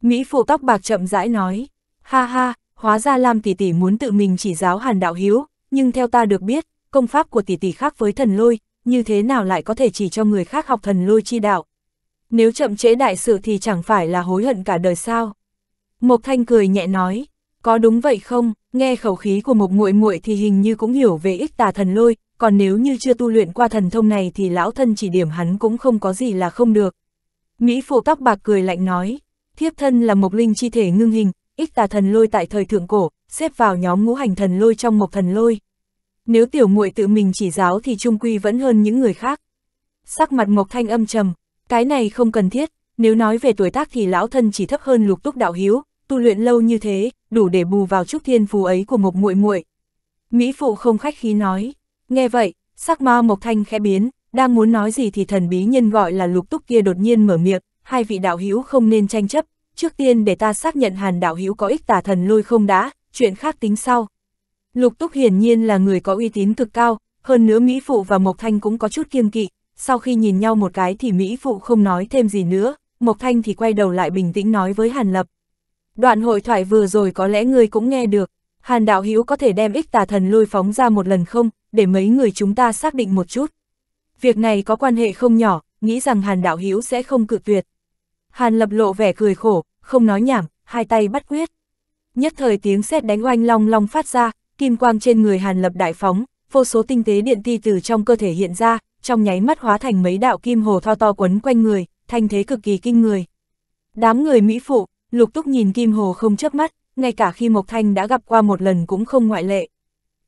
Mỹ phụ tóc bạc chậm rãi nói, ha ha, hóa ra Lam tỷ tỷ muốn tự mình chỉ giáo Hàn đạo hiếu, nhưng theo ta được biết, công pháp của tỷ tỷ khác với thần lôi, như thế nào lại có thể chỉ cho người khác học thần lôi chi đạo, nếu chậm trễ đại sự thì chẳng phải là hối hận cả đời sao. Mộc Thanh cười nhẹ nói, có đúng vậy không, nghe khẩu khí của Mộc Muội Muội thì hình như cũng hiểu về ích tà thần lôi, còn nếu như chưa tu luyện qua thần thông này thì lão thân chỉ điểm hắn cũng không có gì là không được. Mỹ phụ tóc bạc cười lạnh nói, thiếp thân là Mộc Linh chi thể ngưng hình, ích tà thần lôi tại thời thượng cổ, xếp vào nhóm ngũ hành thần lôi trong Mộc thần lôi. Nếu tiểu muội tự mình chỉ giáo thì trung quy vẫn hơn những người khác. Sắc mặt Mộc Thanh âm trầm, cái này không cần thiết, nếu nói về tuổi tác thì lão thân chỉ thấp hơn lục túc đạo hiếu, tu luyện lâu như thế, đủ để bù vào chút thiên phù ấy của Mộc muội muội. Mỹ phụ không khách khí nói, nghe vậy, sắc ma Mộc Thanh khẽ biến, đang muốn nói gì thì thần bí nhân gọi là lục túc kia đột nhiên mở miệng, hai vị đạo hiếu không nên tranh chấp, trước tiên để ta xác nhận hàn đạo hiếu có ích tà thần lôi không đã, chuyện khác tính sau. Lục túc hiển nhiên là người có uy tín cực cao, hơn nữa Mỹ phụ và Mộc Thanh cũng có chút kiêng kỵ, sau khi nhìn nhau một cái thì Mỹ Phụ không nói thêm gì nữa, Mộc Thanh thì quay đầu lại bình tĩnh nói với Hàn Lập. Đoạn hội thoại vừa rồi có lẽ người cũng nghe được, Hàn Đạo Hữu có thể đem ích tà thần lôi phóng ra một lần không, để mấy người chúng ta xác định một chút. Việc này có quan hệ không nhỏ, nghĩ rằng Hàn Đạo Hữu sẽ không cự tuyệt. Hàn Lập lộ vẻ cười khổ, không nói nhảm, hai tay bắt quyết. Nhất thời tiếng sét đánh oanh long long phát ra, kim quang trên người Hàn Lập đại phóng, vô số tinh tế điện ti từ trong cơ thể hiện ra, trong nháy mắt hóa thành mấy đạo kim hồ to to quấn quanh người, thanh thế cực kỳ kinh người. Đám người Mỹ phụ, lục túc nhìn kim hồ không chớp mắt, ngay cả khi Mộc Thanh đã gặp qua một lần cũng không ngoại lệ.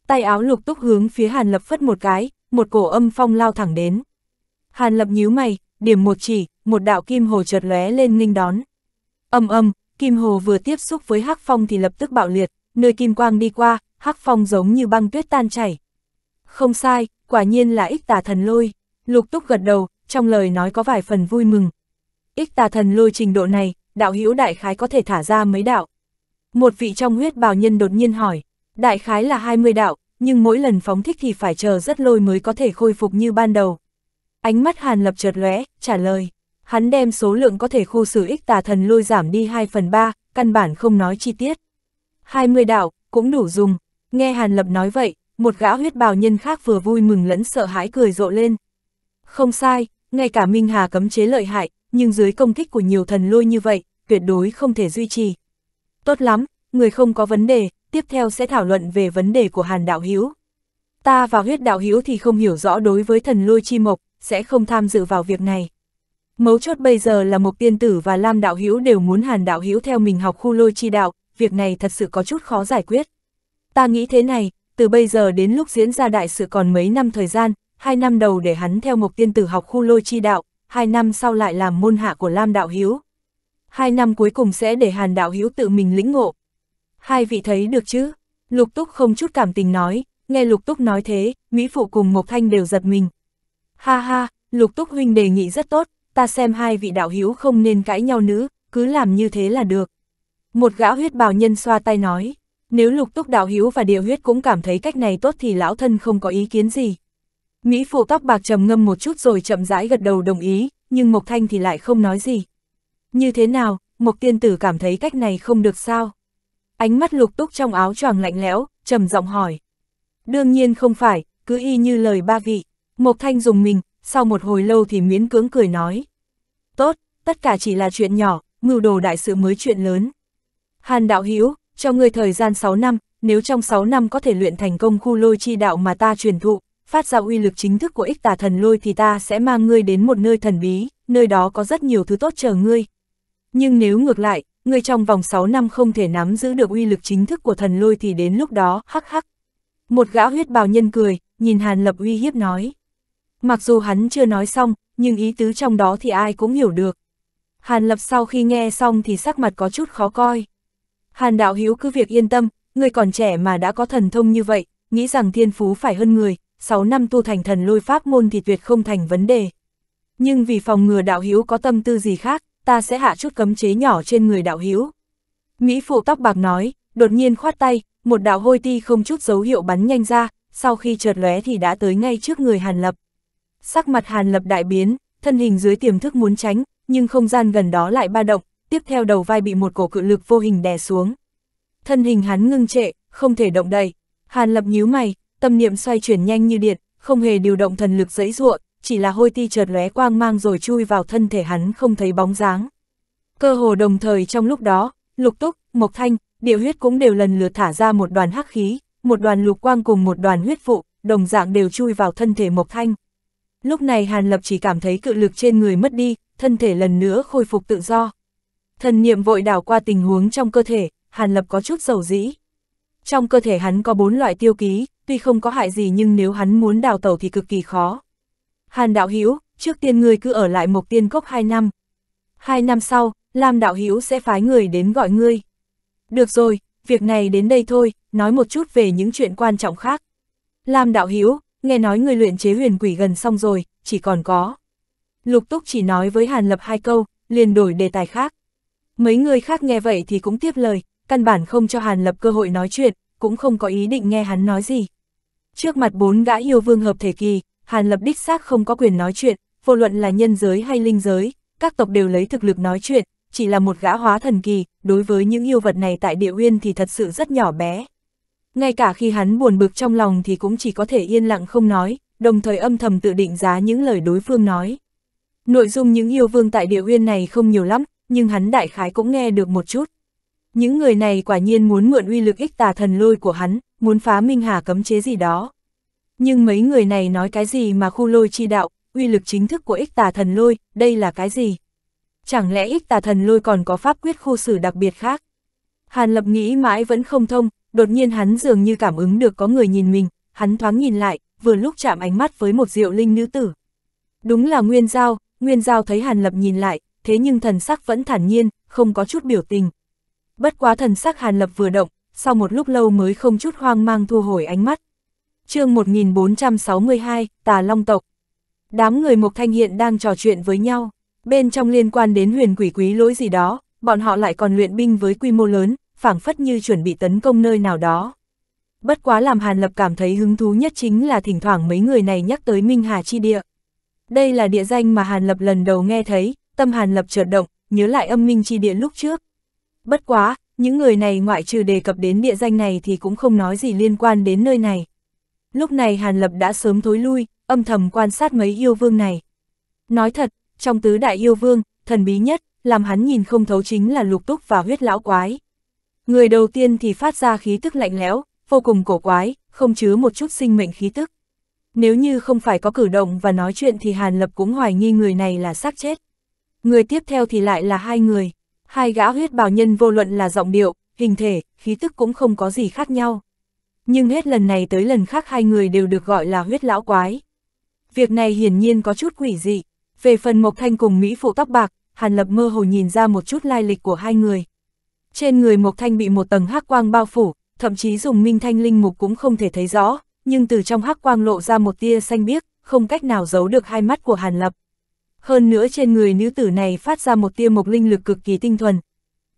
Tay áo lục túc hướng phía Hàn Lập phất một cái, một cổ âm phong lao thẳng đến. Hàn Lập nhíu mày, điểm một chỉ, một đạo kim hồ chợt lóe lên nghênh đón. Âm âm, kim hồ vừa tiếp xúc với hắc phong thì lập tức bạo liệt, nơi kim quang đi qua, hắc phong giống như băng tuyết tan chảy, không sai, quả nhiên là ích tà thần lôi. Lục túc gật đầu, trong lời nói có vài phần vui mừng. Ích tà thần lôi trình độ này, đạo hữu đại khái có thể thả ra mấy đạo. Một vị trong huyết bào nhân đột nhiên hỏi, đại khái là 20 đạo, nhưng mỗi lần phóng thích thì phải chờ rất lôi mới có thể khôi phục như ban đầu. Ánh mắt Hàn Lập chợt lóe, trả lời. Hắn đem số lượng có thể khu xử ích tà thần lôi giảm đi 2 phần 3, căn bản không nói chi tiết. 20 đạo, cũng đủ dùng. Nghe Hàn Lập nói vậy, một gã huyết bào nhân khác vừa vui mừng lẫn sợ hãi cười rộ lên. Không sai, ngay cả Minh Hà cấm chế lợi hại, nhưng dưới công kích của nhiều thần lôi như vậy, tuyệt đối không thể duy trì. Tốt lắm, người không có vấn đề, tiếp theo sẽ thảo luận về vấn đề của Hàn Đạo Hiếu. Ta và huyết đạo Hiếu thì không hiểu rõ đối với thần lôi chi mộc, sẽ không tham dự vào việc này. Mấu chốt bây giờ là Mộc Tiên Tử và Lam Đạo Hiếu đều muốn Hàn Đạo Hiếu theo mình học khu lôi chi đạo, việc này thật sự có chút khó giải quyết. Ta nghĩ thế này, từ bây giờ đến lúc diễn ra đại sự còn mấy năm thời gian, hai năm đầu để hắn theo mục tiên tử học khu lôi chi đạo, hai năm sau lại làm môn hạ của Lam Đạo Hiếu. Hai năm cuối cùng sẽ để Hàn Đạo Hiếu tự mình lĩnh ngộ. Hai vị thấy được chứ? Lục Túc không chút cảm tình nói, nghe Lục Túc nói thế, Mỹ Phụ cùng Mộc Thanh đều giật mình. Ha ha, Lục Túc huynh đề nghị rất tốt, ta xem hai vị đạo hiếu không nên cãi nhau nữa, cứ làm như thế là được. Một gã huyết bào nhân xoa tay nói. Nếu lục túc đạo hiếu và địa huyết cũng cảm thấy cách này tốt thì lão thân không có ý kiến gì. Mỹ phụ tóc bạc trầm ngâm một chút rồi chậm rãi gật đầu đồng ý, nhưng Mộc Thanh thì lại không nói gì. Như thế nào, Mộc tiên tử cảm thấy cách này không được sao? Ánh mắt lục túc trong áo choàng lạnh lẽo, trầm giọng hỏi. Đương nhiên không phải, cứ y như lời ba vị. Mộc Thanh dùng mình, sau một hồi lâu thì miễn cưỡng cười nói. Tốt, tất cả chỉ là chuyện nhỏ, mưu đồ đại sự mới chuyện lớn. Hàn đạo Hiếu cho ngươi thời gian 6 năm, nếu trong 6 năm có thể luyện thành công khu lôi chi đạo mà ta truyền thụ, phát ra uy lực chính thức của ích tà thần lôi thì ta sẽ mang ngươi đến một nơi thần bí, nơi đó có rất nhiều thứ tốt chờ ngươi. Nhưng nếu ngược lại, ngươi trong vòng 6 năm không thể nắm giữ được uy lực chính thức của thần lôi thì đến lúc đó, hắc hắc. Một gã huyết bào nhân cười, nhìn Hàn Lập uy hiếp nói. Mặc dù hắn chưa nói xong, nhưng ý tứ trong đó thì ai cũng hiểu được. Hàn Lập sau khi nghe xong thì sắc mặt có chút khó coi. Hàn đạo hữu cứ việc yên tâm, người còn trẻ mà đã có thần thông như vậy, nghĩ rằng thiên phú phải hơn người, 6 năm tu thành thần lôi pháp môn thì tuyệt không thành vấn đề. Nhưng vì phòng ngừa đạo hữu có tâm tư gì khác, ta sẽ hạ chút cấm chế nhỏ trên người đạo hữu. Mỹ phụ tóc bạc nói, đột nhiên khoát tay, một đạo hôi ti không chút dấu hiệu bắn nhanh ra, sau khi chợt lóe thì đã tới ngay trước người Hàn Lập. Sắc mặt Hàn Lập đại biến, thân hình dưới tiềm thức muốn tránh, nhưng không gian gần đó lại ba động, tiếp theo đầu vai bị một cổ cự lực vô hình đè xuống. Thân hình hắn ngưng trệ, không thể động đậy. Hàn Lập nhíu mày, tâm niệm xoay chuyển nhanh như điện, không hề điều động thần lực dẫy ruộng, chỉ là hôi ti chợt lóe quang mang rồi chui vào thân thể hắn không thấy bóng dáng. Cơ hồ đồng thời trong lúc đó, Lục Túc, Mộc Thanh, Địa Huyết cũng đều lần lượt thả ra một đoàn hắc khí, một đoàn lục quang cùng một đoàn huyết vụ, đồng dạng đều chui vào thân thể Mộc Thanh. Lúc này Hàn Lập chỉ cảm thấy cự lực trên người mất đi, thân thể lần nữa khôi phục tự do. Thần niệm vội đảo qua tình huống trong cơ thể, Hàn Lập có chút dầu dĩ. Trong cơ thể hắn có bốn loại tiêu ký, tuy không có hại gì nhưng nếu hắn muốn đào tẩu thì cực kỳ khó. Hàn đạo Hữu trước tiên ngươi cứ ở lại một Tiên Cốc hai năm. hai năm sau, Lam đạo Hữu sẽ phái người đến gọi ngươi. Được rồi, việc này đến đây thôi, nói một chút về những chuyện quan trọng khác. Lam đạo Hữu nghe nói người luyện chế huyền quỷ gần xong rồi, chỉ còn có. Lục Túc chỉ nói với Hàn Lập hai câu, liền đổi đề tài khác. Mấy người khác nghe vậy thì cũng tiếp lời, căn bản không cho Hàn Lập cơ hội nói chuyện, cũng không có ý định nghe hắn nói gì. Trước mặt bốn gã yêu vương hợp thể kỳ, Hàn Lập đích xác không có quyền nói chuyện, vô luận là nhân giới hay linh giới, các tộc đều lấy thực lực nói chuyện, chỉ là một gã hóa thần kỳ, đối với những yêu vật này tại địa uyên thì thật sự rất nhỏ bé. Ngay cả khi hắn buồn bực trong lòng thì cũng chỉ có thể yên lặng không nói, đồng thời âm thầm tự định giá những lời đối phương nói. Nội dung những yêu vương tại địa uyên này không nhiều lắm, nhưng hắn đại khái cũng nghe được một chút. Những người này quả nhiên muốn mượn uy lực ích tà thần lôi của hắn, muốn phá Minh Hà cấm chế gì đó. Nhưng mấy người này nói cái gì mà khu lôi chi đạo, uy lực chính thức của ích tà thần lôi, đây là cái gì? Chẳng lẽ ích tà thần lôi còn có pháp quyết khu xử đặc biệt khác? Hàn Lập nghĩ mãi vẫn không thông, đột nhiên hắn dường như cảm ứng được có người nhìn mình, hắn thoáng nhìn lại, vừa lúc chạm ánh mắt với một diệu linh nữ tử. Đúng là Nguyên Giao, Nguyên Giao thấy Hàn Lập nhìn lại, thế nhưng thần sắc vẫn thản nhiên, không có chút biểu tình. Bất quá thần sắc Hàn Lập vừa động, sau một lúc lâu mới không chút hoang mang thu hồi ánh mắt. chương 1462, Tà Long Tộc Đám người Mộc Thanh hiện đang trò chuyện với nhau, bên trong liên quan đến huyền quỷ quý lỗi gì đó, bọn họ lại còn luyện binh với quy mô lớn, phảng phất như chuẩn bị tấn công nơi nào đó. Bất quá làm Hàn Lập cảm thấy hứng thú nhất chính là thỉnh thoảng mấy người này nhắc tới Minh Hà Chi Địa. Đây là địa danh mà Hàn Lập lần đầu nghe thấy, tâm Hàn Lập chợt động, nhớ lại âm minh chi địa lúc trước. Bất quá, những người này ngoại trừ đề cập đến địa danh này thì cũng không nói gì liên quan đến nơi này. Lúc này Hàn Lập đã sớm thối lui, âm thầm quan sát mấy yêu vương này. Nói thật, trong tứ đại yêu vương, thần bí nhất, làm hắn nhìn không thấu chính là lục túc và huyết lão quái. Người đầu tiên thì phát ra khí tức lạnh lẽo, vô cùng cổ quái, không chứa một chút sinh mệnh khí tức. Nếu như không phải có cử động và nói chuyện thì Hàn Lập cũng hoài nghi người này là xác chết. Người tiếp theo thì lại là hai người. Hai gã huyết bào nhân vô luận là giọng điệu, hình thể, khí tức cũng không có gì khác nhau. Nhưng hết lần này tới lần khác hai người đều được gọi là huyết lão quái. Việc này hiển nhiên có chút quỷ dị. Về phần Mộc Thanh cùng Mỹ phụ tóc bạc, Hàn Lập mơ hồ nhìn ra một chút lai lịch của hai người. Trên người Mộc Thanh bị một tầng hắc quang bao phủ, thậm chí dùng minh thanh linh mục cũng không thể thấy rõ, nhưng từ trong hắc quang lộ ra một tia xanh biếc, không cách nào giấu được hai mắt của Hàn Lập hơn nữa trên người nữ tử này phát ra một tia mộc linh lực cực kỳ tinh thuần.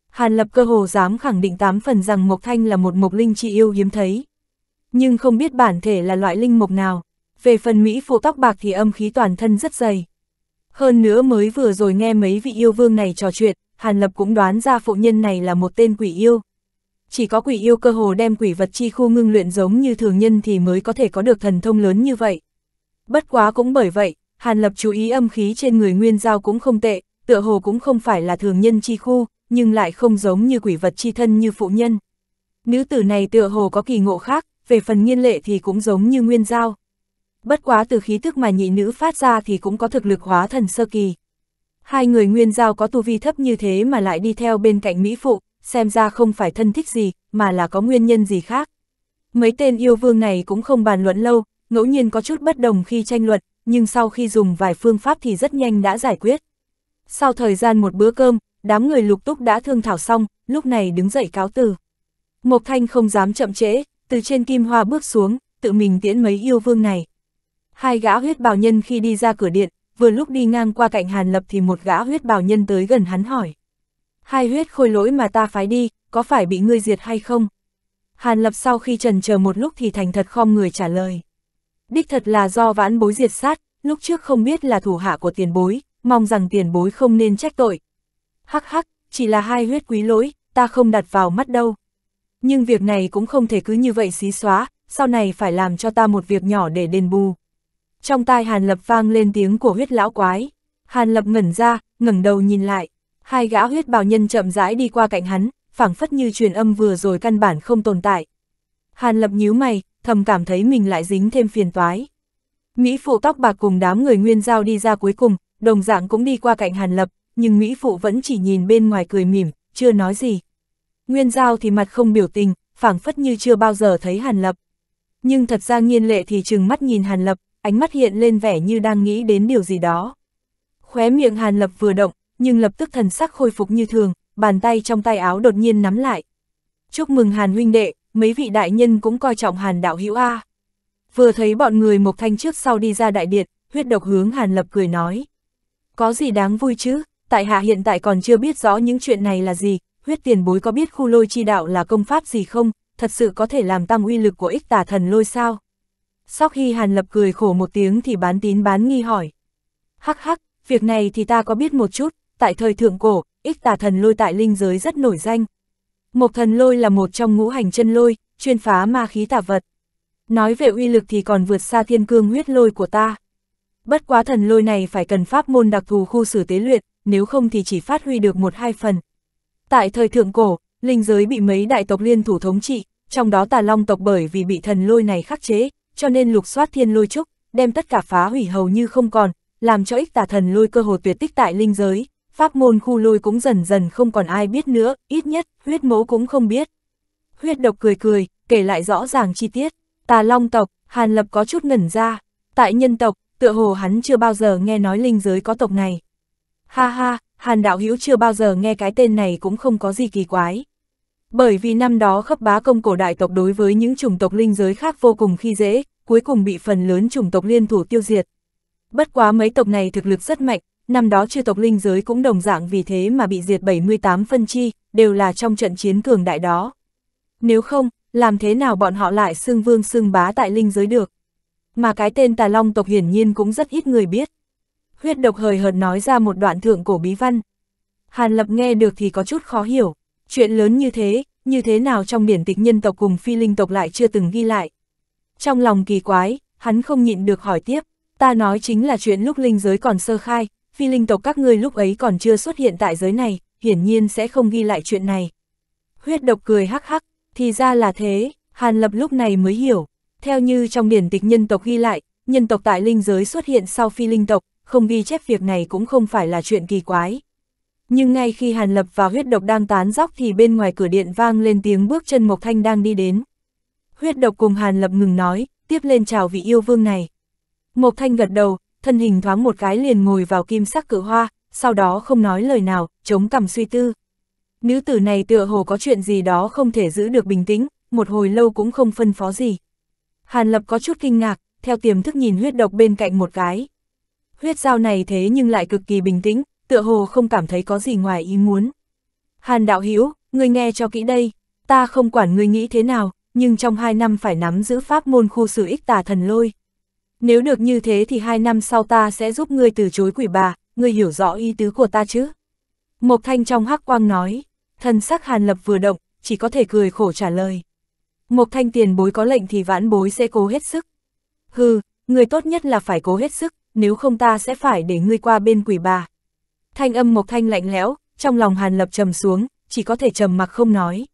Hàn Lập cơ hồ dám khẳng định tám phần rằng Mộc Thanh là một mộc linh trị yêu hiếm thấy. Nhưng không biết bản thể là loại linh mộc nào, về phần Mỹ phụ tóc bạc thì âm khí toàn thân rất dày. Hơn nữa mới vừa rồi nghe mấy vị yêu vương này trò chuyện, Hàn Lập cũng đoán ra phụ nhân này là một tên quỷ yêu. Chỉ có quỷ yêu cơ hồ đem quỷ vật chi khu ngưng luyện giống như thường nhân thì mới có thể có được thần thông lớn như vậy. Bất quá cũng bởi vậy, Hàn Lập chú ý âm khí trên người Nguyên Giao cũng không tệ, tựa hồ cũng không phải là thường nhân chi khu, nhưng lại không giống như quỷ vật chi thân như phụ nhân. Nữ tử này tựa hồ có kỳ ngộ khác, về phần nghiên lệ thì cũng giống như Nguyên Giao. Bất quá từ khí thức mà nhị nữ phát ra thì cũng có thực lực hóa thần sơ kỳ. Hai người Nguyên Giao có tu vi thấp như thế mà lại đi theo bên cạnh Mỹ Phụ, xem ra không phải thân thích gì, mà là có nguyên nhân gì khác. Mấy tên yêu vương này cũng không bàn luận lâu, ngẫu nhiên có chút bất đồng khi tranh luận, nhưng sau khi dùng vài phương pháp thì rất nhanh đã giải quyết. Sau thời gian một bữa cơm, đám người lục túc đã thương thảo xong, lúc này đứng dậy cáo từ. Mộc Thanh không dám chậm trễ, từ trên kim hoa bước xuống, tự mình tiễn mấy yêu vương này. Hai gã huyết bào nhân khi đi ra cửa điện, vừa lúc đi ngang qua cạnh Hàn Lập thì một gã huyết bào nhân tới gần hắn hỏi. Hai huyết khôi lỗi mà ta phái đi, có phải bị ngươi diệt hay không? Hàn Lập sau khi trần chờ một lúc thì thành thật khom người trả lời đích thật là do vãn bối diệt sát, lúc trước không biết là thủ hạ của tiền bối, mong rằng tiền bối không nên trách tội. Hắc hắc, chỉ là hai huyết quý lỗi, ta không đặt vào mắt đâu. Nhưng việc này cũng không thể cứ như vậy xí xóa, sau này phải làm cho ta một việc nhỏ để đền bù. Trong tai Hàn Lập vang lên tiếng của huyết lão quái. Hàn Lập ngẩn ra, ngẩng đầu nhìn lại. Hai gã huyết bào nhân chậm rãi đi qua cạnh hắn, phảng phất như truyền âm vừa rồi căn bản không tồn tại. Hàn Lập nhíu mày, thầm cảm thấy mình lại dính thêm phiền toái. Mỹ phụ tóc bạc cùng đám người nguyên giao đi ra cuối cùng, đồng dạng cũng đi qua cạnh Hàn Lập, nhưng Mỹ phụ vẫn chỉ nhìn bên ngoài cười mỉm, chưa nói gì. Nguyên giao thì mặt không biểu tình, phảng phất như chưa bao giờ thấy Hàn Lập. Nhưng thật ra nghiên lệ thì trừng mắt nhìn Hàn Lập, ánh mắt hiện lên vẻ như đang nghĩ đến điều gì đó. Khóe miệng Hàn Lập vừa động, nhưng lập tức thần sắc khôi phục như thường, bàn tay trong tay áo đột nhiên nắm lại. Chúc mừng Hàn huynh đệ, mấy vị đại nhân cũng coi trọng hàn đạo hữu A. Vừa thấy bọn người Mộc Thanh trước sau đi ra đại điện, huyết độc hướng hàn lập cười nói. Có gì đáng vui chứ, tại hạ hiện tại còn chưa biết rõ những chuyện này là gì, huyết tiền bối có biết khu lôi chi đạo là công pháp gì không, thật sự có thể làm tăng uy lực của ích tà thần lôi sao? Sau khi hàn lập cười khổ một tiếng thì bán tín bán nghi hỏi. Hắc hắc, việc này thì ta có biết một chút, tại thời thượng cổ, ích tà thần lôi tại linh giới rất nổi danh, một thần lôi là một trong ngũ hành chân lôi, chuyên phá ma khí tả vật. Nói về uy lực thì còn vượt xa thiên cương huyết lôi của ta. Bất quá thần lôi này phải cần pháp môn đặc thù khu xử tế luyện, nếu không thì chỉ phát huy được một hai phần. Tại thời thượng cổ, linh giới bị mấy đại tộc liên thủ thống trị, trong đó tà long tộc bởi vì bị thần lôi này khắc chế, cho nên lục soát thiên lôi trúc, đem tất cả phá hủy hầu như không còn, làm cho ích tà thần lôi cơ hồ tuyệt tích tại linh giới pháp môn khu lôi cũng dần dần không còn ai biết nữa, ít nhất, huyết mẫu cũng không biết. Huyết độc cười cười, kể lại rõ ràng chi tiết, tà long tộc, Hàn Lập có chút ngẩn ra, tại nhân tộc, tựa hồ hắn chưa bao giờ nghe nói linh giới có tộc này. Ha ha, Hàn Đạo Hữu chưa bao giờ nghe cái tên này cũng không có gì kỳ quái. Bởi vì năm đó khắp bá công cổ đại tộc đối với những chủng tộc linh giới khác vô cùng khi dễ, cuối cùng bị phần lớn chủng tộc liên thủ tiêu diệt. Bất quá mấy tộc này thực lực rất mạnh, năm đó chư tộc linh giới cũng đồng dạng vì thế mà bị diệt 78 phân chi, đều là trong trận chiến cường đại đó. Nếu không, làm thế nào bọn họ lại xưng vương xưng bá tại linh giới được? Mà cái tên Tà Long tộc hiển nhiên cũng rất ít người biết. Huyết độc hời hợt nói ra một đoạn thượng cổ bí văn. Hàn Lập nghe được thì có chút khó hiểu, chuyện lớn như thế, như thế nào trong biển tịch nhân tộc cùng phi linh tộc lại chưa từng ghi lại. Trong lòng kỳ quái, hắn không nhịn được hỏi tiếp, ta nói chính là chuyện lúc linh giới còn sơ khai, phi linh tộc các ngươi lúc ấy còn chưa xuất hiện tại giới này, hiển nhiên sẽ không ghi lại chuyện này. Huyết độc cười hắc hắc, thì ra là thế, Hàn Lập lúc này mới hiểu. Theo như trong điển tịch nhân tộc ghi lại, nhân tộc tại linh giới xuất hiện sau phi linh tộc, không ghi chép việc này cũng không phải là chuyện kỳ quái. Nhưng ngay khi Hàn Lập và huyết độc đang tán dóc thì bên ngoài cửa điện vang lên tiếng bước chân Mộc Thanh đang đi đến. Huyết độc cùng Hàn Lập ngừng nói, tiếp lên chào vị yêu vương này. Mộc Thanh gật đầu, thân hình thoáng một cái liền ngồi vào kim sắc cử hoa, sau đó không nói lời nào, chống cằm suy tư. Nữ tử này tựa hồ có chuyện gì đó không thể giữ được bình tĩnh, một hồi lâu cũng không phân phó gì. Hàn Lập có chút kinh ngạc, theo tiềm thức nhìn huyết độc bên cạnh một cái. Huyết dao này thế nhưng lại cực kỳ bình tĩnh, tựa hồ không cảm thấy có gì ngoài ý muốn. Hàn đạo Hiếu, ngươi nghe cho kỹ đây, ta không quản ngươi nghĩ thế nào, nhưng trong hai năm phải nắm giữ pháp môn khu xử ích tà thần lôi nếu được như thế thì hai năm sau ta sẽ giúp ngươi từ chối quỷ bà, ngươi hiểu rõ ý tứ của ta chứ? Mộc Thanh trong hắc quang nói, thần sắc Hàn Lập vừa động, chỉ có thể cười khổ trả lời. Mộc Thanh tiền bối có lệnh thì vãn bối sẽ cố hết sức. Hừ, người tốt nhất là phải cố hết sức, nếu không ta sẽ phải để ngươi qua bên quỷ bà. Thanh âm Mộc Thanh lạnh lẽo, trong lòng Hàn Lập trầm xuống, chỉ có thể trầm mặc không nói.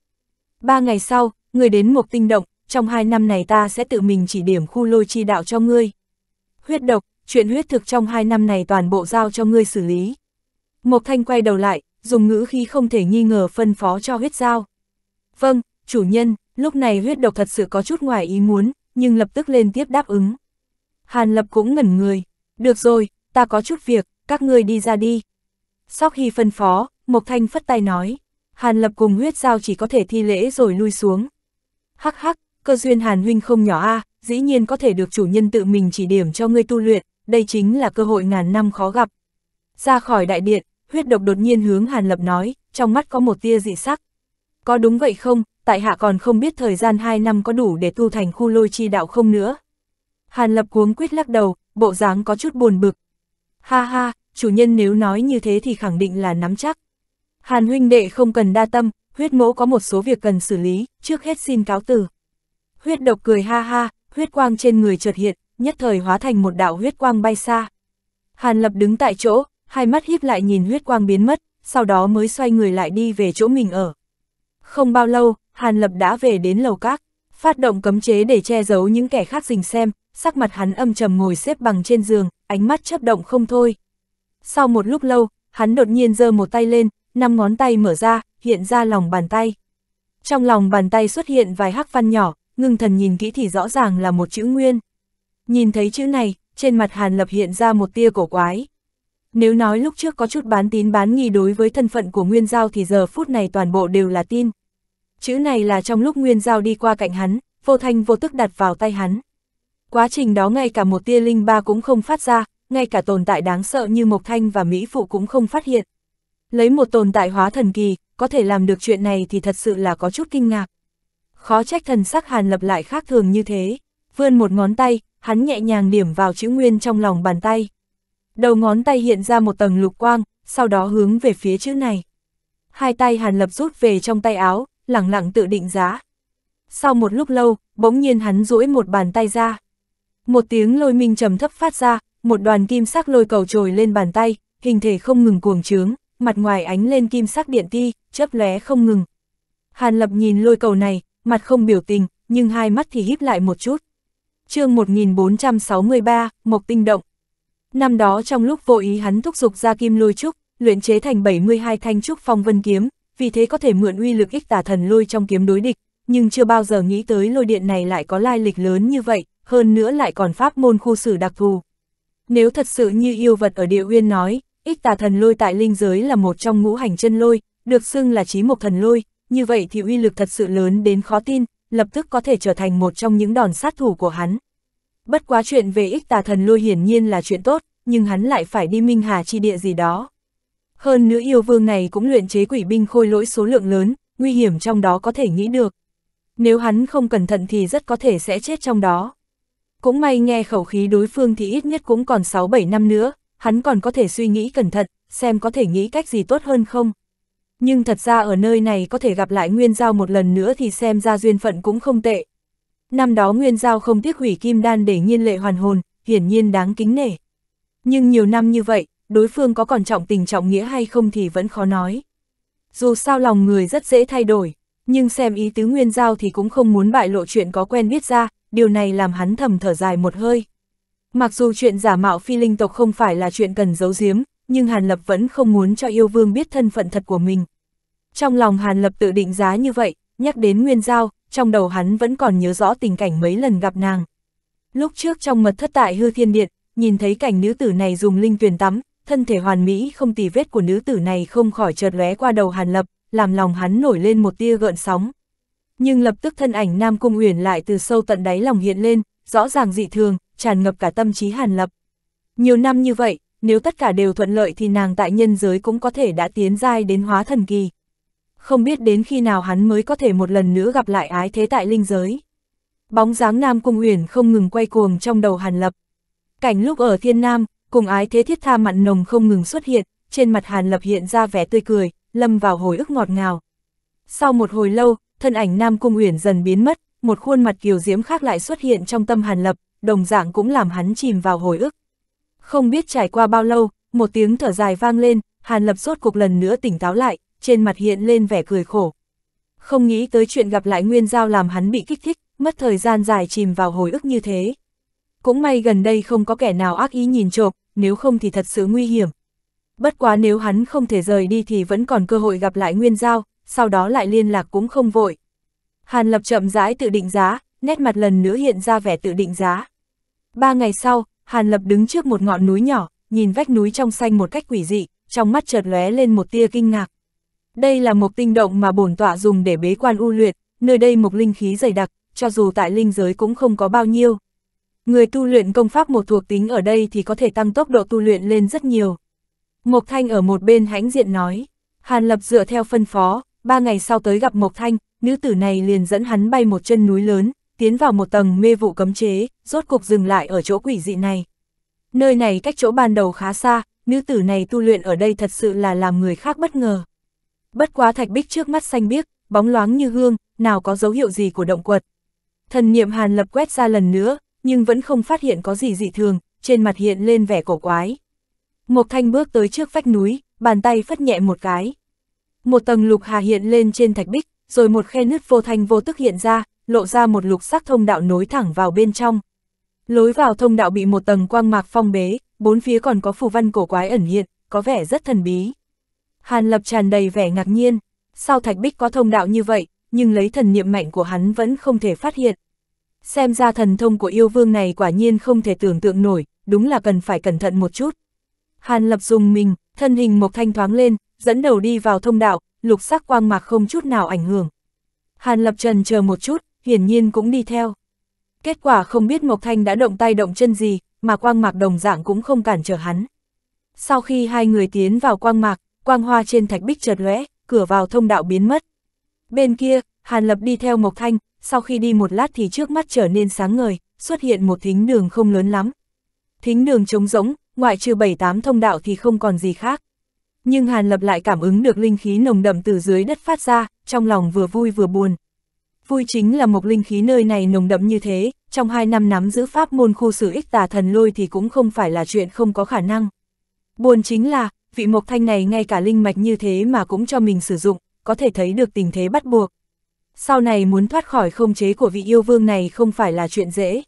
Ba ngày sau, người đến Mộc Tinh Động, trong hai năm này ta sẽ tự mình chỉ điểm khu lôi chi đạo cho ngươi huyết độc, chuyện huyết thực trong hai năm này toàn bộ giao cho ngươi xử lý. Mộc Thanh quay đầu lại, dùng ngữ khi không thể nghi ngờ phân phó cho huyết giao. Vâng, chủ nhân, lúc này huyết độc thật sự có chút ngoài ý muốn, nhưng lập tức lên tiếp đáp ứng. Hàn Lập cũng ngẩn người, được rồi, ta có chút việc, các ngươi đi ra đi. Sau khi phân phó, Mộc Thanh phất tay nói, Hàn Lập cùng huyết giao chỉ có thể thi lễ rồi lui xuống. Hắc hắc, cơ duyên hàn huynh không nhỏ a dĩ nhiên có thể được chủ nhân tự mình chỉ điểm cho ngươi tu luyện, đây chính là cơ hội ngàn năm khó gặp. Ra khỏi đại điện, huyết độc đột nhiên hướng hàn lập nói, trong mắt có một tia dị sắc. Có đúng vậy không, tại hạ còn không biết thời gian hai năm có đủ để tu thành khu lôi chi đạo không nữa. Hàn lập cuống quyết lắc đầu, bộ dáng có chút buồn bực. Ha ha, chủ nhân nếu nói như thế thì khẳng định là nắm chắc. Hàn huynh đệ không cần đa tâm, huyết mẫu có một số việc cần xử lý, trước hết xin cáo từ huyết độc cười ha ha, huyết quang trên người chợt hiện, nhất thời hóa thành một đạo huyết quang bay xa. Hàn Lập đứng tại chỗ, hai mắt híp lại nhìn huyết quang biến mất, sau đó mới xoay người lại đi về chỗ mình ở. Không bao lâu, Hàn Lập đã về đến lầu các, phát động cấm chế để che giấu những kẻ khác dình xem, sắc mặt hắn âm trầm ngồi xếp bằng trên giường, ánh mắt chấp động không thôi. Sau một lúc lâu, hắn đột nhiên giơ một tay lên, năm ngón tay mở ra, hiện ra lòng bàn tay. Trong lòng bàn tay xuất hiện vài hắc văn nhỏ, ngưng thần nhìn kỹ thì rõ ràng là một chữ nguyên. Nhìn thấy chữ này, trên mặt Hàn Lập hiện ra một tia cổ quái. Nếu nói lúc trước có chút bán tín bán nghi đối với thân phận của Nguyên Giao thì giờ phút này toàn bộ đều là tin. Chữ này là trong lúc Nguyên Giao đi qua cạnh hắn, vô thanh vô tức đặt vào tay hắn. Quá trình đó ngay cả một tia linh ba cũng không phát ra, ngay cả tồn tại đáng sợ như Mộc Thanh và Mỹ Phụ cũng không phát hiện. Lấy một tồn tại hóa thần kỳ, có thể làm được chuyện này thì thật sự là có chút kinh ngạc khó trách thần sắc Hàn Lập lại khác thường như thế. Vươn một ngón tay, hắn nhẹ nhàng điểm vào chữ nguyên trong lòng bàn tay. Đầu ngón tay hiện ra một tầng lục quang, sau đó hướng về phía chữ này. Hai tay Hàn Lập rút về trong tay áo, lặng lặng tự định giá. Sau một lúc lâu, bỗng nhiên hắn duỗi một bàn tay ra. Một tiếng lôi minh trầm thấp phát ra, một đoàn kim sắc lôi cầu trồi lên bàn tay, hình thể không ngừng cuồng trướng, mặt ngoài ánh lên kim sắc điện ti, chớp lóe không ngừng. Hàn Lập nhìn lôi cầu này, mặt không biểu tình, nhưng hai mắt thì híp lại một chút. chương 1463, Mộc Tinh Động Năm đó trong lúc vô ý hắn thúc giục ra kim lôi trúc, luyện chế thành 72 thanh trúc phong vân kiếm, vì thế có thể mượn uy lực ích tà thần lôi trong kiếm đối địch, nhưng chưa bao giờ nghĩ tới lôi điện này lại có lai lịch lớn như vậy, hơn nữa lại còn pháp môn khu xử đặc thù. Nếu thật sự như yêu vật ở địa uyên nói, ích tà thần lôi tại linh giới là một trong ngũ hành chân lôi, được xưng là trí mộc thần lôi, như vậy thì uy lực thật sự lớn đến khó tin, lập tức có thể trở thành một trong những đòn sát thủ của hắn. Bất quá chuyện về ích tà thần lôi hiển nhiên là chuyện tốt, nhưng hắn lại phải đi minh hà chi địa gì đó. Hơn nữa yêu vương này cũng luyện chế quỷ binh khôi lỗi số lượng lớn, nguy hiểm trong đó có thể nghĩ được. Nếu hắn không cẩn thận thì rất có thể sẽ chết trong đó. Cũng may nghe khẩu khí đối phương thì ít nhất cũng còn 6-7 năm nữa, hắn còn có thể suy nghĩ cẩn thận, xem có thể nghĩ cách gì tốt hơn không nhưng thật ra ở nơi này có thể gặp lại Nguyên Giao một lần nữa thì xem ra duyên phận cũng không tệ. Năm đó Nguyên Giao không tiếc hủy kim đan để nhiên lệ hoàn hồn, hiển nhiên đáng kính nể. Nhưng nhiều năm như vậy, đối phương có còn trọng tình trọng nghĩa hay không thì vẫn khó nói. Dù sao lòng người rất dễ thay đổi, nhưng xem ý tứ Nguyên Giao thì cũng không muốn bại lộ chuyện có quen biết ra, điều này làm hắn thầm thở dài một hơi. Mặc dù chuyện giả mạo phi linh tộc không phải là chuyện cần giấu giếm, nhưng Hàn Lập vẫn không muốn cho yêu vương biết thân phận thật của mình. Trong lòng Hàn Lập tự định giá như vậy, nhắc đến Nguyên Giao, trong đầu hắn vẫn còn nhớ rõ tình cảnh mấy lần gặp nàng. Lúc trước trong mật thất tại hư thiên điện, nhìn thấy cảnh nữ tử này dùng linh tuyền tắm, thân thể hoàn mỹ không tì vết của nữ tử này không khỏi chợt lóe qua đầu Hàn Lập, làm lòng hắn nổi lên một tia gợn sóng. Nhưng lập tức thân ảnh Nam Cung Uyển lại từ sâu tận đáy lòng hiện lên, rõ ràng dị thường, tràn ngập cả tâm trí Hàn Lập. Nhiều năm như vậy, nếu tất cả đều thuận lợi thì nàng tại nhân giới cũng có thể đã tiến giai đến hóa thần kỳ. Không biết đến khi nào hắn mới có thể một lần nữa gặp lại ái thế tại linh giới. Bóng dáng Nam Cung Uyển không ngừng quay cuồng trong đầu Hàn Lập. Cảnh lúc ở Thiên Nam, cùng ái thế thiết tha mặn nồng không ngừng xuất hiện, trên mặt Hàn Lập hiện ra vẻ tươi cười, lâm vào hồi ức ngọt ngào. Sau một hồi lâu, thân ảnh Nam Cung Uyển dần biến mất, một khuôn mặt kiều diễm khác lại xuất hiện trong tâm Hàn Lập, đồng dạng cũng làm hắn chìm vào hồi ức. Không biết trải qua bao lâu, một tiếng thở dài vang lên, Hàn Lập suốt cuộc lần nữa tỉnh táo lại, trên mặt hiện lên vẻ cười khổ. Không nghĩ tới chuyện gặp lại Nguyên Giao làm hắn bị kích thích, mất thời gian dài chìm vào hồi ức như thế. Cũng may gần đây không có kẻ nào ác ý nhìn trộm, nếu không thì thật sự nguy hiểm. Bất quá nếu hắn không thể rời đi thì vẫn còn cơ hội gặp lại Nguyên Giao, sau đó lại liên lạc cũng không vội. Hàn Lập chậm rãi tự định giá, nét mặt lần nữa hiện ra vẻ tự định giá. Ba ngày sau, Hàn Lập đứng trước một ngọn núi nhỏ, nhìn vách núi trong xanh một cách quỷ dị, trong mắt chợt lóe lên một tia kinh ngạc. Đây là một tinh động mà bổn tọa dùng để bế quan u luyện, nơi đây mục linh khí dày đặc, cho dù tại linh giới cũng không có bao nhiêu. Người tu luyện công pháp một thuộc tính ở đây thì có thể tăng tốc độ tu luyện lên rất nhiều. Mộc Thanh ở một bên hãnh diện nói, Hàn Lập dựa theo phân phó, ba ngày sau tới gặp Mộc Thanh, nữ tử này liền dẫn hắn bay một chân núi lớn, tiến vào một tầng mê vụ cấm chế, rốt cục dừng lại ở chỗ quỷ dị này. Nơi này cách chỗ ban đầu khá xa, nữ tử này tu luyện ở đây thật sự là làm người khác bất ngờ. Bất quá thạch bích trước mắt xanh biếc, bóng loáng như gương, nào có dấu hiệu gì của động quật. Thần niệm hàn lập quét ra lần nữa, nhưng vẫn không phát hiện có gì dị thường, trên mặt hiện lên vẻ cổ quái. Một thanh bước tới trước vách núi, bàn tay phất nhẹ một cái. Một tầng lục hà hiện lên trên thạch bích, rồi một khe nứt vô thanh vô tức hiện ra, lộ ra một lục sắc thông đạo nối thẳng vào bên trong. Lối vào thông đạo bị một tầng quang mạc phong bế, bốn phía còn có phù văn cổ quái ẩn hiện, có vẻ rất thần bí. Hàn Lập tràn đầy vẻ ngạc nhiên, sao thạch bích có thông đạo như vậy, nhưng lấy thần niệm mạnh của hắn vẫn không thể phát hiện. Xem ra thần thông của yêu vương này quả nhiên không thể tưởng tượng nổi, đúng là cần phải cẩn thận một chút. Hàn Lập dùng mình, thân hình một Thanh thoáng lên, dẫn đầu đi vào thông đạo, lục sắc quang mạc không chút nào ảnh hưởng. Hàn Lập trần chờ một chút, hiển nhiên cũng đi theo. Kết quả không biết Mộc Thanh đã động tay động chân gì, mà quang mạc đồng dạng cũng không cản trở hắn. Sau khi hai người tiến vào quang mạc, quang hoa trên thạch bích chợt lóe, cửa vào thông đạo biến mất. Bên kia, Hàn Lập đi theo Mộc Thanh, sau khi đi một lát thì trước mắt trở nên sáng ngời, xuất hiện một thính đường không lớn lắm. Thính đường trống rỗng, ngoại trừ bảy tám thông đạo thì không còn gì khác. Nhưng Hàn Lập lại cảm ứng được linh khí nồng đậm từ dưới đất phát ra, trong lòng vừa vui vừa buồn. Vui chính là một linh khí nơi này nồng đậm như thế, trong hai năm nắm giữ pháp môn khu sử ích tà thần lôi thì cũng không phải là chuyện không có khả năng. Buồn chính là, vị mộc thanh này ngay cả linh mạch như thế mà cũng cho mình sử dụng, có thể thấy được tình thế bắt buộc. Sau này muốn thoát khỏi không chế của vị yêu vương này không phải là chuyện dễ.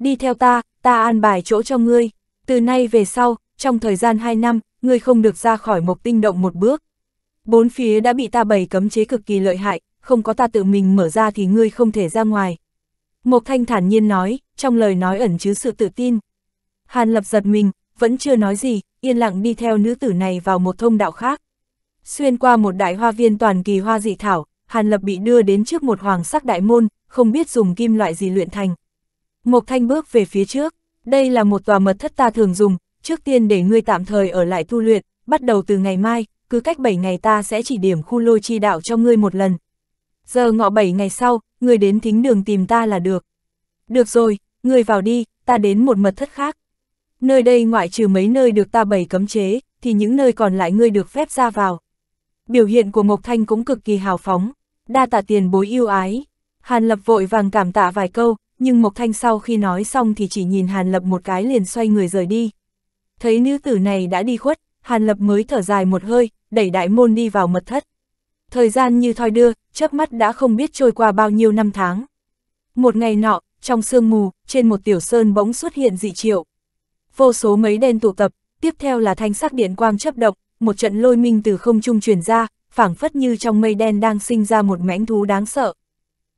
Đi theo ta, ta an bài chỗ cho ngươi. Từ nay về sau, trong thời gian hai năm, ngươi không được ra khỏi mộc tinh động một bước. Bốn phía đã bị ta bày cấm chế cực kỳ lợi hại, không có ta tự mình mở ra thì ngươi không thể ra ngoài. Mộc Thanh thản nhiên nói, trong lời nói ẩn chứa sự tự tin. Hàn Lập giật mình, vẫn chưa nói gì, yên lặng đi theo nữ tử này vào một thông đạo khác. Xuyên qua một đại hoa viên toàn kỳ hoa dị thảo, Hàn Lập bị đưa đến trước một hoàng sắc đại môn, không biết dùng kim loại gì luyện thành. Mộc Thanh bước về phía trước, đây là một tòa mật thất ta thường dùng, trước tiên để ngươi tạm thời ở lại tu luyện, bắt đầu từ ngày mai, cứ cách 7 ngày ta sẽ chỉ điểm khu lôi chi đạo cho ngươi một lần giờ ngọ bảy ngày sau, người đến thính đường tìm ta là được. Được rồi, người vào đi, ta đến một mật thất khác. Nơi đây ngoại trừ mấy nơi được ta bảy cấm chế, thì những nơi còn lại ngươi được phép ra vào. Biểu hiện của Mộc Thanh cũng cực kỳ hào phóng, đa tạ tiền bối yêu ái. Hàn Lập vội vàng cảm tạ vài câu, nhưng Mộc Thanh sau khi nói xong thì chỉ nhìn Hàn Lập một cái liền xoay người rời đi. Thấy nữ tử này đã đi khuất, Hàn Lập mới thở dài một hơi, đẩy đại môn đi vào mật thất thời gian như thoi đưa, chớp mắt đã không biết trôi qua bao nhiêu năm tháng. Một ngày nọ, trong sương mù, trên một tiểu sơn bỗng xuất hiện dị triệu. Vô số mấy đen tụ tập, tiếp theo là thanh sắc điện quang chấp động, một trận lôi minh từ không trung truyền ra, phảng phất như trong mây đen đang sinh ra một mãnh thú đáng sợ.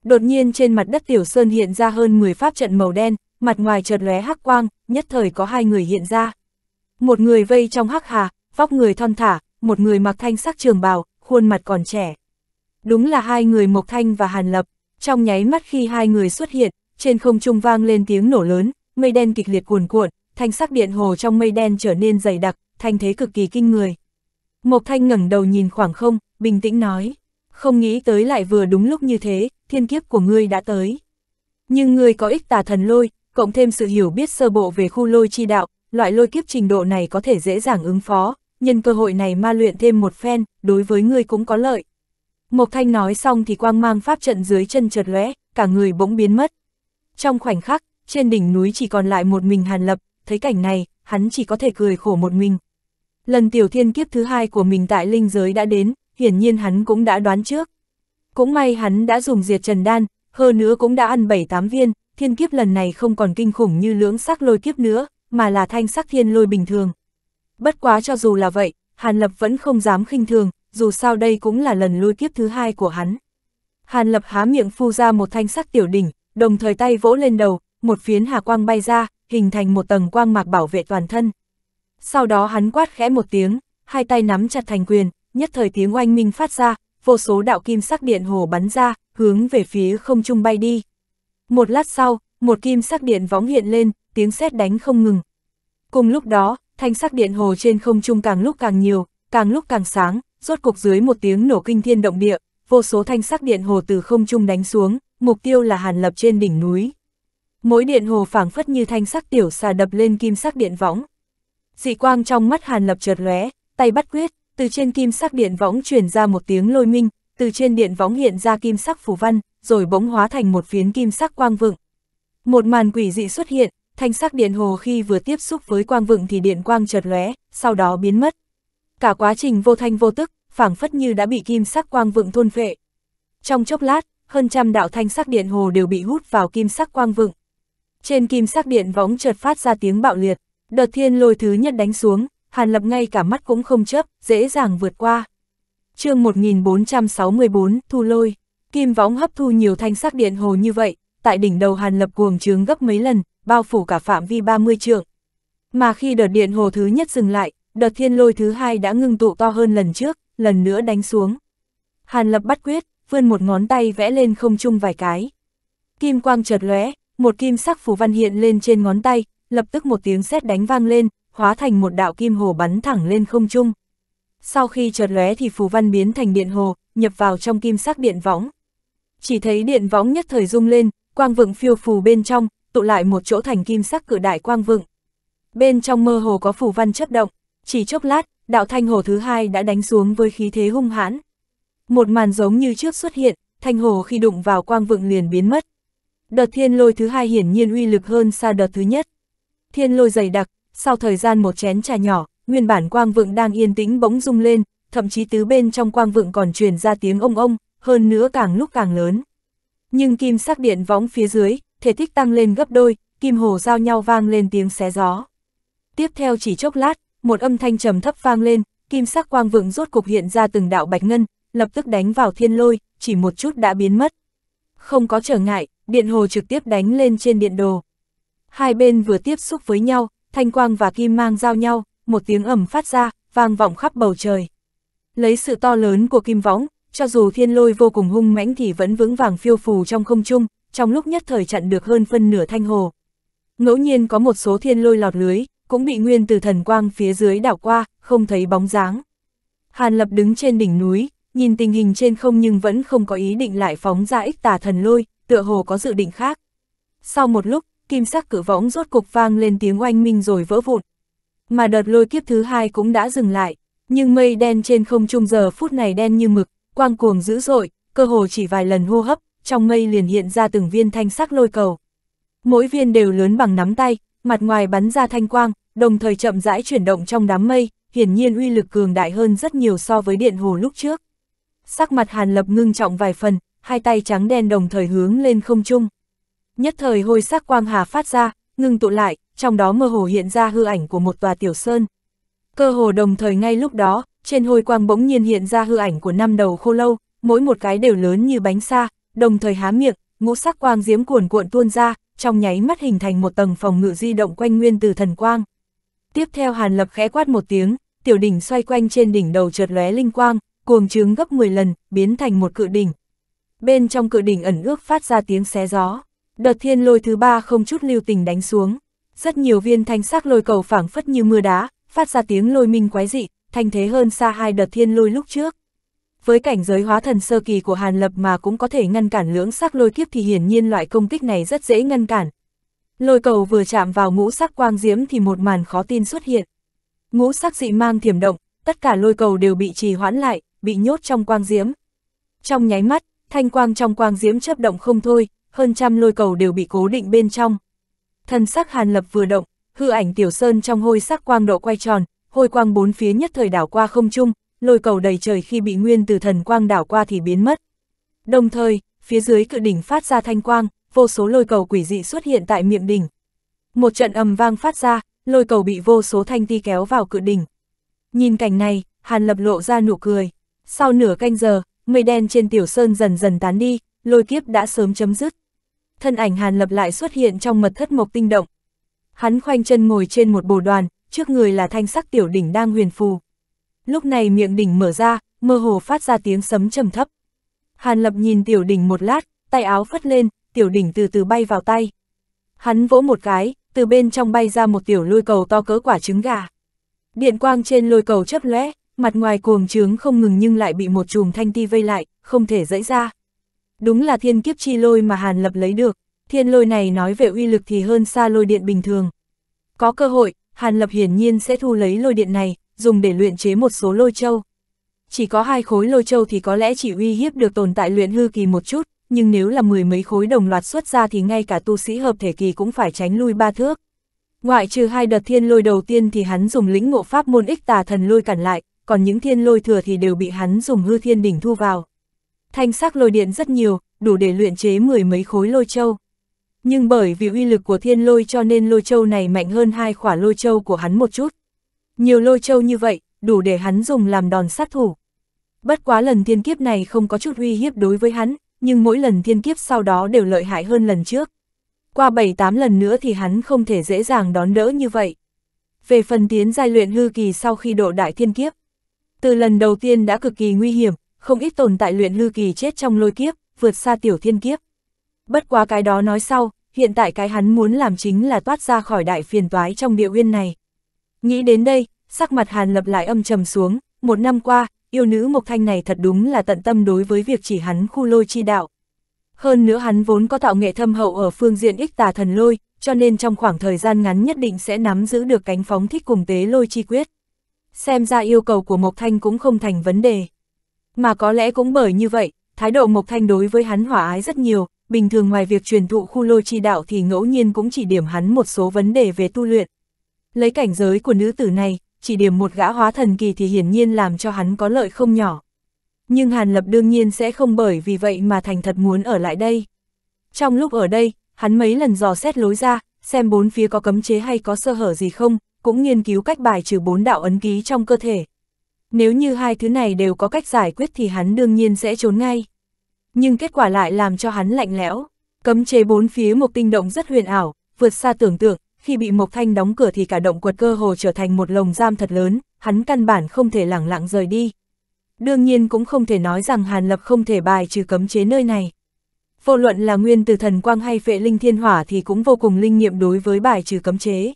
Đột nhiên trên mặt đất tiểu sơn hiện ra hơn 10 pháp trận màu đen, mặt ngoài chợt lóe hắc quang, nhất thời có hai người hiện ra. Một người vây trong hắc hà, vóc người thon thả, một người mặc thanh sắc trường bào, khuôn mặt còn trẻ. Đúng là hai người Mộc Thanh và Hàn Lập, trong nháy mắt khi hai người xuất hiện, trên không trung vang lên tiếng nổ lớn, mây đen kịch liệt cuồn cuộn, thanh sắc điện hồ trong mây đen trở nên dày đặc, thanh thế cực kỳ kinh người. Mộc Thanh ngẩng đầu nhìn khoảng không, bình tĩnh nói, không nghĩ tới lại vừa đúng lúc như thế, thiên kiếp của ngươi đã tới. Nhưng ngươi có ích tà thần lôi, cộng thêm sự hiểu biết sơ bộ về khu lôi chi đạo, loại lôi kiếp trình độ này có thể dễ dàng ứng phó, nhân cơ hội này ma luyện thêm một phen, đối với ngươi cũng có lợi. Mộc Thanh nói xong thì quang mang pháp trận dưới chân chợt lóe, cả người bỗng biến mất. Trong khoảnh khắc, trên đỉnh núi chỉ còn lại một mình Hàn Lập, thấy cảnh này, hắn chỉ có thể cười khổ một mình. Lần tiểu thiên kiếp thứ hai của mình tại linh giới đã đến, hiển nhiên hắn cũng đã đoán trước. Cũng may hắn đã dùng diệt trần đan, hơn nữa cũng đã ăn 7-8 viên, thiên kiếp lần này không còn kinh khủng như lưỡng sắc lôi kiếp nữa, mà là thanh sắc thiên lôi bình thường. Bất quá cho dù là vậy, Hàn Lập vẫn không dám khinh thường, dù sao đây cũng là lần lui kiếp thứ hai của hắn. Hàn Lập há miệng phu ra một thanh sắc tiểu đỉnh, đồng thời tay vỗ lên đầu, một phiến hà quang bay ra, hình thành một tầng quang mạc bảo vệ toàn thân. Sau đó hắn quát khẽ một tiếng, hai tay nắm chặt thành quyền, nhất thời tiếng oanh minh phát ra, vô số đạo kim sắc điện hồ bắn ra, hướng về phía không trung bay đi. Một lát sau, một kim sắc điện võng hiện lên, tiếng sét đánh không ngừng. Cùng lúc đó, thanh sắc điện hồ trên không trung càng lúc càng nhiều, càng lúc càng sáng, rốt cục dưới một tiếng nổ kinh thiên động địa, vô số thanh sắc điện hồ từ không trung đánh xuống, mục tiêu là Hàn Lập trên đỉnh núi. Mỗi điện hồ phảng phất như thanh sắc tiểu xà đập lên kim sắc điện võng. Dị quang trong mắt Hàn Lập chợt lóe, tay bắt quyết, từ trên kim sắc điện võng truyền ra một tiếng lôi minh, từ trên điện võng hiện ra kim sắc phù văn, rồi bỗng hóa thành một phiến kim sắc quang vượng. Một màn quỷ dị xuất hiện, thanh sắc điện hồ khi vừa tiếp xúc với quang vựng thì điện quang chợt lóe, sau đó biến mất. Cả quá trình vô thanh vô tức, phảng phất như đã bị kim sắc quang vựng thôn phệ. Trong chốc lát, hơn trăm đạo thanh sắc điện hồ đều bị hút vào kim sắc quang vựng. Trên kim sắc điện võng chợt phát ra tiếng bạo liệt, đợt thiên lôi thứ nhất đánh xuống, Hàn Lập ngay cả mắt cũng không chớp, dễ dàng vượt qua. chương 1464, thu lôi, kim võng hấp thu nhiều thanh sắc điện hồ như vậy, tại đỉnh đầu Hàn Lập cuồng trướng gấp mấy lần, bao phủ cả phạm vi 30 trượng. Mà khi đợt điện hồ thứ nhất dừng lại, đợt thiên lôi thứ hai đã ngưng tụ to hơn lần trước, lần nữa đánh xuống. Hàn Lập bắt quyết, vươn một ngón tay vẽ lên không trung vài cái. Kim quang chợt lóe, một kim sắc phù văn hiện lên trên ngón tay, lập tức một tiếng sét đánh vang lên, hóa thành một đạo kim hồ bắn thẳng lên không trung. Sau khi chợt lóe thì phù văn biến thành điện hồ, nhập vào trong kim sắc điện võng. Chỉ thấy điện võng nhất thời rung lên, quang vượng phiêu phù bên trong, tụ lại một chỗ thành kim sắc cử đại quang vựng. Bên trong mơ hồ có phù văn chấp động, chỉ chốc lát, đạo thanh hồ thứ hai đã đánh xuống với khí thế hung hãn. Một màn giống như trước xuất hiện, thanh hồ khi đụng vào quang vựng liền biến mất. Đợt thiên lôi thứ hai hiển nhiên uy lực hơn xa đợt thứ nhất. Thiên lôi dày đặc, sau thời gian một chén trà nhỏ, nguyên bản quang vựng đang yên tĩnh bỗng rung lên, thậm chí tứ bên trong quang vựng còn truyền ra tiếng ông ông, hơn nữa càng lúc càng lớn. Nhưng kim sắc điện võng phía dưới, thể tích tăng lên gấp đôi, kim hồ giao nhau vang lên tiếng xé gió. Tiếp theo chỉ chốc lát, một âm thanh trầm thấp vang lên, kim sắc quang vượng rốt cục hiện ra từng đạo bạch ngân, lập tức đánh vào thiên lôi, chỉ một chút đã biến mất. Không có trở ngại, điện hồ trực tiếp đánh lên trên điện đồ. Hai bên vừa tiếp xúc với nhau, thanh quang và kim mang giao nhau, một tiếng ẩm phát ra, vang vọng khắp bầu trời. Lấy sự to lớn của kim võng, cho dù thiên lôi vô cùng hung mãnh thì vẫn vững vàng phiêu phù trong không trung, trong lúc nhất thời chặn được hơn phân nửa thanh hồ. Ngẫu nhiên có một số thiên lôi lọt lưới, cũng bị nguyên từ thần quang phía dưới đảo qua, không thấy bóng dáng. Hàn Lập đứng trên đỉnh núi, nhìn tình hình trên không nhưng vẫn không có ý định lại phóng ra ích tà thần lôi, tựa hồ có dự định khác. Sau một lúc, kim sắc cử võng rốt cục vang lên tiếng oanh minh rồi vỡ vụn. Mà đợt lôi kiếp thứ hai cũng đã dừng lại, nhưng mây đen trên không trung giờ phút này đen như mực, quang cuồng dữ dội, cơ hồ chỉ vài lần hô hấp, trong mây liền hiện ra từng viên thanh sắc lôi cầu. Mỗi viên đều lớn bằng nắm tay, mặt ngoài bắn ra thanh quang, đồng thời chậm rãi chuyển động trong đám mây, hiển nhiên uy lực cường đại hơn rất nhiều so với điện hồ lúc trước. Sắc mặt Hàn Lập ngưng trọng vài phần, hai tay trắng đen đồng thời hướng lên không trung. Nhất thời hôi sắc quang hà phát ra, ngưng tụ lại, trong đó mơ hồ hiện ra hư ảnh của một tòa tiểu sơn. Cơ hồ đồng thời ngay lúc đó, trên hôi quang bỗng nhiên hiện ra hư ảnh của năm đầu khô lâu, mỗi một cái đều lớn như bánh xa, đồng thời há miệng, ngũ sắc quang diếm cuồn cuộn tuôn ra, trong nháy mắt hình thành một tầng phòng ngự di động quanh nguyên từ thần quang. Tiếp theo Hàn Lập khẽ quát một tiếng, tiểu đỉnh xoay quanh trên đỉnh đầu chợt lóe linh quang, cuồng trướng gấp 10 lần, biến thành một cự đỉnh. Bên trong cự đỉnh ẩn ước phát ra tiếng xé gió, đợt thiên lôi thứ ba không chút lưu tình đánh xuống. Rất nhiều viên thanh sắc lôi cầu phảng phất như mưa đá, phát ra tiếng lôi minh quái dị, thanh thế hơn xa hai đợt thiên lôi lúc trước với cảnh giới hóa thần sơ kỳ của Hàn Lập mà cũng có thể ngăn cản lưỡng sắc lôi kiếp thì hiển nhiên loại công kích này rất dễ ngăn cản. Lôi cầu vừa chạm vào ngũ sắc quang diễm thì một màn khó tin xuất hiện. Ngũ sắc dị mang thiểm động, tất cả lôi cầu đều bị trì hoãn lại, bị nhốt trong quang diễm. Trong nháy mắt, thanh quang trong quang diễm chớp động không thôi, hơn trăm lôi cầu đều bị cố định bên trong. Thần sắc Hàn Lập vừa động, hư ảnh tiểu sơn trong hôi sắc quang độ quay tròn, hôi quang bốn phía nhất thời đảo qua không trung, lôi cầu đầy trời khi bị nguyên từ thần quang đảo qua thì biến mất. Đồng thời, phía dưới cự đỉnh phát ra thanh quang, vô số lôi cầu quỷ dị xuất hiện tại miệng đỉnh. Một trận ầm vang phát ra, lôi cầu bị vô số thanh ti kéo vào cự đỉnh. Nhìn cảnh này, Hàn Lập lộ ra nụ cười. Sau nửa canh giờ, mây đen trên tiểu sơn dần dần tán đi, lôi kiếp đã sớm chấm dứt. Thân ảnh Hàn Lập lại xuất hiện trong mật thất mộc tinh động. Hắn khoanh chân ngồi trên một bồ đoàn, trước người là thanh sắc tiểu đỉnh đang huyền phù lúc này miệng đỉnh mở ra, mơ hồ phát ra tiếng sấm trầm thấp. Hàn Lập nhìn tiểu đỉnh một lát, tay áo phất lên, tiểu đỉnh từ từ bay vào tay. Hắn vỗ một cái, từ bên trong bay ra một tiểu lôi cầu to cỡ quả trứng gà. Điện quang trên lôi cầu chấp lóe, mặt ngoài cuồng trướng không ngừng nhưng lại bị một chùm thanh ti vây lại, không thể dẫy ra. Đúng là thiên kiếp chi lôi mà Hàn Lập lấy được, thiên lôi này nói về uy lực thì hơn xa lôi điện bình thường. Có cơ hội, Hàn Lập hiển nhiên sẽ thu lấy lôi điện này, dùng để luyện chế một số lôi châu. Chỉ có hai khối lôi châu thì có lẽ chỉ uy hiếp được tồn tại luyện hư kỳ một chút, nhưng nếu là mười mấy khối đồng loạt xuất ra thì ngay cả tu sĩ hợp thể kỳ cũng phải tránh lui ba thước. Ngoại trừ hai đợt thiên lôi đầu tiên thì hắn dùng lĩnh ngộ pháp môn ích tà thần lôi cản lại, còn những thiên lôi thừa thì đều bị hắn dùng hư thiên đỉnh thu vào. Thanh sắc lôi điện rất nhiều, đủ để luyện chế mười mấy khối lôi châu. Nhưng bởi vì uy lực của thiên lôi cho nên lôi châu này mạnh hơn hai khỏa lôi châu của hắn một chút. Nhiều lôi châu như vậy, đủ để hắn dùng làm đòn sát thủ. Bất quá lần thiên kiếp này không có chút uy hiếp đối với hắn, nhưng mỗi lần thiên kiếp sau đó đều lợi hại hơn lần trước. Qua 7-8 lần nữa thì hắn không thể dễ dàng đón đỡ như vậy. Về phần tiến giai luyện hư kỳ sau khi độ đại thiên kiếp, từ lần đầu tiên đã cực kỳ nguy hiểm, không ít tồn tại luyện hư kỳ chết trong lôi kiếp, vượt xa tiểu thiên kiếp. Bất quá cái đó nói sau, hiện tại cái hắn muốn làm chính là toát ra khỏi đại phiền toái trong địa nguyên này. Nghĩ đến đây, sắc mặt Hàn Lập lại âm trầm xuống, một năm qua, yêu nữ Mộc Thanh này thật đúng là tận tâm đối với việc chỉ hắn khu lôi chi đạo. Hơn nữa hắn vốn có tạo nghệ thâm hậu ở phương diện ích tà thần lôi, cho nên trong khoảng thời gian ngắn nhất định sẽ nắm giữ được cánh phóng thích cùng tế lôi chi quyết. Xem ra yêu cầu của Mộc Thanh cũng không thành vấn đề. Mà có lẽ cũng bởi như vậy, thái độ Mộc Thanh đối với hắn hỏa ái rất nhiều, bình thường ngoài việc truyền thụ khu lôi chi đạo thì ngẫu nhiên cũng chỉ điểm hắn một số vấn đề về tu luyện, Lấy cảnh giới của nữ tử này, chỉ điểm một gã hóa thần kỳ thì hiển nhiên làm cho hắn có lợi không nhỏ. Nhưng Hàn Lập đương nhiên sẽ không bởi vì vậy mà thành thật muốn ở lại đây. Trong lúc ở đây, hắn mấy lần dò xét lối ra, xem bốn phía có cấm chế hay có sơ hở gì không, cũng nghiên cứu cách bài trừ bốn đạo ấn ký trong cơ thể. Nếu như hai thứ này đều có cách giải quyết thì hắn đương nhiên sẽ trốn ngay. Nhưng kết quả lại làm cho hắn lạnh lẽo. Cấm chế bốn phía một tinh động rất huyền ảo, vượt xa tưởng tượng, khi bị Mộc Thanh đóng cửa thì cả động quật cơ hồ trở thành một lồng giam thật lớn, hắn căn bản không thể lẳng lặng rời đi. Đương nhiên cũng không thể nói rằng Hàn Lập không thể bài trừ cấm chế nơi này. Vô luận là nguyên từ thần quang hay phệ linh thiên hỏa thì cũng vô cùng linh nghiệm đối với bài trừ cấm chế.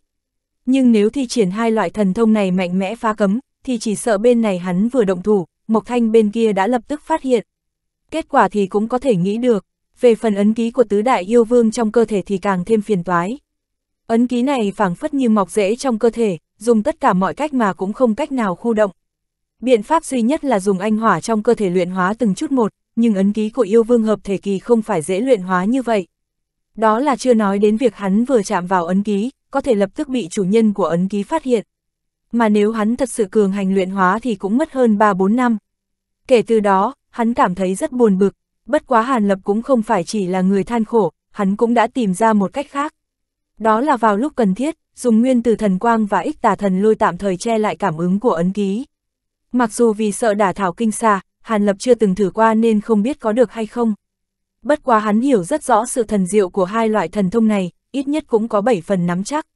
Nhưng nếu thi triển hai loại thần thông này mạnh mẽ phá cấm, thì chỉ sợ bên này hắn vừa động thủ, Mộc Thanh bên kia đã lập tức phát hiện. Kết quả thì cũng có thể nghĩ được, về phần ấn ký của tứ đại yêu vương trong cơ thể thì càng thêm phiền toái. Ấn ký này phảng phất như mọc rễ trong cơ thể, dùng tất cả mọi cách mà cũng không cách nào khu động. Biện pháp duy nhất là dùng anh hỏa trong cơ thể luyện hóa từng chút một, nhưng ấn ký của yêu vương hợp thể kỳ không phải dễ luyện hóa như vậy. Đó là chưa nói đến việc hắn vừa chạm vào ấn ký, có thể lập tức bị chủ nhân của ấn ký phát hiện. Mà nếu hắn thật sự cường hành luyện hóa thì cũng mất hơn 3-4 năm. Kể từ đó, hắn cảm thấy rất buồn bực, bất quá Hàn Lập cũng không phải chỉ là người than khổ, hắn cũng đã tìm ra một cách khác. Đó là vào lúc cần thiết, dùng nguyên từ thần quang và ích tà thần lôi tạm thời che lại cảm ứng của ấn ký. Mặc dù vì sợ đả thảo kinh xa, Hàn Lập chưa từng thử qua nên không biết có được hay không. Bất quá hắn hiểu rất rõ sự thần diệu của hai loại thần thông này, ít nhất cũng có bảy phần nắm chắc.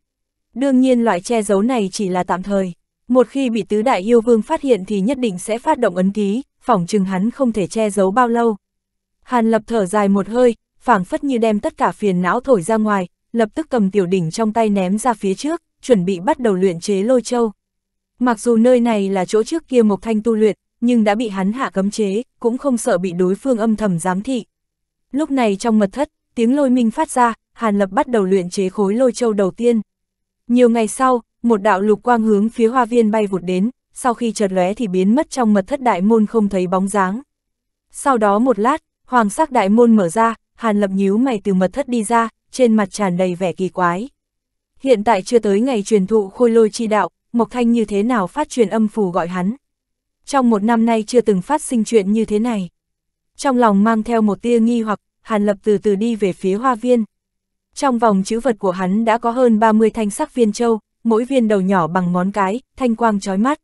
Đương nhiên loại che giấu này chỉ là tạm thời. Một khi bị tứ đại yêu vương phát hiện thì nhất định sẽ phát động ấn ký, phỏng chừng hắn không thể che giấu bao lâu. Hàn lập thở dài một hơi, phảng phất như đem tất cả phiền não thổi ra ngoài, lập tức cầm tiểu đỉnh trong tay ném ra phía trước, chuẩn bị bắt đầu luyện chế lôi châu. Mặc dù nơi này là chỗ trước kia Mộc Thanh tu luyện, nhưng đã bị hắn hạ cấm chế, cũng không sợ bị đối phương âm thầm giám thị. Lúc này trong mật thất, tiếng lôi minh phát ra, Hàn Lập bắt đầu luyện chế khối lôi châu đầu tiên. Nhiều ngày sau, một đạo lục quang hướng phía hoa viên bay vụt đến, sau khi chợt lóe thì biến mất trong mật thất đại môn không thấy bóng dáng. Sau đó một lát, hoàng sắc đại môn mở ra, Hàn Lập nhíu mày từ mật thất đi ra, trên mặt tràn đầy vẻ kỳ quái. Hiện tại chưa tới ngày truyền thụ khôi lôi chi đạo, Mộc Thanh như thế nào phát truyền âm phù gọi hắn. Trong một năm nay chưa từng phát sinh chuyện như thế này. Trong lòng mang theo một tia nghi hoặc, Hàn Lập từ từ đi về phía hoa viên. Trong vòng chữ vật của hắn đã có hơn 30 thanh sắc viên châu, mỗi viên đầu nhỏ bằng ngón cái, thanh quang chói mắt.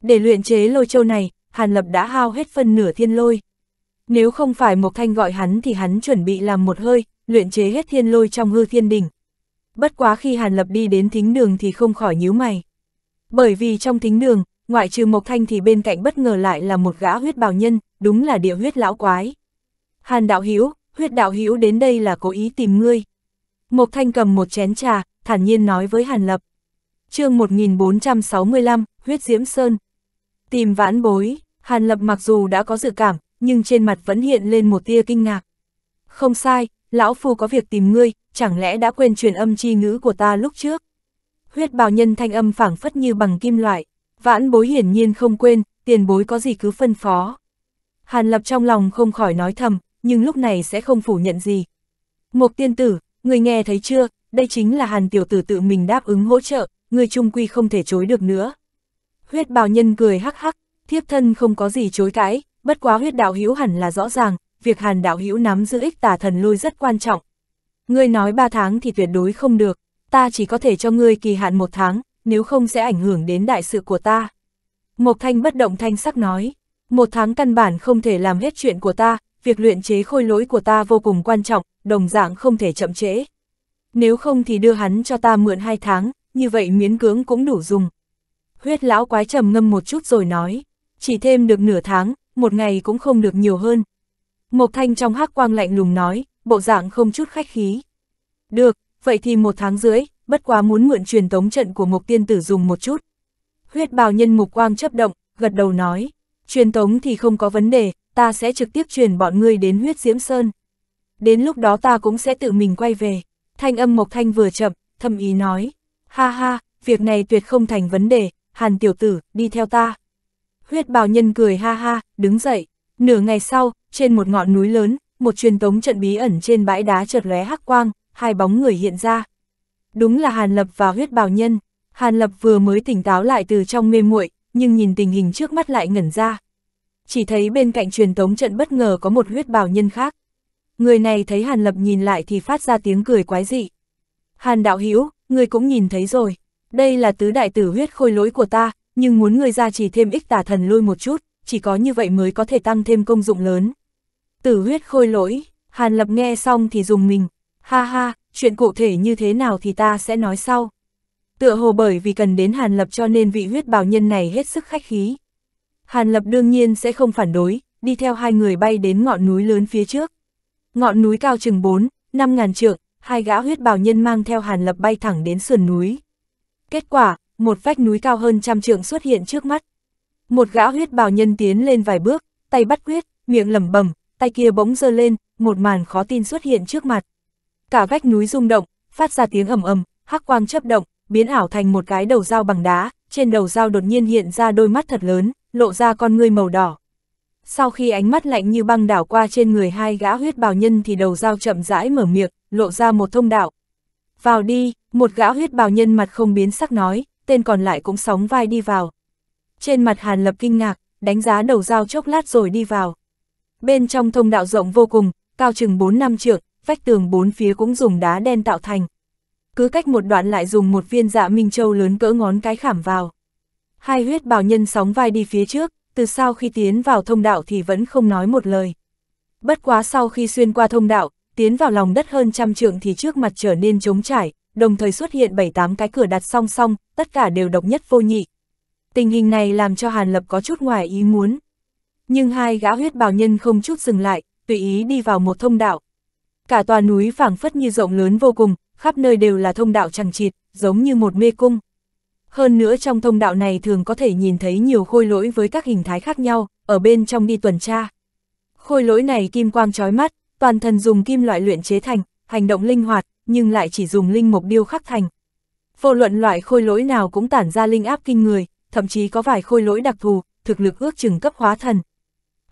Để luyện chế lôi châu này, Hàn Lập đã hao hết phân nửa thiên lôi. Nếu không phải Mộc Thanh gọi hắn thì hắn chuẩn bị làm một hơi, luyện chế hết thiên lôi trong hư thiên đỉnh. Bất quá khi Hàn Lập đi đến thính đường thì không khỏi nhíu mày. Bởi vì trong thính đường, ngoại trừ Mộc Thanh thì bên cạnh bất ngờ lại là một gã huyết bào nhân, đúng là địa huyết lão quái. Hàn đạo Hiếu, huyết đạo Hiếu đến đây là cố ý tìm ngươi. Mộc Thanh cầm một chén trà, thản nhiên nói với Hàn Lập. chương 1465, huyết diễm sơn. Tìm vãn bối, Hàn Lập mặc dù đã có dự cảm, nhưng trên mặt vẫn hiện lên một tia kinh ngạc. Không sai, lão phu có việc tìm ngươi, chẳng lẽ đã quên truyền âm chi ngữ của ta lúc trước? Huyết bào nhân thanh âm phảng phất như bằng kim loại, vãn bối hiển nhiên không quên, tiền bối có gì cứ phân phó. Hàn lập trong lòng không khỏi nói thầm, nhưng lúc này sẽ không phủ nhận gì. Một tiên tử, người nghe thấy chưa, đây chính là hàn tiểu tử tự mình đáp ứng hỗ trợ, người trung quy không thể chối được nữa. Huyết bào nhân cười hắc hắc, thiếp thân không có gì chối cãi, bất quá huyết đạo hữu hẳn là rõ ràng, việc hàn đạo hữu nắm giữ ích tà thần lôi rất quan trọng. Ngươi nói ba tháng thì tuyệt đối không được, ta chỉ có thể cho ngươi kỳ hạn một tháng, nếu không sẽ ảnh hưởng đến đại sự của ta. Mộc Thanh bất động thanh sắc nói, một tháng căn bản không thể làm hết chuyện của ta, việc luyện chế khôi lỗi của ta vô cùng quan trọng, đồng dạng không thể chậm trễ. Nếu không thì đưa hắn cho ta mượn hai tháng, như vậy miến cưỡng cũng đủ dùng. Huyết lão quái trầm ngâm một chút rồi nói, chỉ thêm được nửa tháng, một ngày cũng không được nhiều hơn, Mộc Thanh trong hắc quang lạnh lùng nói, bộ dạng không chút khách khí. Được, vậy thì một tháng rưỡi, bất quá muốn mượn truyền tống trận của Mộc Tiên Tử dùng một chút. Huyết bào nhân mục quang chấp động, gật đầu nói, truyền tống thì không có vấn đề, ta sẽ trực tiếp truyền bọn ngươi đến huyết diễm sơn. Đến lúc đó ta cũng sẽ tự mình quay về. Thanh âm Mộc Thanh vừa chậm, thầm ý nói, ha ha, việc này tuyệt không thành vấn đề, hàn tiểu tử, đi theo ta. Huyết bào nhân cười ha ha, đứng dậy, nửa ngày sau, trên một ngọn núi lớn, một truyền tống trận bí ẩn trên bãi đá chợt lóe hắc quang, hai bóng người hiện ra. Đúng là Hàn Lập và huyết bào nhân, Hàn Lập vừa mới tỉnh táo lại từ trong mê muội, nhưng nhìn tình hình trước mắt lại ngẩn ra. Chỉ thấy bên cạnh truyền tống trận bất ngờ có một huyết bào nhân khác. Người này thấy Hàn Lập nhìn lại thì phát ra tiếng cười quái dị. Hàn đạo hữu người cũng nhìn thấy rồi, đây là tứ đại tử huyết khôi lỗi của ta, nhưng muốn người ra chỉ thêm ích tả thần lôi một chút, chỉ có như vậy mới có thể tăng thêm công dụng lớn. Tử huyết khôi lỗi, Hàn Lập nghe xong thì dùng mình, ha ha, chuyện cụ thể như thế nào thì ta sẽ nói sau. Tựa hồ bởi vì cần đến Hàn Lập cho nên vị huyết bào nhân này hết sức khách khí. Hàn Lập đương nhiên sẽ không phản đối, đi theo hai người bay đến ngọn núi lớn phía trước. Ngọn núi cao chừng 4, 5 ngàn trượng, hai gã huyết bào nhân mang theo Hàn Lập bay thẳng đến sườn núi. Kết quả, một vách núi cao hơn trăm trượng xuất hiện trước mắt. Một gã huyết bào nhân tiến lên vài bước, tay bắt huyết, miệng lẩm bẩm, tay kia bỗng giơ lên, một màn khó tin xuất hiện trước mặt. Cả vách núi rung động, phát ra tiếng ầm ầm, hắc quang chớp động, biến ảo thành một cái đầu dao bằng đá, trên đầu dao đột nhiên hiện ra đôi mắt thật lớn, lộ ra con ngươi màu đỏ. Sau khi ánh mắt lạnh như băng đảo qua trên người hai gã huyết bào nhân thì đầu dao chậm rãi mở miệng, lộ ra một thông đạo. Vào đi, một gã huyết bào nhân mặt không biến sắc nói, tên còn lại cũng sóng vai đi vào. Trên mặt Hàn Lập kinh ngạc, đánh giá đầu dao chốc lát rồi đi vào. Bên trong thông đạo rộng vô cùng, cao chừng 4 năm trượng, vách tường bốn phía cũng dùng đá đen tạo thành. Cứ cách một đoạn lại dùng một viên dạ minh châu lớn cỡ ngón cái khảm vào. Hai huyết bào nhân sóng vai đi phía trước, từ sau khi tiến vào thông đạo thì vẫn không nói một lời. Bất quá sau khi xuyên qua thông đạo, tiến vào lòng đất hơn trăm trượng thì trước mặt trở nên trống trải, đồng thời xuất hiện 7-8 cái cửa đặt song song, tất cả đều độc nhất vô nhị. Tình hình này làm cho Hàn Lập có chút ngoài ý muốn, nhưng hai gã huyết bào nhân không chút dừng lại, tùy ý đi vào một thông đạo. Cả tòa núi phảng phất như rộng lớn vô cùng, khắp nơi đều là thông đạo chẳng chịt, giống như một mê cung. Hơn nữa trong thông đạo này thường có thể nhìn thấy nhiều khôi lỗi với các hình thái khác nhau, ở bên trong đi tuần tra. Khôi lỗi này kim quang chói mắt, toàn thân dùng kim loại luyện chế thành, hành động linh hoạt, nhưng lại chỉ dùng linh mục điêu khắc thành. Vô luận loại khôi lỗi nào cũng tản ra linh áp kinh người, thậm chí có vài khôi lỗi đặc thù, thực lực ước chừng cấp hóa thần,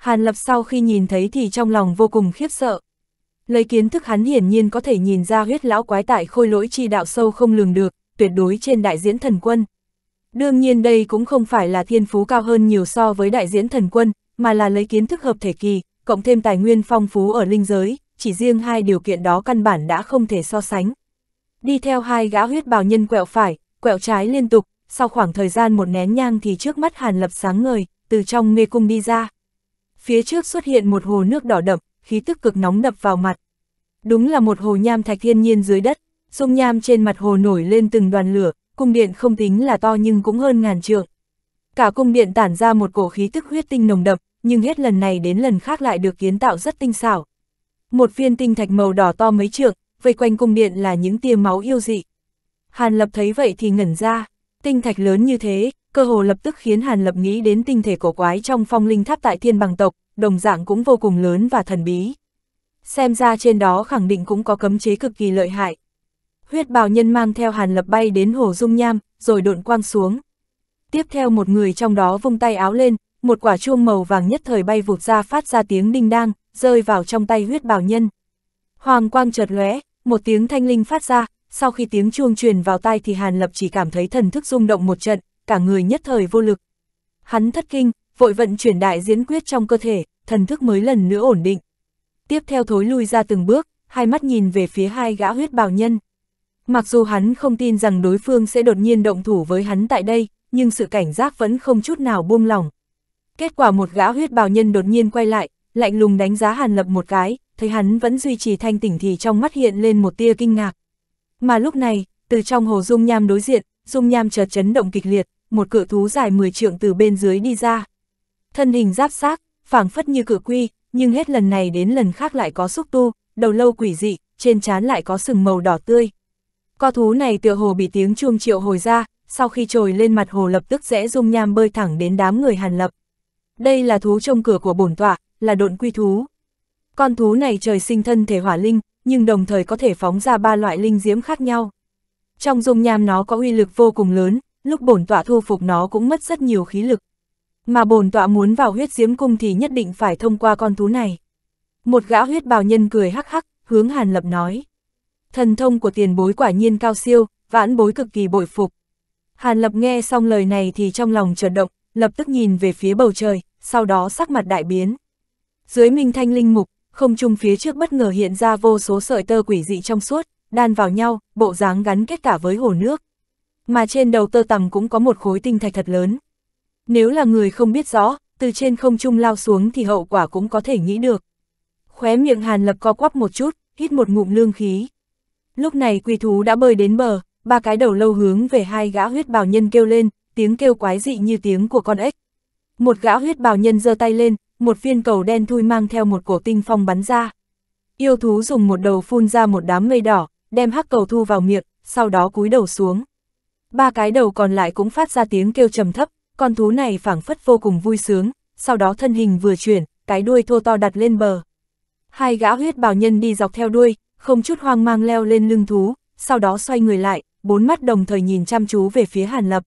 Hàn Lập sau khi nhìn thấy thì trong lòng vô cùng khiếp sợ. Lấy kiến thức hắn hiển nhiên có thể nhìn ra huyết lão quái tại khôi lỗi chi đạo sâu không lường được, tuyệt đối trên đại diễn thần quân. Đương nhiên đây cũng không phải là thiên phú cao hơn nhiều so với đại diễn thần quân, mà là lấy kiến thức hợp thể kỳ, cộng thêm tài nguyên phong phú ở linh giới, chỉ riêng hai điều kiện đó căn bản đã không thể so sánh. Đi theo hai gã huyết bào nhân quẹo phải, quẹo trái liên tục, sau khoảng thời gian một nén nhang thì trước mắt Hàn Lập sáng ngời, từ trong mê cung đi ra. Phía trước xuất hiện một hồ nước đỏ đậm, khí tức cực nóng đập vào mặt. Đúng là một hồ nham thạch thiên nhiên dưới đất, dung nham trên mặt hồ nổi lên từng đoàn lửa, cung điện không tính là to nhưng cũng hơn ngàn trượng. Cả cung điện tản ra một cổ khí tức huyết tinh nồng đậm, nhưng hết lần này đến lần khác lại được kiến tạo rất tinh xảo. Một viên tinh thạch màu đỏ to mấy trượng, vây quanh cung điện là những tia máu yêu dị. Hàn Lập thấy vậy thì ngẩn ra, tinh thạch lớn như thế, cơ hồ lập tức khiến Hàn Lập nghĩ đến tinh thể cổ quái trong phong linh tháp tại thiên bằng tộc, đồng dạng cũng vô cùng lớn và thần bí. Xem ra trên đó khẳng định cũng có cấm chế cực kỳ lợi hại. Huyết bào nhân mang theo Hàn Lập bay đến hồ dung nham, rồi độn quang xuống. Tiếp theo một người trong đó vung tay áo lên, một quả chuông màu vàng nhất thời bay vụt ra phát ra tiếng đinh đang, rơi vào trong tay huyết bào nhân. Hoàng quang chợt lóe, một tiếng thanh linh phát ra, sau khi tiếng chuông truyền vào tai thì Hàn Lập chỉ cảm thấy thần thức rung động một trận, cả người nhất thời vô lực. Hắn thất kinh, vội vận chuyển đại diễn quyết trong cơ thể, thần thức mới lần nữa ổn định. Tiếp theo thối lui ra từng bước, hai mắt nhìn về phía hai gã huyết bào nhân. Mặc dù hắn không tin rằng đối phương sẽ đột nhiên động thủ với hắn tại đây, nhưng sự cảnh giác vẫn không chút nào buông lỏng. Kết quả một gã huyết bào nhân đột nhiên quay lại, lạnh lùng đánh giá Hàn Lập một cái, thấy hắn vẫn duy trì thanh tỉnh thì trong mắt hiện lên một tia kinh ngạc. Mà lúc này, từ trong hồ dung nham đối diện, dung nham chợt chấn động kịch liệt, một cự thú dài 10 trượng từ bên dưới đi ra. Thân hình giáp xác, phảng phất như cự quy, nhưng hết lần này đến lần khác lại có xúc tu, đầu lâu quỷ dị, trên trán lại có sừng màu đỏ tươi. Co thú này tựa hồ bị tiếng chuông triệu hồi ra, sau khi trồi lên mặt hồ lập tức rẽ dung nham bơi thẳng đến đám người Hàn Lập. Đây là thú trông cửa của bổn tọa, là độn quy thú. Con thú này trời sinh thân thể hỏa linh, nhưng đồng thời có thể phóng ra ba loại linh diễm khác nhau. Trong dung nham nó có uy lực vô cùng lớn, lúc bổn tọa thu phục nó cũng mất rất nhiều khí lực. Mà bổn tọa muốn vào huyết diếm cung thì nhất định phải thông qua con thú này. Một gã huyết bào nhân cười hắc hắc, hướng Hàn Lập nói. Thần thông của tiền bối quả nhiên cao siêu, vãn bối cực kỳ bội phục. Hàn Lập nghe xong lời này thì trong lòng chợt động, lập tức nhìn về phía bầu trời, sau đó sắc mặt đại biến. Dưới minh thanh linh mục, không trung phía trước bất ngờ hiện ra vô số sợi tơ quỷ dị trong suốt, đan vào nhau, bộ dáng gắn kết cả với hồ nước mà trên đầu tơ tằm cũng có một khối tinh thạch thật lớn. Nếu là người không biết rõ, từ trên không trung lao xuống thì hậu quả cũng có thể nghĩ được. Khóe miệng Hàn Lập co quắp một chút, hít một ngụm lương khí. Lúc này quỳ thú đã bơi đến bờ, ba cái đầu lâu hướng về hai gã huyết bào nhân kêu lên, tiếng kêu quái dị như tiếng của con ếch. Một gã huyết bào nhân giơ tay lên, một viên cầu đen thui mang theo một cổ tinh phong bắn ra. Yêu thú dùng một đầu phun ra một đám mây đỏ, đem hắc cầu thu vào miệng, sau đó cúi đầu xuống. Ba cái đầu còn lại cũng phát ra tiếng kêu trầm thấp, con thú này phảng phất vô cùng vui sướng, sau đó thân hình vừa chuyển, cái đuôi thô to đặt lên bờ. Hai gã huyết bào nhân đi dọc theo đuôi, không chút hoang mang leo lên lưng thú, sau đó xoay người lại, bốn mắt đồng thời nhìn chăm chú về phía Hàn Lập.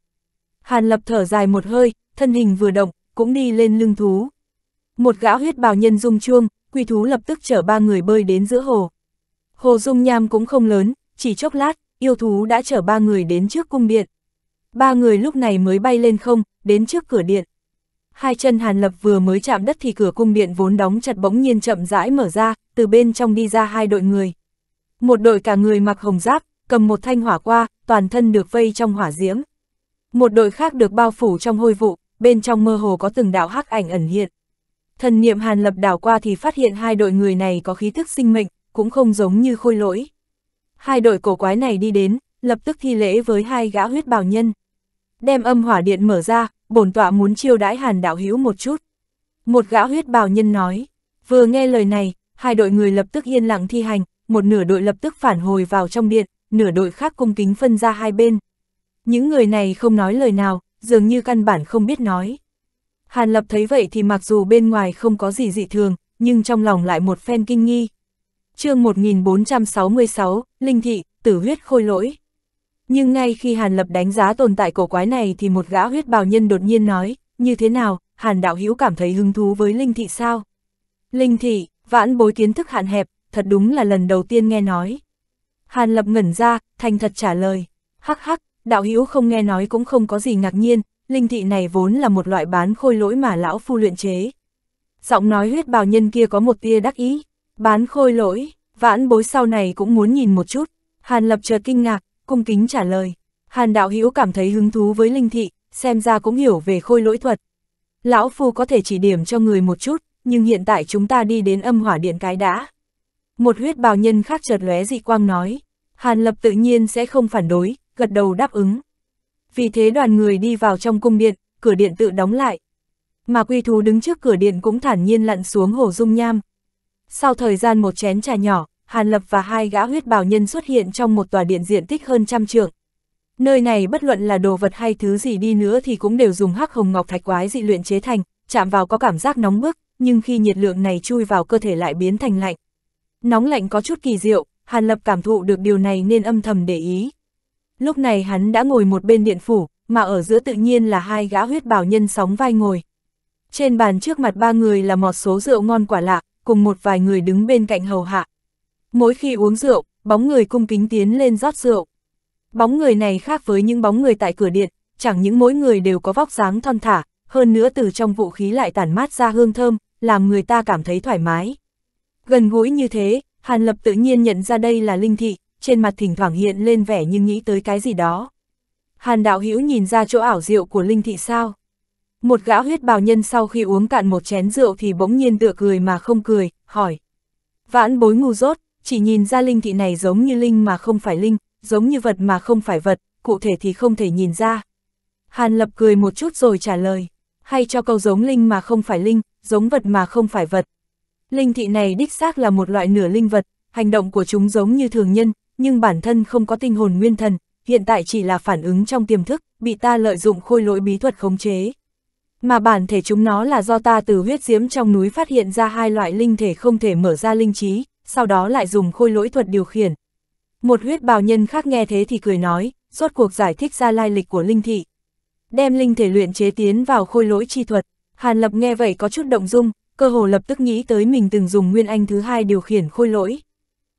Hàn Lập thở dài một hơi, thân hình vừa động, cũng đi lên lưng thú. Một gã huyết bào nhân rung chuông, quỳ thú lập tức chở ba người bơi đến giữa hồ. Hồ dung nham cũng không lớn, chỉ chốc lát, yêu thú đã chở ba người đến trước cung điện. Ba người lúc này mới bay lên không, đến trước cửa điện. Hai chân Hàn Lập vừa mới chạm đất thì cửa cung điện vốn đóng chặt bỗng nhiên chậm rãi mở ra, từ bên trong đi ra hai đội người. Một đội cả người mặc hồng giáp, cầm một thanh hỏa qua, toàn thân được vây trong hỏa diễm. Một đội khác được bao phủ trong hôi vụ, bên trong mơ hồ có từng đạo hắc ảnh ẩn hiện. Thần niệm Hàn Lập đảo qua thì phát hiện hai đội người này có khí thức sinh mệnh, cũng không giống như khôi lỗi hai đội cổ quái này đi đến, lập tức thi lễ với hai gã huyết bào nhân. Đem âm hỏa điện mở ra, bổn tọa muốn chiêu đãi hàn đạo hữu một chút. Một gã huyết bào nhân nói, vừa nghe lời này, hai đội người lập tức yên lặng thi hành, một nửa đội lập tức phản hồi vào trong điện, nửa đội khác cung kính phân ra hai bên. Những người này không nói lời nào, dường như căn bản không biết nói. Hàn Lập thấy vậy thì mặc dù bên ngoài không có gì dị thường, nhưng trong lòng lại một phen kinh nghi chương 1466, Linh Thị, Tử huyết khôi lỗi. Nhưng ngay khi Hàn Lập đánh giá tồn tại cổ quái này thì một gã huyết bào nhân đột nhiên nói, như thế nào, Hàn Đạo Hữu cảm thấy hứng thú với Linh Thị sao? Linh Thị, vãn bối kiến thức hạn hẹp, thật đúng là lần đầu tiên nghe nói. Hàn Lập ngẩn ra, thành thật trả lời, hắc hắc, Đạo Hữu không nghe nói cũng không có gì ngạc nhiên, Linh Thị này vốn là một loại bán khôi lỗi mà lão phu luyện chế. Giọng nói huyết bào nhân kia có một tia đắc ý, Bán khôi lỗi, vãn bối sau này cũng muốn nhìn một chút. Hàn lập chợt kinh ngạc, cung kính trả lời. Hàn đạo hữu cảm thấy hứng thú với linh thị, xem ra cũng hiểu về khôi lỗi thuật. Lão Phu có thể chỉ điểm cho người một chút, nhưng hiện tại chúng ta đi đến âm hỏa điện cái đã. Một huyết bào nhân khác chợt lóe dị quang nói. Hàn lập tự nhiên sẽ không phản đối, gật đầu đáp ứng. Vì thế đoàn người đi vào trong cung điện, cửa điện tự đóng lại. Mà quy thú đứng trước cửa điện cũng thản nhiên lặn xuống hồ dung nham, sau thời gian một chén trà nhỏ, Hàn Lập và hai gã huyết bào nhân xuất hiện trong một tòa điện diện tích hơn trăm trượng. Nơi này bất luận là đồ vật hay thứ gì đi nữa thì cũng đều dùng hắc hồng ngọc thạch quái dị luyện chế thành, chạm vào có cảm giác nóng bức, nhưng khi nhiệt lượng này chui vào cơ thể lại biến thành lạnh. Nóng lạnh có chút kỳ diệu, Hàn Lập cảm thụ được điều này nên âm thầm để ý. Lúc này hắn đã ngồi một bên điện phủ, mà ở giữa tự nhiên là hai gã huyết bào nhân sóng vai ngồi. Trên bàn trước mặt ba người là một số rượu ngon quả lạ, cùng một vài người đứng bên cạnh hầu hạ. Mỗi khi uống rượu, bóng người cung kính tiến lên rót rượu. Bóng người này khác với những bóng người tại cửa điện, chẳng những mỗi người đều có vóc dáng thon thả, hơn nữa từ trong vũ khí lại tản mát ra hương thơm, làm người ta cảm thấy thoải mái. Gần gũi như thế, Hàn Lập tự nhiên nhận ra đây là linh thị, trên mặt thỉnh thoảng hiện lên vẻ như nghĩ tới cái gì đó. Hàn đạo hữu nhìn ra chỗ ảo diệu của linh thị sao? Một gã huyết bào nhân sau khi uống cạn một chén rượu thì bỗng nhiên tựa cười mà không cười, hỏi. Vãn bối ngu dốt, chỉ nhìn ra linh thị này giống như linh mà không phải linh, giống như vật mà không phải vật, cụ thể thì không thể nhìn ra. Hàn lập cười một chút rồi trả lời, hay cho câu giống linh mà không phải linh, giống vật mà không phải vật. Linh thị này đích xác là một loại nửa linh vật, hành động của chúng giống như thường nhân, nhưng bản thân không có tinh hồn nguyên thần, hiện tại chỉ là phản ứng trong tiềm thức, bị ta lợi dụng khôi lỗi bí thuật khống chế mà bản thể chúng nó là do ta từ huyết diếm trong núi phát hiện ra hai loại linh thể không thể mở ra linh trí, sau đó lại dùng khôi lỗi thuật điều khiển. Một huyết bào nhân khác nghe thế thì cười nói, rốt cuộc giải thích ra lai lịch của linh thị. Đem linh thể luyện chế tiến vào khôi lỗi chi thuật, Hàn Lập nghe vậy có chút động dung, cơ hồ lập tức nghĩ tới mình từng dùng nguyên anh thứ hai điều khiển khôi lỗi.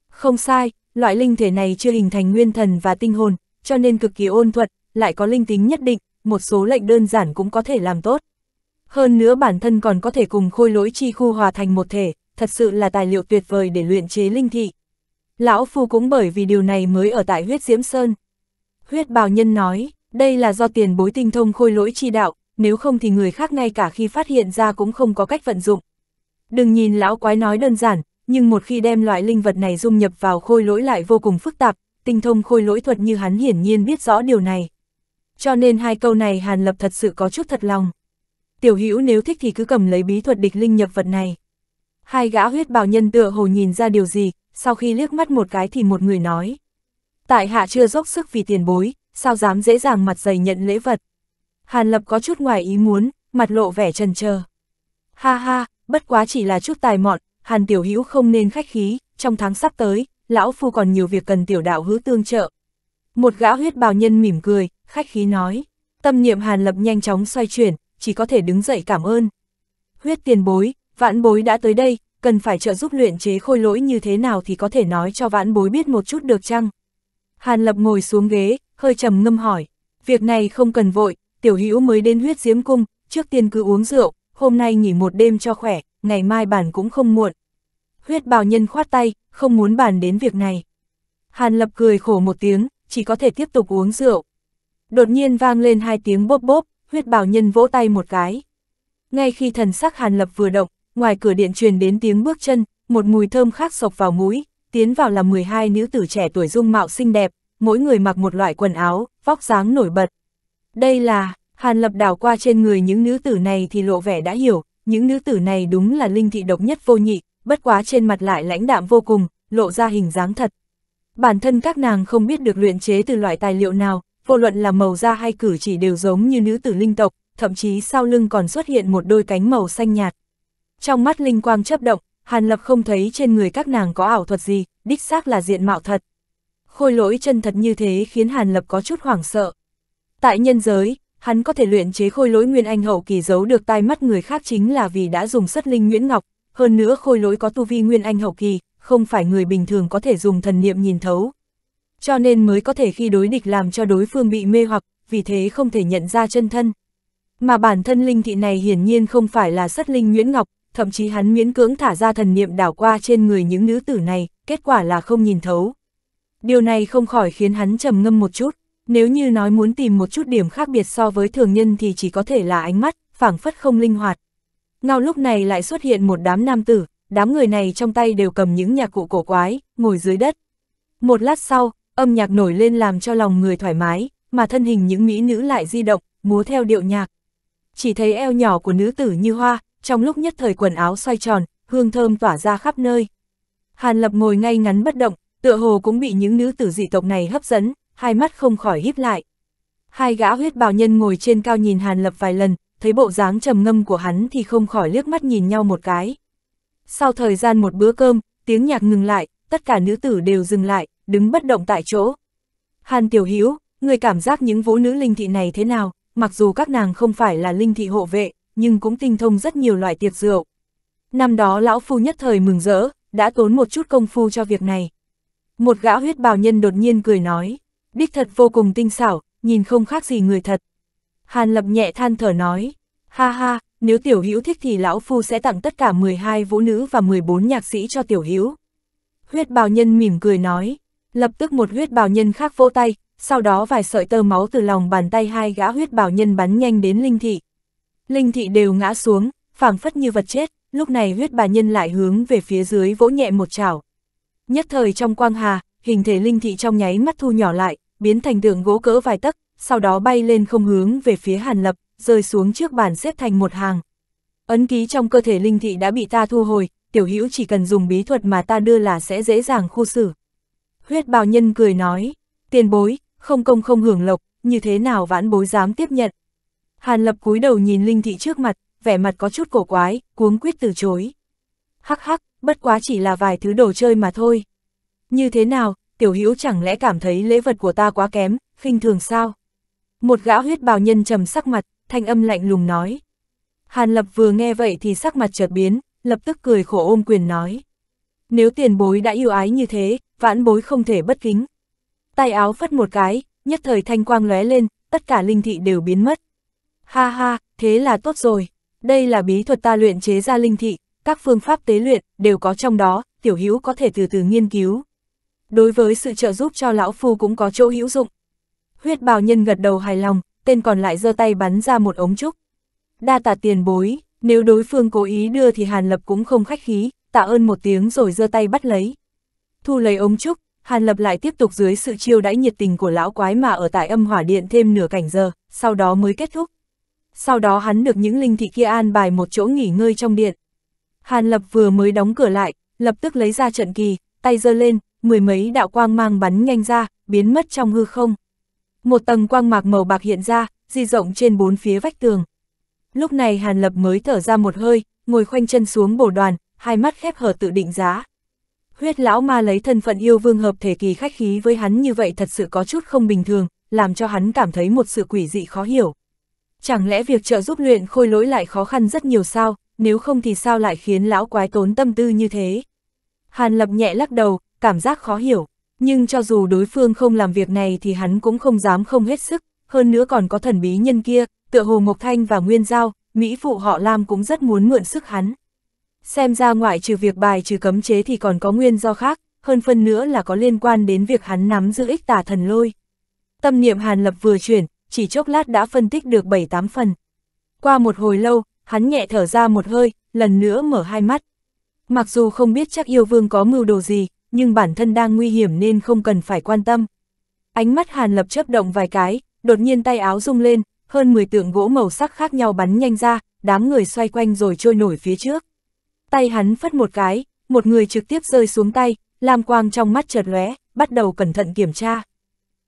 Không sai, loại linh thể này chưa hình thành nguyên thần và tinh hồn, cho nên cực kỳ ôn thuật, lại có linh tính nhất định, một số lệnh đơn giản cũng có thể làm tốt hơn nữa bản thân còn có thể cùng khôi lỗi chi khu hòa thành một thể, thật sự là tài liệu tuyệt vời để luyện chế linh thị. Lão Phu cũng bởi vì điều này mới ở tại huyết diễm sơn. Huyết bào nhân nói, đây là do tiền bối tinh thông khôi lỗi chi đạo, nếu không thì người khác ngay cả khi phát hiện ra cũng không có cách vận dụng. Đừng nhìn lão quái nói đơn giản, nhưng một khi đem loại linh vật này dung nhập vào khôi lỗi lại vô cùng phức tạp, tinh thông khôi lỗi thuật như hắn hiển nhiên biết rõ điều này. Cho nên hai câu này Hàn Lập thật sự có chút thật lòng tiểu hữu nếu thích thì cứ cầm lấy bí thuật địch linh nhập vật này. Hai gã huyết bào nhân tựa hồ nhìn ra điều gì, sau khi liếc mắt một cái thì một người nói. Tại hạ chưa dốc sức vì tiền bối, sao dám dễ dàng mặt dày nhận lễ vật. Hàn Lập có chút ngoài ý muốn, mặt lộ vẻ trần chờ Ha ha, bất quá chỉ là chút tài mọn, Hàn Tiểu Hữu không nên khách khí, trong tháng sắp tới, lão phu còn nhiều việc cần tiểu đạo hứa tương trợ. Một gã huyết bào nhân mỉm cười, khách khí nói. Tâm niệm Hàn Lập nhanh chóng xoay chuyển, chỉ có thể đứng dậy cảm ơn. Huyết tiền bối, vãn bối đã tới đây, cần phải trợ giúp luyện chế khôi lỗi như thế nào thì có thể nói cho vãn bối biết một chút được chăng? Hàn Lập ngồi xuống ghế, hơi trầm ngâm hỏi, việc này không cần vội, tiểu hữu mới đến huyết diếm cung, trước tiên cứ uống rượu, hôm nay nghỉ một đêm cho khỏe, ngày mai bản cũng không muộn. Huyết bào nhân khoát tay, không muốn bàn đến việc này. Hàn Lập cười khổ một tiếng, chỉ có thể tiếp tục uống rượu. Đột nhiên vang lên hai tiếng bốp bốp, huyết bảo nhân vỗ tay một cái. Ngay khi thần sắc Hàn Lập vừa động, ngoài cửa điện truyền đến tiếng bước chân, một mùi thơm khác sộc vào mũi, tiến vào là 12 nữ tử trẻ tuổi dung mạo xinh đẹp, mỗi người mặc một loại quần áo, vóc dáng nổi bật. Đây là, Hàn Lập đảo qua trên người những nữ tử này thì lộ vẻ đã hiểu, những nữ tử này đúng là linh thị độc nhất vô nhị, bất quá trên mặt lại lãnh đạm vô cùng, lộ ra hình dáng thật. Bản thân các nàng không biết được luyện chế từ loại tài liệu nào, vô luận là màu da hay cử chỉ đều giống như nữ tử linh tộc, thậm chí sau lưng còn xuất hiện một đôi cánh màu xanh nhạt. Trong mắt linh quang chấp động, Hàn Lập không thấy trên người các nàng có ảo thuật gì, đích xác là diện mạo thật. Khôi lỗi chân thật như thế khiến Hàn Lập có chút hoảng sợ. Tại nhân giới, hắn có thể luyện chế khôi lỗi nguyên anh hậu kỳ giấu được tai mắt người khác chính là vì đã dùng sất linh Nguyễn Ngọc, hơn nữa khôi lỗi có tu vi nguyên anh hậu kỳ, không phải người bình thường có thể dùng thần niệm nhìn thấu, cho nên mới có thể khi đối địch làm cho đối phương bị mê hoặc, vì thế không thể nhận ra chân thân. Mà bản thân linh thị này hiển nhiên không phải là sát linh Nguyễn Ngọc, thậm chí hắn miễn cưỡng thả ra thần niệm đảo qua trên người những nữ tử này, kết quả là không nhìn thấu. Điều này không khỏi khiến hắn trầm ngâm một chút, nếu như nói muốn tìm một chút điểm khác biệt so với thường nhân thì chỉ có thể là ánh mắt, phảng phất không linh hoạt. Ngao lúc này lại xuất hiện một đám nam tử, đám người này trong tay đều cầm những nhà cụ cổ quái, ngồi dưới đất. Một lát sau, âm nhạc nổi lên làm cho lòng người thoải mái, mà thân hình những mỹ nữ lại di động, múa theo điệu nhạc. Chỉ thấy eo nhỏ của nữ tử như hoa, trong lúc nhất thời quần áo xoay tròn, hương thơm tỏa ra khắp nơi. Hàn Lập ngồi ngay ngắn bất động, tựa hồ cũng bị những nữ tử dị tộc này hấp dẫn, hai mắt không khỏi híp lại. Hai gã huyết bào nhân ngồi trên cao nhìn Hàn Lập vài lần, thấy bộ dáng trầm ngâm của hắn thì không khỏi liếc mắt nhìn nhau một cái. Sau thời gian một bữa cơm, tiếng nhạc ngừng lại, tất cả nữ tử đều dừng lại, đứng bất động tại chỗ. Hàn Tiểu Hiếu, người cảm giác những vũ nữ linh thị này thế nào, mặc dù các nàng không phải là linh thị hộ vệ, nhưng cũng tinh thông rất nhiều loại tiệc rượu. Năm đó lão phu nhất thời mừng rỡ, đã tốn một chút công phu cho việc này. Một gã huyết bào nhân đột nhiên cười nói, đích thật vô cùng tinh xảo, nhìn không khác gì người thật. Hàn lập nhẹ than thở nói, ha ha, nếu tiểu hữu thích thì lão phu sẽ tặng tất cả 12 vũ nữ và 14 nhạc sĩ cho tiểu hữu. Huyết bào nhân mỉm cười nói, Lập tức một huyết bào nhân khác vô tay, sau đó vài sợi tơ máu từ lòng bàn tay hai gã huyết bào nhân bắn nhanh đến linh thị. Linh thị đều ngã xuống, phảng phất như vật chết, lúc này huyết bà nhân lại hướng về phía dưới vỗ nhẹ một chảo. Nhất thời trong quang hà, hình thể linh thị trong nháy mắt thu nhỏ lại, biến thành tượng gỗ cỡ vài tấc, sau đó bay lên không hướng về phía Hàn Lập, rơi xuống trước bàn xếp thành một hàng. Ấn ký trong cơ thể linh thị đã bị ta thu hồi, tiểu hữu chỉ cần dùng bí thuật mà ta đưa là sẽ dễ dàng khu xử. Huyết bào nhân cười nói, tiền bối, không công không hưởng lộc, như thế nào vãn bối dám tiếp nhận. Hàn lập cúi đầu nhìn linh thị trước mặt, vẻ mặt có chút cổ quái, cuống quyết từ chối. Hắc hắc, bất quá chỉ là vài thứ đồ chơi mà thôi. Như thế nào, tiểu hữu chẳng lẽ cảm thấy lễ vật của ta quá kém, khinh thường sao? Một gã huyết bào nhân trầm sắc mặt, thanh âm lạnh lùng nói. Hàn lập vừa nghe vậy thì sắc mặt chợt biến, lập tức cười khổ ôm quyền nói. Nếu tiền bối đã yêu ái như thế, vãn bối không thể bất kính. Tay áo phất một cái, nhất thời thanh quang lóe lên, tất cả linh thị đều biến mất. Ha ha, thế là tốt rồi. Đây là bí thuật ta luyện chế ra linh thị, các phương pháp tế luyện đều có trong đó, tiểu hữu có thể từ từ nghiên cứu. Đối với sự trợ giúp cho lão phu cũng có chỗ hữu dụng. Huyết bào nhân gật đầu hài lòng, tên còn lại giơ tay bắn ra một ống trúc. Đa tạ tiền bối, nếu đối phương cố ý đưa thì Hàn Lập cũng không khách khí, tạ ơn một tiếng rồi giơ tay bắt lấy. Thu lấy ống trúc, Hàn Lập lại tiếp tục dưới sự chiêu đãi nhiệt tình của lão quái mà ở tại âm hỏa điện thêm nửa cảnh giờ, sau đó mới kết thúc. Sau đó hắn được những linh thị kia an bài một chỗ nghỉ ngơi trong điện. Hàn Lập vừa mới đóng cửa lại, lập tức lấy ra trận kỳ, tay giơ lên, mười mấy đạo quang mang bắn nhanh ra, biến mất trong hư không. Một tầng quang mạc màu bạc hiện ra, di rộng trên bốn phía vách tường. Lúc này Hàn Lập mới thở ra một hơi, ngồi khoanh chân xuống bổ đoàn, hai mắt khép hờ tự định giá. Huyết lão ma lấy thân phận yêu vương hợp thể kỳ khách khí với hắn như vậy thật sự có chút không bình thường, làm cho hắn cảm thấy một sự quỷ dị khó hiểu. Chẳng lẽ việc trợ giúp luyện khôi lỗi lại khó khăn rất nhiều sao, nếu không thì sao lại khiến lão quái tốn tâm tư như thế? Hàn lập nhẹ lắc đầu, cảm giác khó hiểu, nhưng cho dù đối phương không làm việc này thì hắn cũng không dám không hết sức, hơn nữa còn có thần bí nhân kia, tựa hồ Mộc Thanh và Nguyên Giao, Mỹ phụ họ Lam cũng rất muốn mượn sức hắn. Xem ra ngoại trừ việc bài trừ cấm chế thì còn có nguyên do khác, hơn phần nữa là có liên quan đến việc hắn nắm giữ ích tả thần lôi. Tâm niệm Hàn Lập vừa chuyển, chỉ chốc lát đã phân tích được 7-8 phần. Qua một hồi lâu, hắn nhẹ thở ra một hơi, lần nữa mở hai mắt. Mặc dù không biết chắc yêu vương có mưu đồ gì, nhưng bản thân đang nguy hiểm nên không cần phải quan tâm. Ánh mắt Hàn Lập chớp động vài cái, đột nhiên tay áo rung lên, hơn 10 tượng gỗ màu sắc khác nhau bắn nhanh ra, đám người xoay quanh rồi trôi nổi phía trước tay hắn phất một cái, một người trực tiếp rơi xuống tay, lam quang trong mắt chợt lóe, bắt đầu cẩn thận kiểm tra.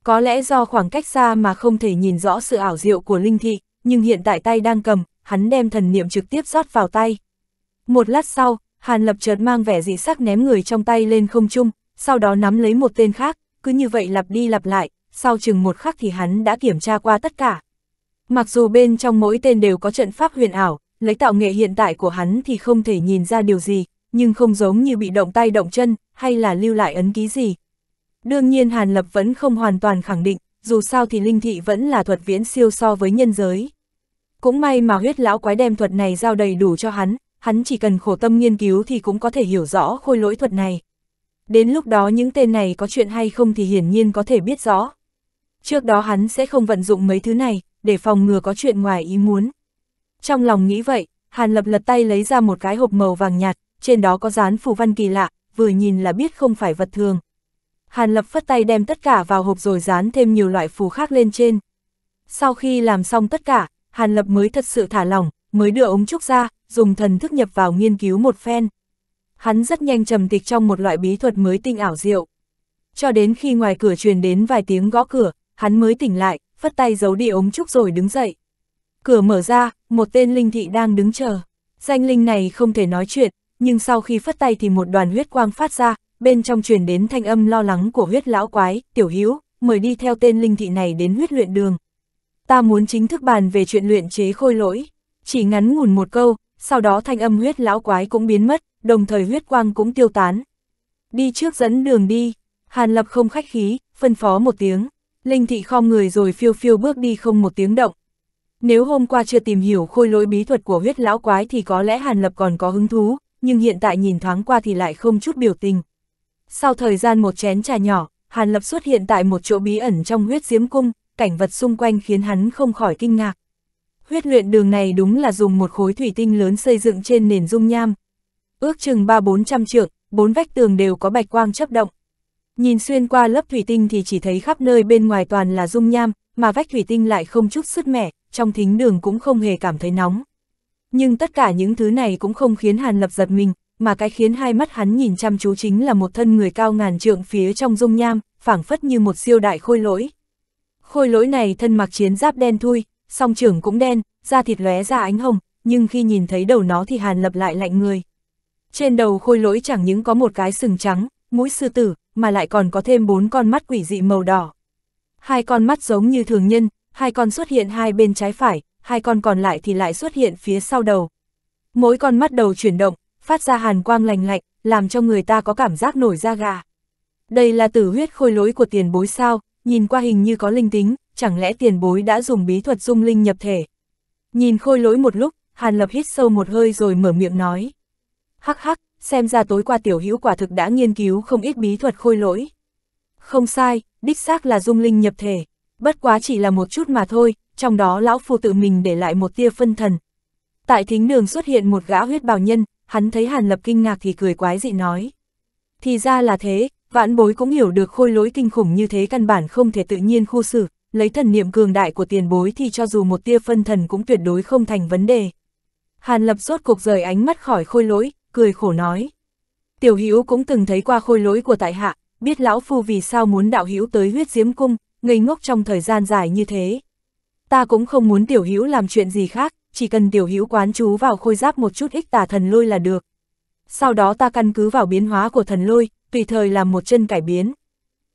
Có lẽ do khoảng cách xa mà không thể nhìn rõ sự ảo diệu của linh thị, nhưng hiện tại tay đang cầm, hắn đem thần niệm trực tiếp rót vào tay. Một lát sau, Hàn Lập chợt mang vẻ dị sắc ném người trong tay lên không trung, sau đó nắm lấy một tên khác, cứ như vậy lặp đi lặp lại, sau chừng một khắc thì hắn đã kiểm tra qua tất cả. Mặc dù bên trong mỗi tên đều có trận pháp huyền ảo, lấy tạo nghệ hiện tại của hắn thì không thể nhìn ra điều gì, nhưng không giống như bị động tay động chân, hay là lưu lại ấn ký gì. Đương nhiên Hàn Lập vẫn không hoàn toàn khẳng định, dù sao thì linh thị vẫn là thuật viễn siêu so với nhân giới. Cũng may mà huyết lão quái đem thuật này giao đầy đủ cho hắn, hắn chỉ cần khổ tâm nghiên cứu thì cũng có thể hiểu rõ khôi lỗi thuật này. Đến lúc đó những tên này có chuyện hay không thì hiển nhiên có thể biết rõ. Trước đó hắn sẽ không vận dụng mấy thứ này, để phòng ngừa có chuyện ngoài ý muốn. Trong lòng nghĩ vậy, Hàn Lập lật tay lấy ra một cái hộp màu vàng nhạt, trên đó có dán phù văn kỳ lạ, vừa nhìn là biết không phải vật thường. Hàn Lập phất tay đem tất cả vào hộp rồi dán thêm nhiều loại phù khác lên trên. Sau khi làm xong tất cả, Hàn Lập mới thật sự thả lỏng, mới đưa ống trúc ra, dùng thần thức nhập vào nghiên cứu một phen. Hắn rất nhanh trầm tịch trong một loại bí thuật mới tinh ảo diệu. Cho đến khi ngoài cửa truyền đến vài tiếng gõ cửa, hắn mới tỉnh lại, phất tay giấu đi ống trúc rồi đứng dậy. Cửa mở ra, một tên linh thị đang đứng chờ. Danh linh này không thể nói chuyện, nhưng sau khi phất tay thì một đoàn huyết quang phát ra, bên trong truyền đến thanh âm lo lắng của huyết lão quái, tiểu hữu mời đi theo tên linh thị này đến huyết luyện đường. Ta muốn chính thức bàn về chuyện luyện chế khôi lỗi. Chỉ ngắn ngủn một câu, sau đó thanh âm huyết lão quái cũng biến mất, đồng thời huyết quang cũng tiêu tán. Đi trước dẫn đường đi, Hàn Lập không khách khí, phân phó một tiếng. Linh thị khom người rồi phiêu phiêu bước đi không một tiếng động, nếu hôm qua chưa tìm hiểu khôi lỗi bí thuật của huyết lão quái thì có lẽ Hàn Lập còn có hứng thú, nhưng hiện tại nhìn thoáng qua thì lại không chút biểu tình. Sau thời gian một chén trà nhỏ, Hàn Lập xuất hiện tại một chỗ bí ẩn trong huyết diếm cung, cảnh vật xung quanh khiến hắn không khỏi kinh ngạc. Huyết luyện đường này đúng là dùng một khối thủy tinh lớn xây dựng trên nền dung nham. Ước chừng 3-400 trượng, bốn vách tường đều có bạch quang chấp động. Nhìn xuyên qua lớp thủy tinh thì chỉ thấy khắp nơi bên ngoài toàn là dung nham, mà vách thủy tinh lại không chút sứt mẻ, trong thính đường cũng không hề cảm thấy nóng. Nhưng tất cả những thứ này cũng không khiến Hàn Lập giật mình, mà cái khiến hai mắt hắn nhìn chăm chú chính là một thân người cao ngàn trượng phía trong dung nham, phảng phất như một siêu đại khôi lỗi. Khôi lỗi này thân mặc chiến giáp đen thui, song trưởng cũng đen, da thịt lóe ra ánh hồng, nhưng khi nhìn thấy đầu nó thì Hàn Lập lại lạnh người. Trên đầu khôi lỗi chẳng những có một cái sừng trắng, mũi sư tử, mà lại còn có thêm bốn con mắt quỷ dị màu đỏ. Hai con mắt giống như thường nhân, hai con xuất hiện hai bên trái phải, hai con còn lại thì lại xuất hiện phía sau đầu. Mỗi con mắt đầu chuyển động, phát ra hàn quang lành lạnh, làm cho người ta có cảm giác nổi da gà. Đây là tử huyết khôi lối của tiền bối sao, nhìn qua hình như có linh tính, chẳng lẽ tiền bối đã dùng bí thuật dung linh nhập thể. Nhìn khôi lối một lúc, Hàn Lập hít sâu một hơi rồi mở miệng nói. Hắc hắc, xem ra tối qua tiểu hữu quả thực đã nghiên cứu không ít bí thuật khôi lỗi. Không sai, đích xác là dung linh nhập thể, bất quá chỉ là một chút mà thôi, trong đó lão phù tự mình để lại một tia phân thần. Tại thính đường xuất hiện một gã huyết bào nhân, hắn thấy Hàn Lập kinh ngạc thì cười quái dị nói. Thì ra là thế, vạn bối cũng hiểu được khôi lỗi kinh khủng như thế căn bản không thể tự nhiên khu xử, lấy thần niệm cường đại của tiền bối thì cho dù một tia phân thần cũng tuyệt đối không thành vấn đề. Hàn Lập rốt cuộc rời ánh mắt khỏi khôi lỗi, cười khổ nói. Tiểu Hữu cũng từng thấy qua khôi lỗi của tại hạ, biết lão phu vì sao muốn đạo hữu tới huyết diếm cung, ngây ngốc trong thời gian dài như thế. Ta cũng không muốn tiểu hữu làm chuyện gì khác, chỉ cần tiểu hữu quán chú vào khôi giáp một chút ích tà thần lôi là được. Sau đó ta căn cứ vào biến hóa của thần lôi, tùy thời làm một chân cải biến.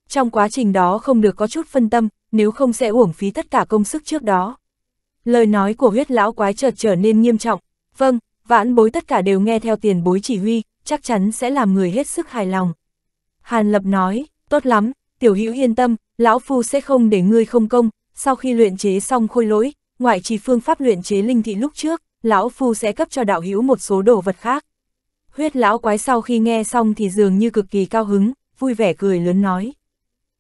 Trong quá trình đó không được có chút phân tâm, nếu không sẽ uổng phí tất cả công sức trước đó. Lời nói của huyết lão quái chợt trở nên nghiêm trọng, vâng, vãn bối tất cả đều nghe theo tiền bối chỉ huy, chắc chắn sẽ làm người hết sức hài lòng. Hàn Lập nói, tốt lắm, tiểu hữu yên tâm, lão phu sẽ không để ngươi không công, sau khi luyện chế xong khôi lỗi, ngoại trì phương pháp luyện chế linh thị lúc trước, lão phu sẽ cấp cho đạo hữu một số đồ vật khác. Huyết lão quái sau khi nghe xong thì dường như cực kỳ cao hứng, vui vẻ cười lớn nói.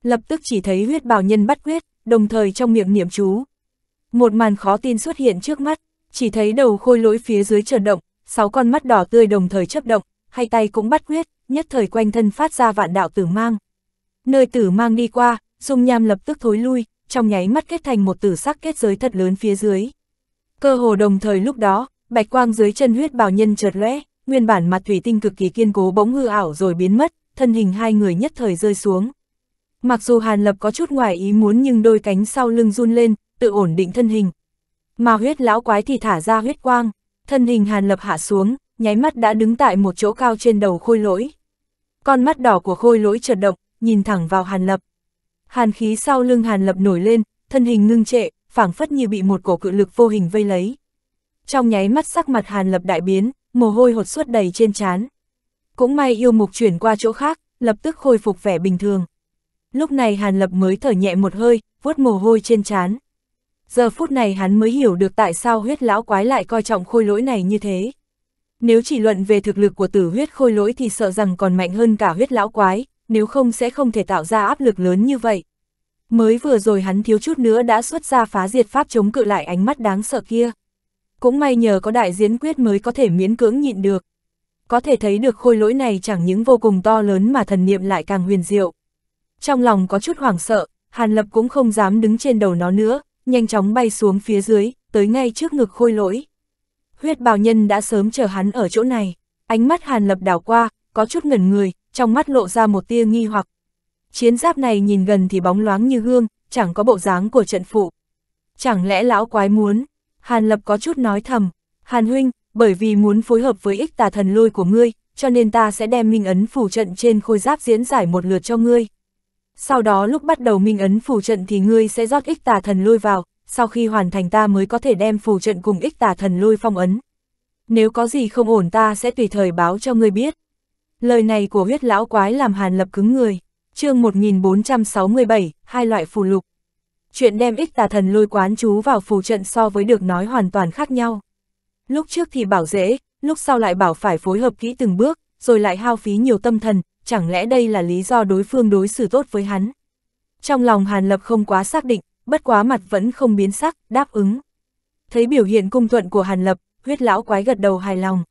Lập tức chỉ thấy huyết bào nhân bắt huyết, đồng thời trong miệng niệm chú. Một màn khó tin xuất hiện trước mắt, chỉ thấy đầu khôi lỗi phía dưới chợt động, sáu con mắt đỏ tươi đồng thời chấp động, hai tay cũng bắt huyết, nhất thời quanh thân phát ra vạn đạo tử mang. Nơi tử mang đi qua, dung nham lập tức thối lui, trong nháy mắt kết thành một tử sắc kết giới thật lớn phía dưới. Cơ hồ đồng thời lúc đó, bạch quang dưới chân huyết bào nhân chợt lóe, nguyên bản mặt thủy tinh cực kỳ kiên cố bỗng hư ảo rồi biến mất, thân hình hai người nhất thời rơi xuống. Mặc dù Hàn Lập có chút ngoài ý muốn nhưng đôi cánh sau lưng run lên, tự ổn định thân hình. Mà huyết lão quái thì thả ra huyết quang, thân hình Hàn Lập hạ xuống, nháy mắt đã đứng tại một chỗ cao trên đầu khôi lỗi. Con mắt đỏ của khôi lỗi chợt động, nhìn thẳng vào Hàn Lập. Hàn khí sau lưng Hàn Lập nổi lên, thân hình ngưng trệ, phảng phất như bị một cổ cự lực vô hình vây lấy. Trong nháy mắt sắc mặt Hàn Lập đại biến, mồ hôi hột suốt đầy trên trán. Cũng may yêu mục chuyển qua chỗ khác, lập tức khôi phục vẻ bình thường. Lúc này Hàn Lập mới thở nhẹ một hơi, vuốt mồ hôi trên trán. Giờ phút này hắn mới hiểu được tại sao huyết lão quái lại coi trọng khôi lỗi này như thế. Nếu chỉ luận về thực lực của tử huyết khôi lỗi thì sợ rằng còn mạnh hơn cả huyết lão quái, nếu không sẽ không thể tạo ra áp lực lớn như vậy. Mới vừa rồi hắn thiếu chút nữa đã xuất ra phá diệt pháp chống cự lại ánh mắt đáng sợ kia. Cũng may nhờ có đại diễn quyết mới có thể miễn cưỡng nhịn được. Có thể thấy được khôi lỗi này chẳng những vô cùng to lớn mà thần niệm lại càng huyền diệu. Trong lòng có chút hoảng sợ, Hàn Lập cũng không dám đứng trên đầu nó nữa, nhanh chóng bay xuống phía dưới, tới ngay trước ngực khôi lỗi huyết bào nhân đã sớm chờ hắn ở chỗ này. Ánh mắt Hàn Lập đảo qua, có chút ngẩn người, trong mắt lộ ra một tia nghi hoặc. Chiến giáp này nhìn gần thì bóng loáng như gương, chẳng có bộ dáng của trận phụ. Chẳng lẽ lão quái muốn? Hàn Lập có chút nói thầm. Hàn Huynh, bởi vì muốn phối hợp với ích tà thần lôi của ngươi, cho nên ta sẽ đem minh ấn phủ trận trên khôi giáp diễn giải một lượt cho ngươi. Sau đó lúc bắt đầu minh ấn phủ trận thì ngươi sẽ rót ích tà thần lôi vào, sau khi hoàn thành ta mới có thể đem phù trận cùng ích tà thần lui phong ấn. Nếu có gì không ổn ta sẽ tùy thời báo cho ngươi biết. Lời này của huyết lão quái làm hàn lập cứng người. chương 1467, hai loại phù lục. Chuyện đem ích tà thần lôi quán chú vào phù trận so với được nói hoàn toàn khác nhau. Lúc trước thì bảo dễ, lúc sau lại bảo phải phối hợp kỹ từng bước, rồi lại hao phí nhiều tâm thần, chẳng lẽ đây là lý do đối phương đối xử tốt với hắn. Trong lòng Hàn Lập không quá xác định, bất quá mặt vẫn không biến sắc, đáp ứng. Thấy biểu hiện cung thuận của Hàn Lập, huyết lão quái gật đầu hài lòng.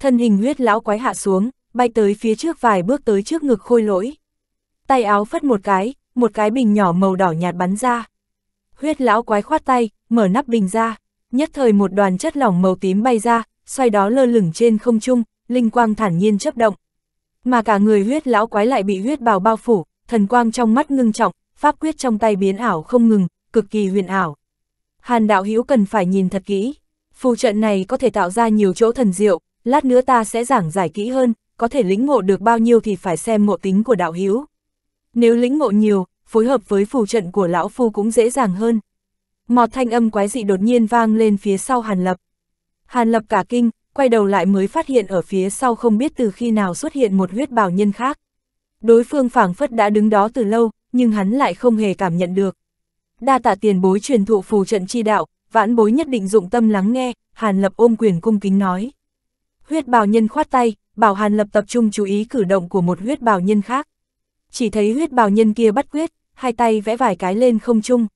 Thân hình huyết lão quái hạ xuống, bay tới phía trước vài bước tới trước ngực khôi lỗi. Tay áo phất một cái, một cái bình nhỏ màu đỏ nhạt bắn ra. Huyết lão quái khoát tay, mở nắp bình ra, nhất thời một đoàn chất lỏng màu tím bay ra, xoay đó lơ lửng trên không trung, linh quang thản nhiên chấp động. Mà cả người huyết lão quái lại bị huyết bào bao phủ, thần quang trong mắt ngưng trọng, pháp quyết trong tay biến ảo không ngừng, cực kỳ huyền ảo. Hàn đạo hữu cần phải nhìn thật kỹ, phù trận này có thể tạo ra nhiều chỗ thần diệu, lát nữa ta sẽ giảng giải kỹ hơn, có thể lĩnh ngộ được bao nhiêu thì phải xem ngộ tính của đạo hữu. Nếu lĩnh ngộ nhiều, phối hợp với phù trận của lão phu cũng dễ dàng hơn. Một thanh âm quái dị đột nhiên vang lên phía sau Hàn Lập. Hàn Lập cả kinh, quay đầu lại mới phát hiện ở phía sau không biết từ khi nào xuất hiện một huyết bảo nhân khác. Đối phương phảng phất đã đứng đó từ lâu, nhưng hắn lại không hề cảm nhận được. Đa tạ tiền bối truyền thụ phù trận chi đạo, vãn bối nhất định dụng tâm lắng nghe, Hàn Lập ôm quyền cung kính nói. Huyết bào nhân khoát tay, bảo Hàn Lập tập trung chú ý cử động của một huyết bào nhân khác. Chỉ thấy huyết bào nhân kia bắt quyết, hai tay vẽ vài cái lên không trung.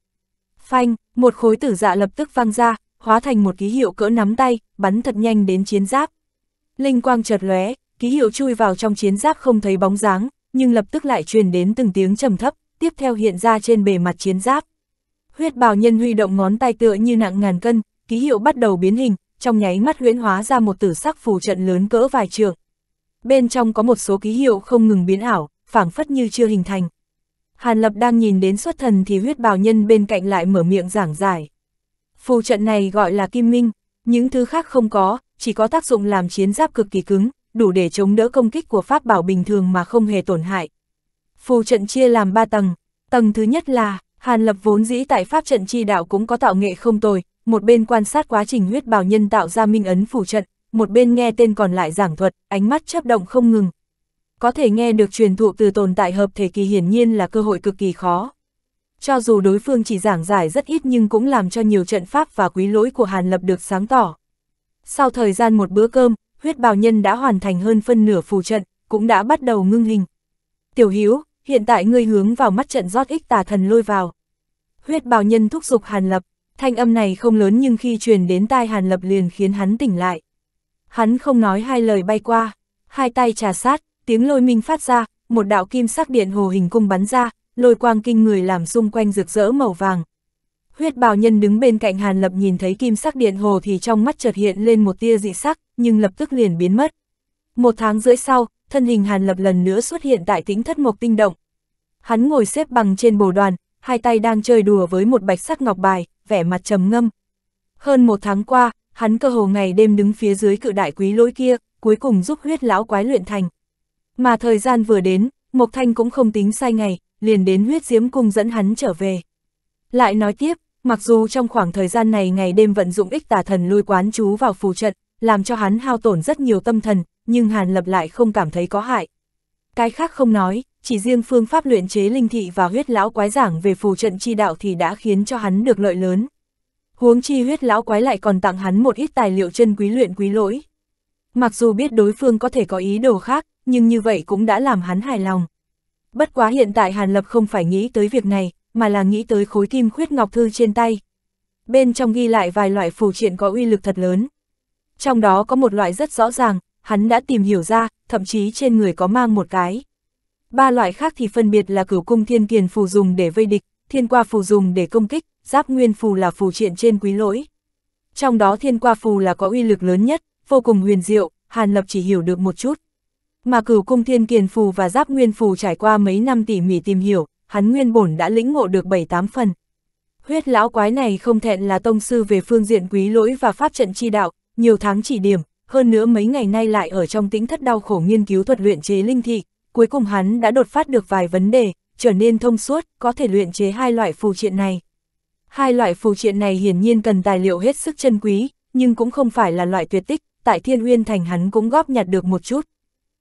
Phanh, một khối tử dạ lập tức văng ra, hóa thành một ký hiệu cỡ nắm tay, bắn thật nhanh đến chiến giáp. Linh quang chợt lóe, ký hiệu chui vào trong chiến giáp không thấy bóng dáng, nhưng lập tức lại truyền đến từng tiếng trầm thấp, tiếp theo hiện ra trên bề mặt chiến giáp. Huyết bào nhân huy động ngón tay tựa như nặng ngàn cân, ký hiệu bắt đầu biến hình, trong nháy mắt huyễn hóa ra một tử sắc phù trận lớn cỡ vài trường. Bên trong có một số ký hiệu không ngừng biến ảo, phảng phất như chưa hình thành. Hàn Lập đang nhìn đến xuất thần thì huyết bào nhân bên cạnh lại mở miệng giảng giải. Phù trận này gọi là kim minh, những thứ khác không có, chỉ có tác dụng làm chiến giáp cực kỳ cứng, đủ để chống đỡ công kích của pháp bảo bình thường mà không hề tổn hại, Phù trận chia làm 3 tầng, tầng thứ nhất là, Hàn Lập vốn dĩ tại pháp trận chi đạo cũng có tạo nghệ không tồi, một bên quan sát quá trình huyết bảo nhân tạo ra minh ấn phù trận, một bên nghe tên còn lại giảng thuật, ánh mắt chấp động không ngừng. Có thể nghe được truyền thụ từ tồn tại hợp thể kỳ hiển nhiên là cơ hội cực kỳ khó. Cho dù đối phương chỉ giảng giải rất ít nhưng cũng làm cho nhiều trận pháp và quý lỗi của Hàn Lập được sáng tỏ. Sau thời gian một bữa cơm, huyết bào nhân đã hoàn thành hơn phân nửa phù trận, cũng đã bắt đầu ngưng hình. Tiểu Hiếu, hiện tại ngươi hướng vào mắt trận rót ích tà thần lôi vào. Huyết bào nhân thúc giục Hàn Lập, thanh âm này không lớn nhưng khi truyền đến tai Hàn Lập liền khiến hắn tỉnh lại. Hắn không nói hai lời bay qua, hai tay trà sát, tiếng lôi minh phát ra, một đạo kim sắc điện hồ hình cung bắn ra, lôi quang kinh người làm xung quanh rực rỡ màu vàng. Huyết bào nhân đứng bên cạnh Hàn Lập nhìn thấy kim sắc điện hồ thì trong mắt chợt hiện lên một tia dị sắc, nhưng lập tức liền biến mất. Một tháng rưỡi sau, thân hình Hàn Lập lần nữa xuất hiện tại tính thất mộc tinh động. Hắn ngồi xếp bằng trên bồ đoàn, hai tay đang chơi đùa với một bạch sắc ngọc bài, vẻ mặt trầm ngâm. Hơn một tháng qua, hắn cơ hồ ngày đêm đứng phía dưới cự đại quý lỗi kia, cuối cùng giúp huyết lão quái luyện thành. Mà thời gian vừa đến, Mộc Thanh cũng không tính sai ngày, liền đến huyết diếm cung dẫn hắn trở về. Lại nói tiếp, mặc dù trong khoảng thời gian này ngày đêm vận dụng ích tà thần lôi quán chú vào phù trận, làm cho hắn hao tổn rất nhiều tâm thần, nhưng Hàn Lập lại không cảm thấy có hại. Cái khác không nói, chỉ riêng phương pháp luyện chế linh thị và huyết lão quái giảng về phù trận chi đạo thì đã khiến cho hắn được lợi lớn. Huống chi huyết lão quái lại còn tặng hắn một ít tài liệu chân quý luyện quý lỗi. Mặc dù biết đối phương có thể có ý đồ khác, nhưng như vậy cũng đã làm hắn hài lòng. Bất quá hiện tại Hàn Lập không phải nghĩ tới việc này, mà là nghĩ tới khối kim khuyết ngọc thư trên tay. Bên trong ghi lại vài loại phù triện có uy lực thật lớn, trong đó có một loại rất rõ ràng, hắn đã tìm hiểu ra, thậm chí trên người có mang một cái. Ba loại khác thì phân biệt là cửu cung thiên kiền phù dùng để vây địch, thiên qua phù dùng để công kích, giáp nguyên phù là phù triện trên quý lỗi. Trong đó thiên qua phù là có uy lực lớn nhất, vô cùng huyền diệu, Hàn Lập chỉ hiểu được một chút. Mà cửu cung thiên kiền phù và giáp nguyên phù trải qua mấy năm tỉ mỉ tìm hiểu, hắn nguyên bổn đã lĩnh ngộ được 7-8 phần. Huyết lão quái này không thẹn là tông sư về phương diện quý lỗi và pháp trận chi đạo, nhiều tháng chỉ điểm, hơn nữa mấy ngày nay lại ở trong tĩnh thất đau khổ nghiên cứu thuật luyện chế linh thị, cuối cùng hắn đã đột phát được vài vấn đề, trở nên thông suốt, có thể luyện chế hai loại phù triện này. Hai loại phù triện này hiển nhiên cần tài liệu hết sức chân quý, nhưng cũng không phải là loại tuyệt tích, tại Thiên Uyên Thành hắn cũng góp nhặt được một chút.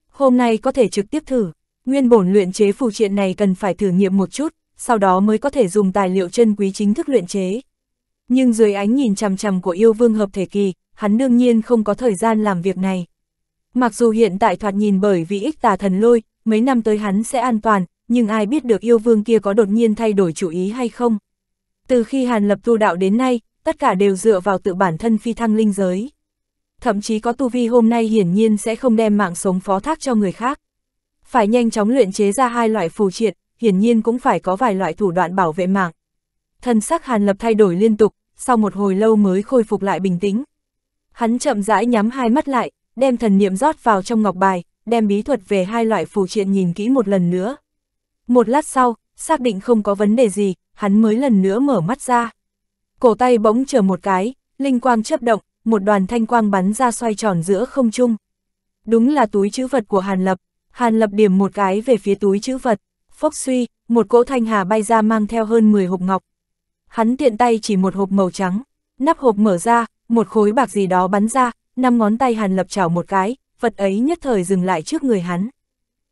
Hôm nay có thể trực tiếp thử, nguyên bổn luyện chế phù triện này cần phải thử nghiệm một chút, sau đó mới có thể dùng tài liệu chân quý chính thức luyện chế. Nhưng dưới ánh nhìn chằm chằm của yêu vương hợp thể kỳ, hắn đương nhiên không có thời gian làm việc này. Mặc dù hiện tại thoạt nhìn bởi vì ích tà thần lôi, mấy năm tới hắn sẽ an toàn, nhưng ai biết được yêu vương kia có đột nhiên thay đổi chủ ý hay không. Từ khi Hàn Lập tu đạo đến nay, tất cả đều dựa vào tự bản thân phi thăng linh giới. Thậm chí có tu vi hôm nay hiển nhiên sẽ không đem mạng sống phó thác cho người khác. Phải nhanh chóng luyện chế ra hai loại phù triện, hiển nhiên cũng phải có vài loại thủ đoạn bảo vệ mạng. Thân sắc Hàn Lập thay đổi liên tục, sau một hồi lâu mới khôi phục lại bình tĩnh, Hắn chậm rãi nhắm hai mắt lại, đem thần niệm rót vào trong ngọc bài, đem bí thuật về hai loại phù triện nhìn kỹ một lần nữa. Một lát sau, xác định không có vấn đề gì, hắn mới lần nữa mở mắt ra. Cổ tay bỗng trở một cái, linh quang chớp động, một đoàn thanh quang bắn ra xoay tròn giữa không trung. Đúng là túi chữ vật của Hàn Lập, Hàn Lập điểm một cái về phía túi chữ vật, phốc suy, một cỗ thanh hà bay ra mang theo hơn 10 hộp ngọc. Hắn tiện tay chỉ một hộp màu trắng, nắp hộp mở ra, một khối bạc gì đó bắn ra, năm ngón tay Hàn Lập chảo một cái, vật ấy nhất thời dừng lại trước người hắn.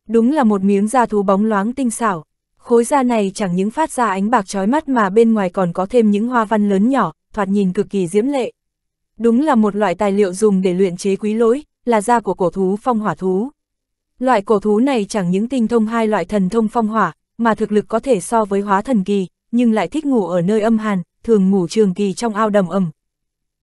Đúng là một miếng da thú bóng loáng tinh xảo, khối da này chẳng những phát ra ánh bạc trói mắt mà bên ngoài còn có thêm những hoa văn lớn nhỏ, thoạt nhìn cực kỳ diễm lệ. Đúng là một loại tài liệu dùng để luyện chế quý lỗi, là da của cổ thú phong hỏa thú. Loại cổ thú này chẳng những tinh thông hai loại thần thông phong hỏa, mà thực lực có thể so với hóa thần kỳ, nhưng lại thích ngủ ở nơi âm hàn, thường ngủ trường kỳ trong ao đầm ẩm,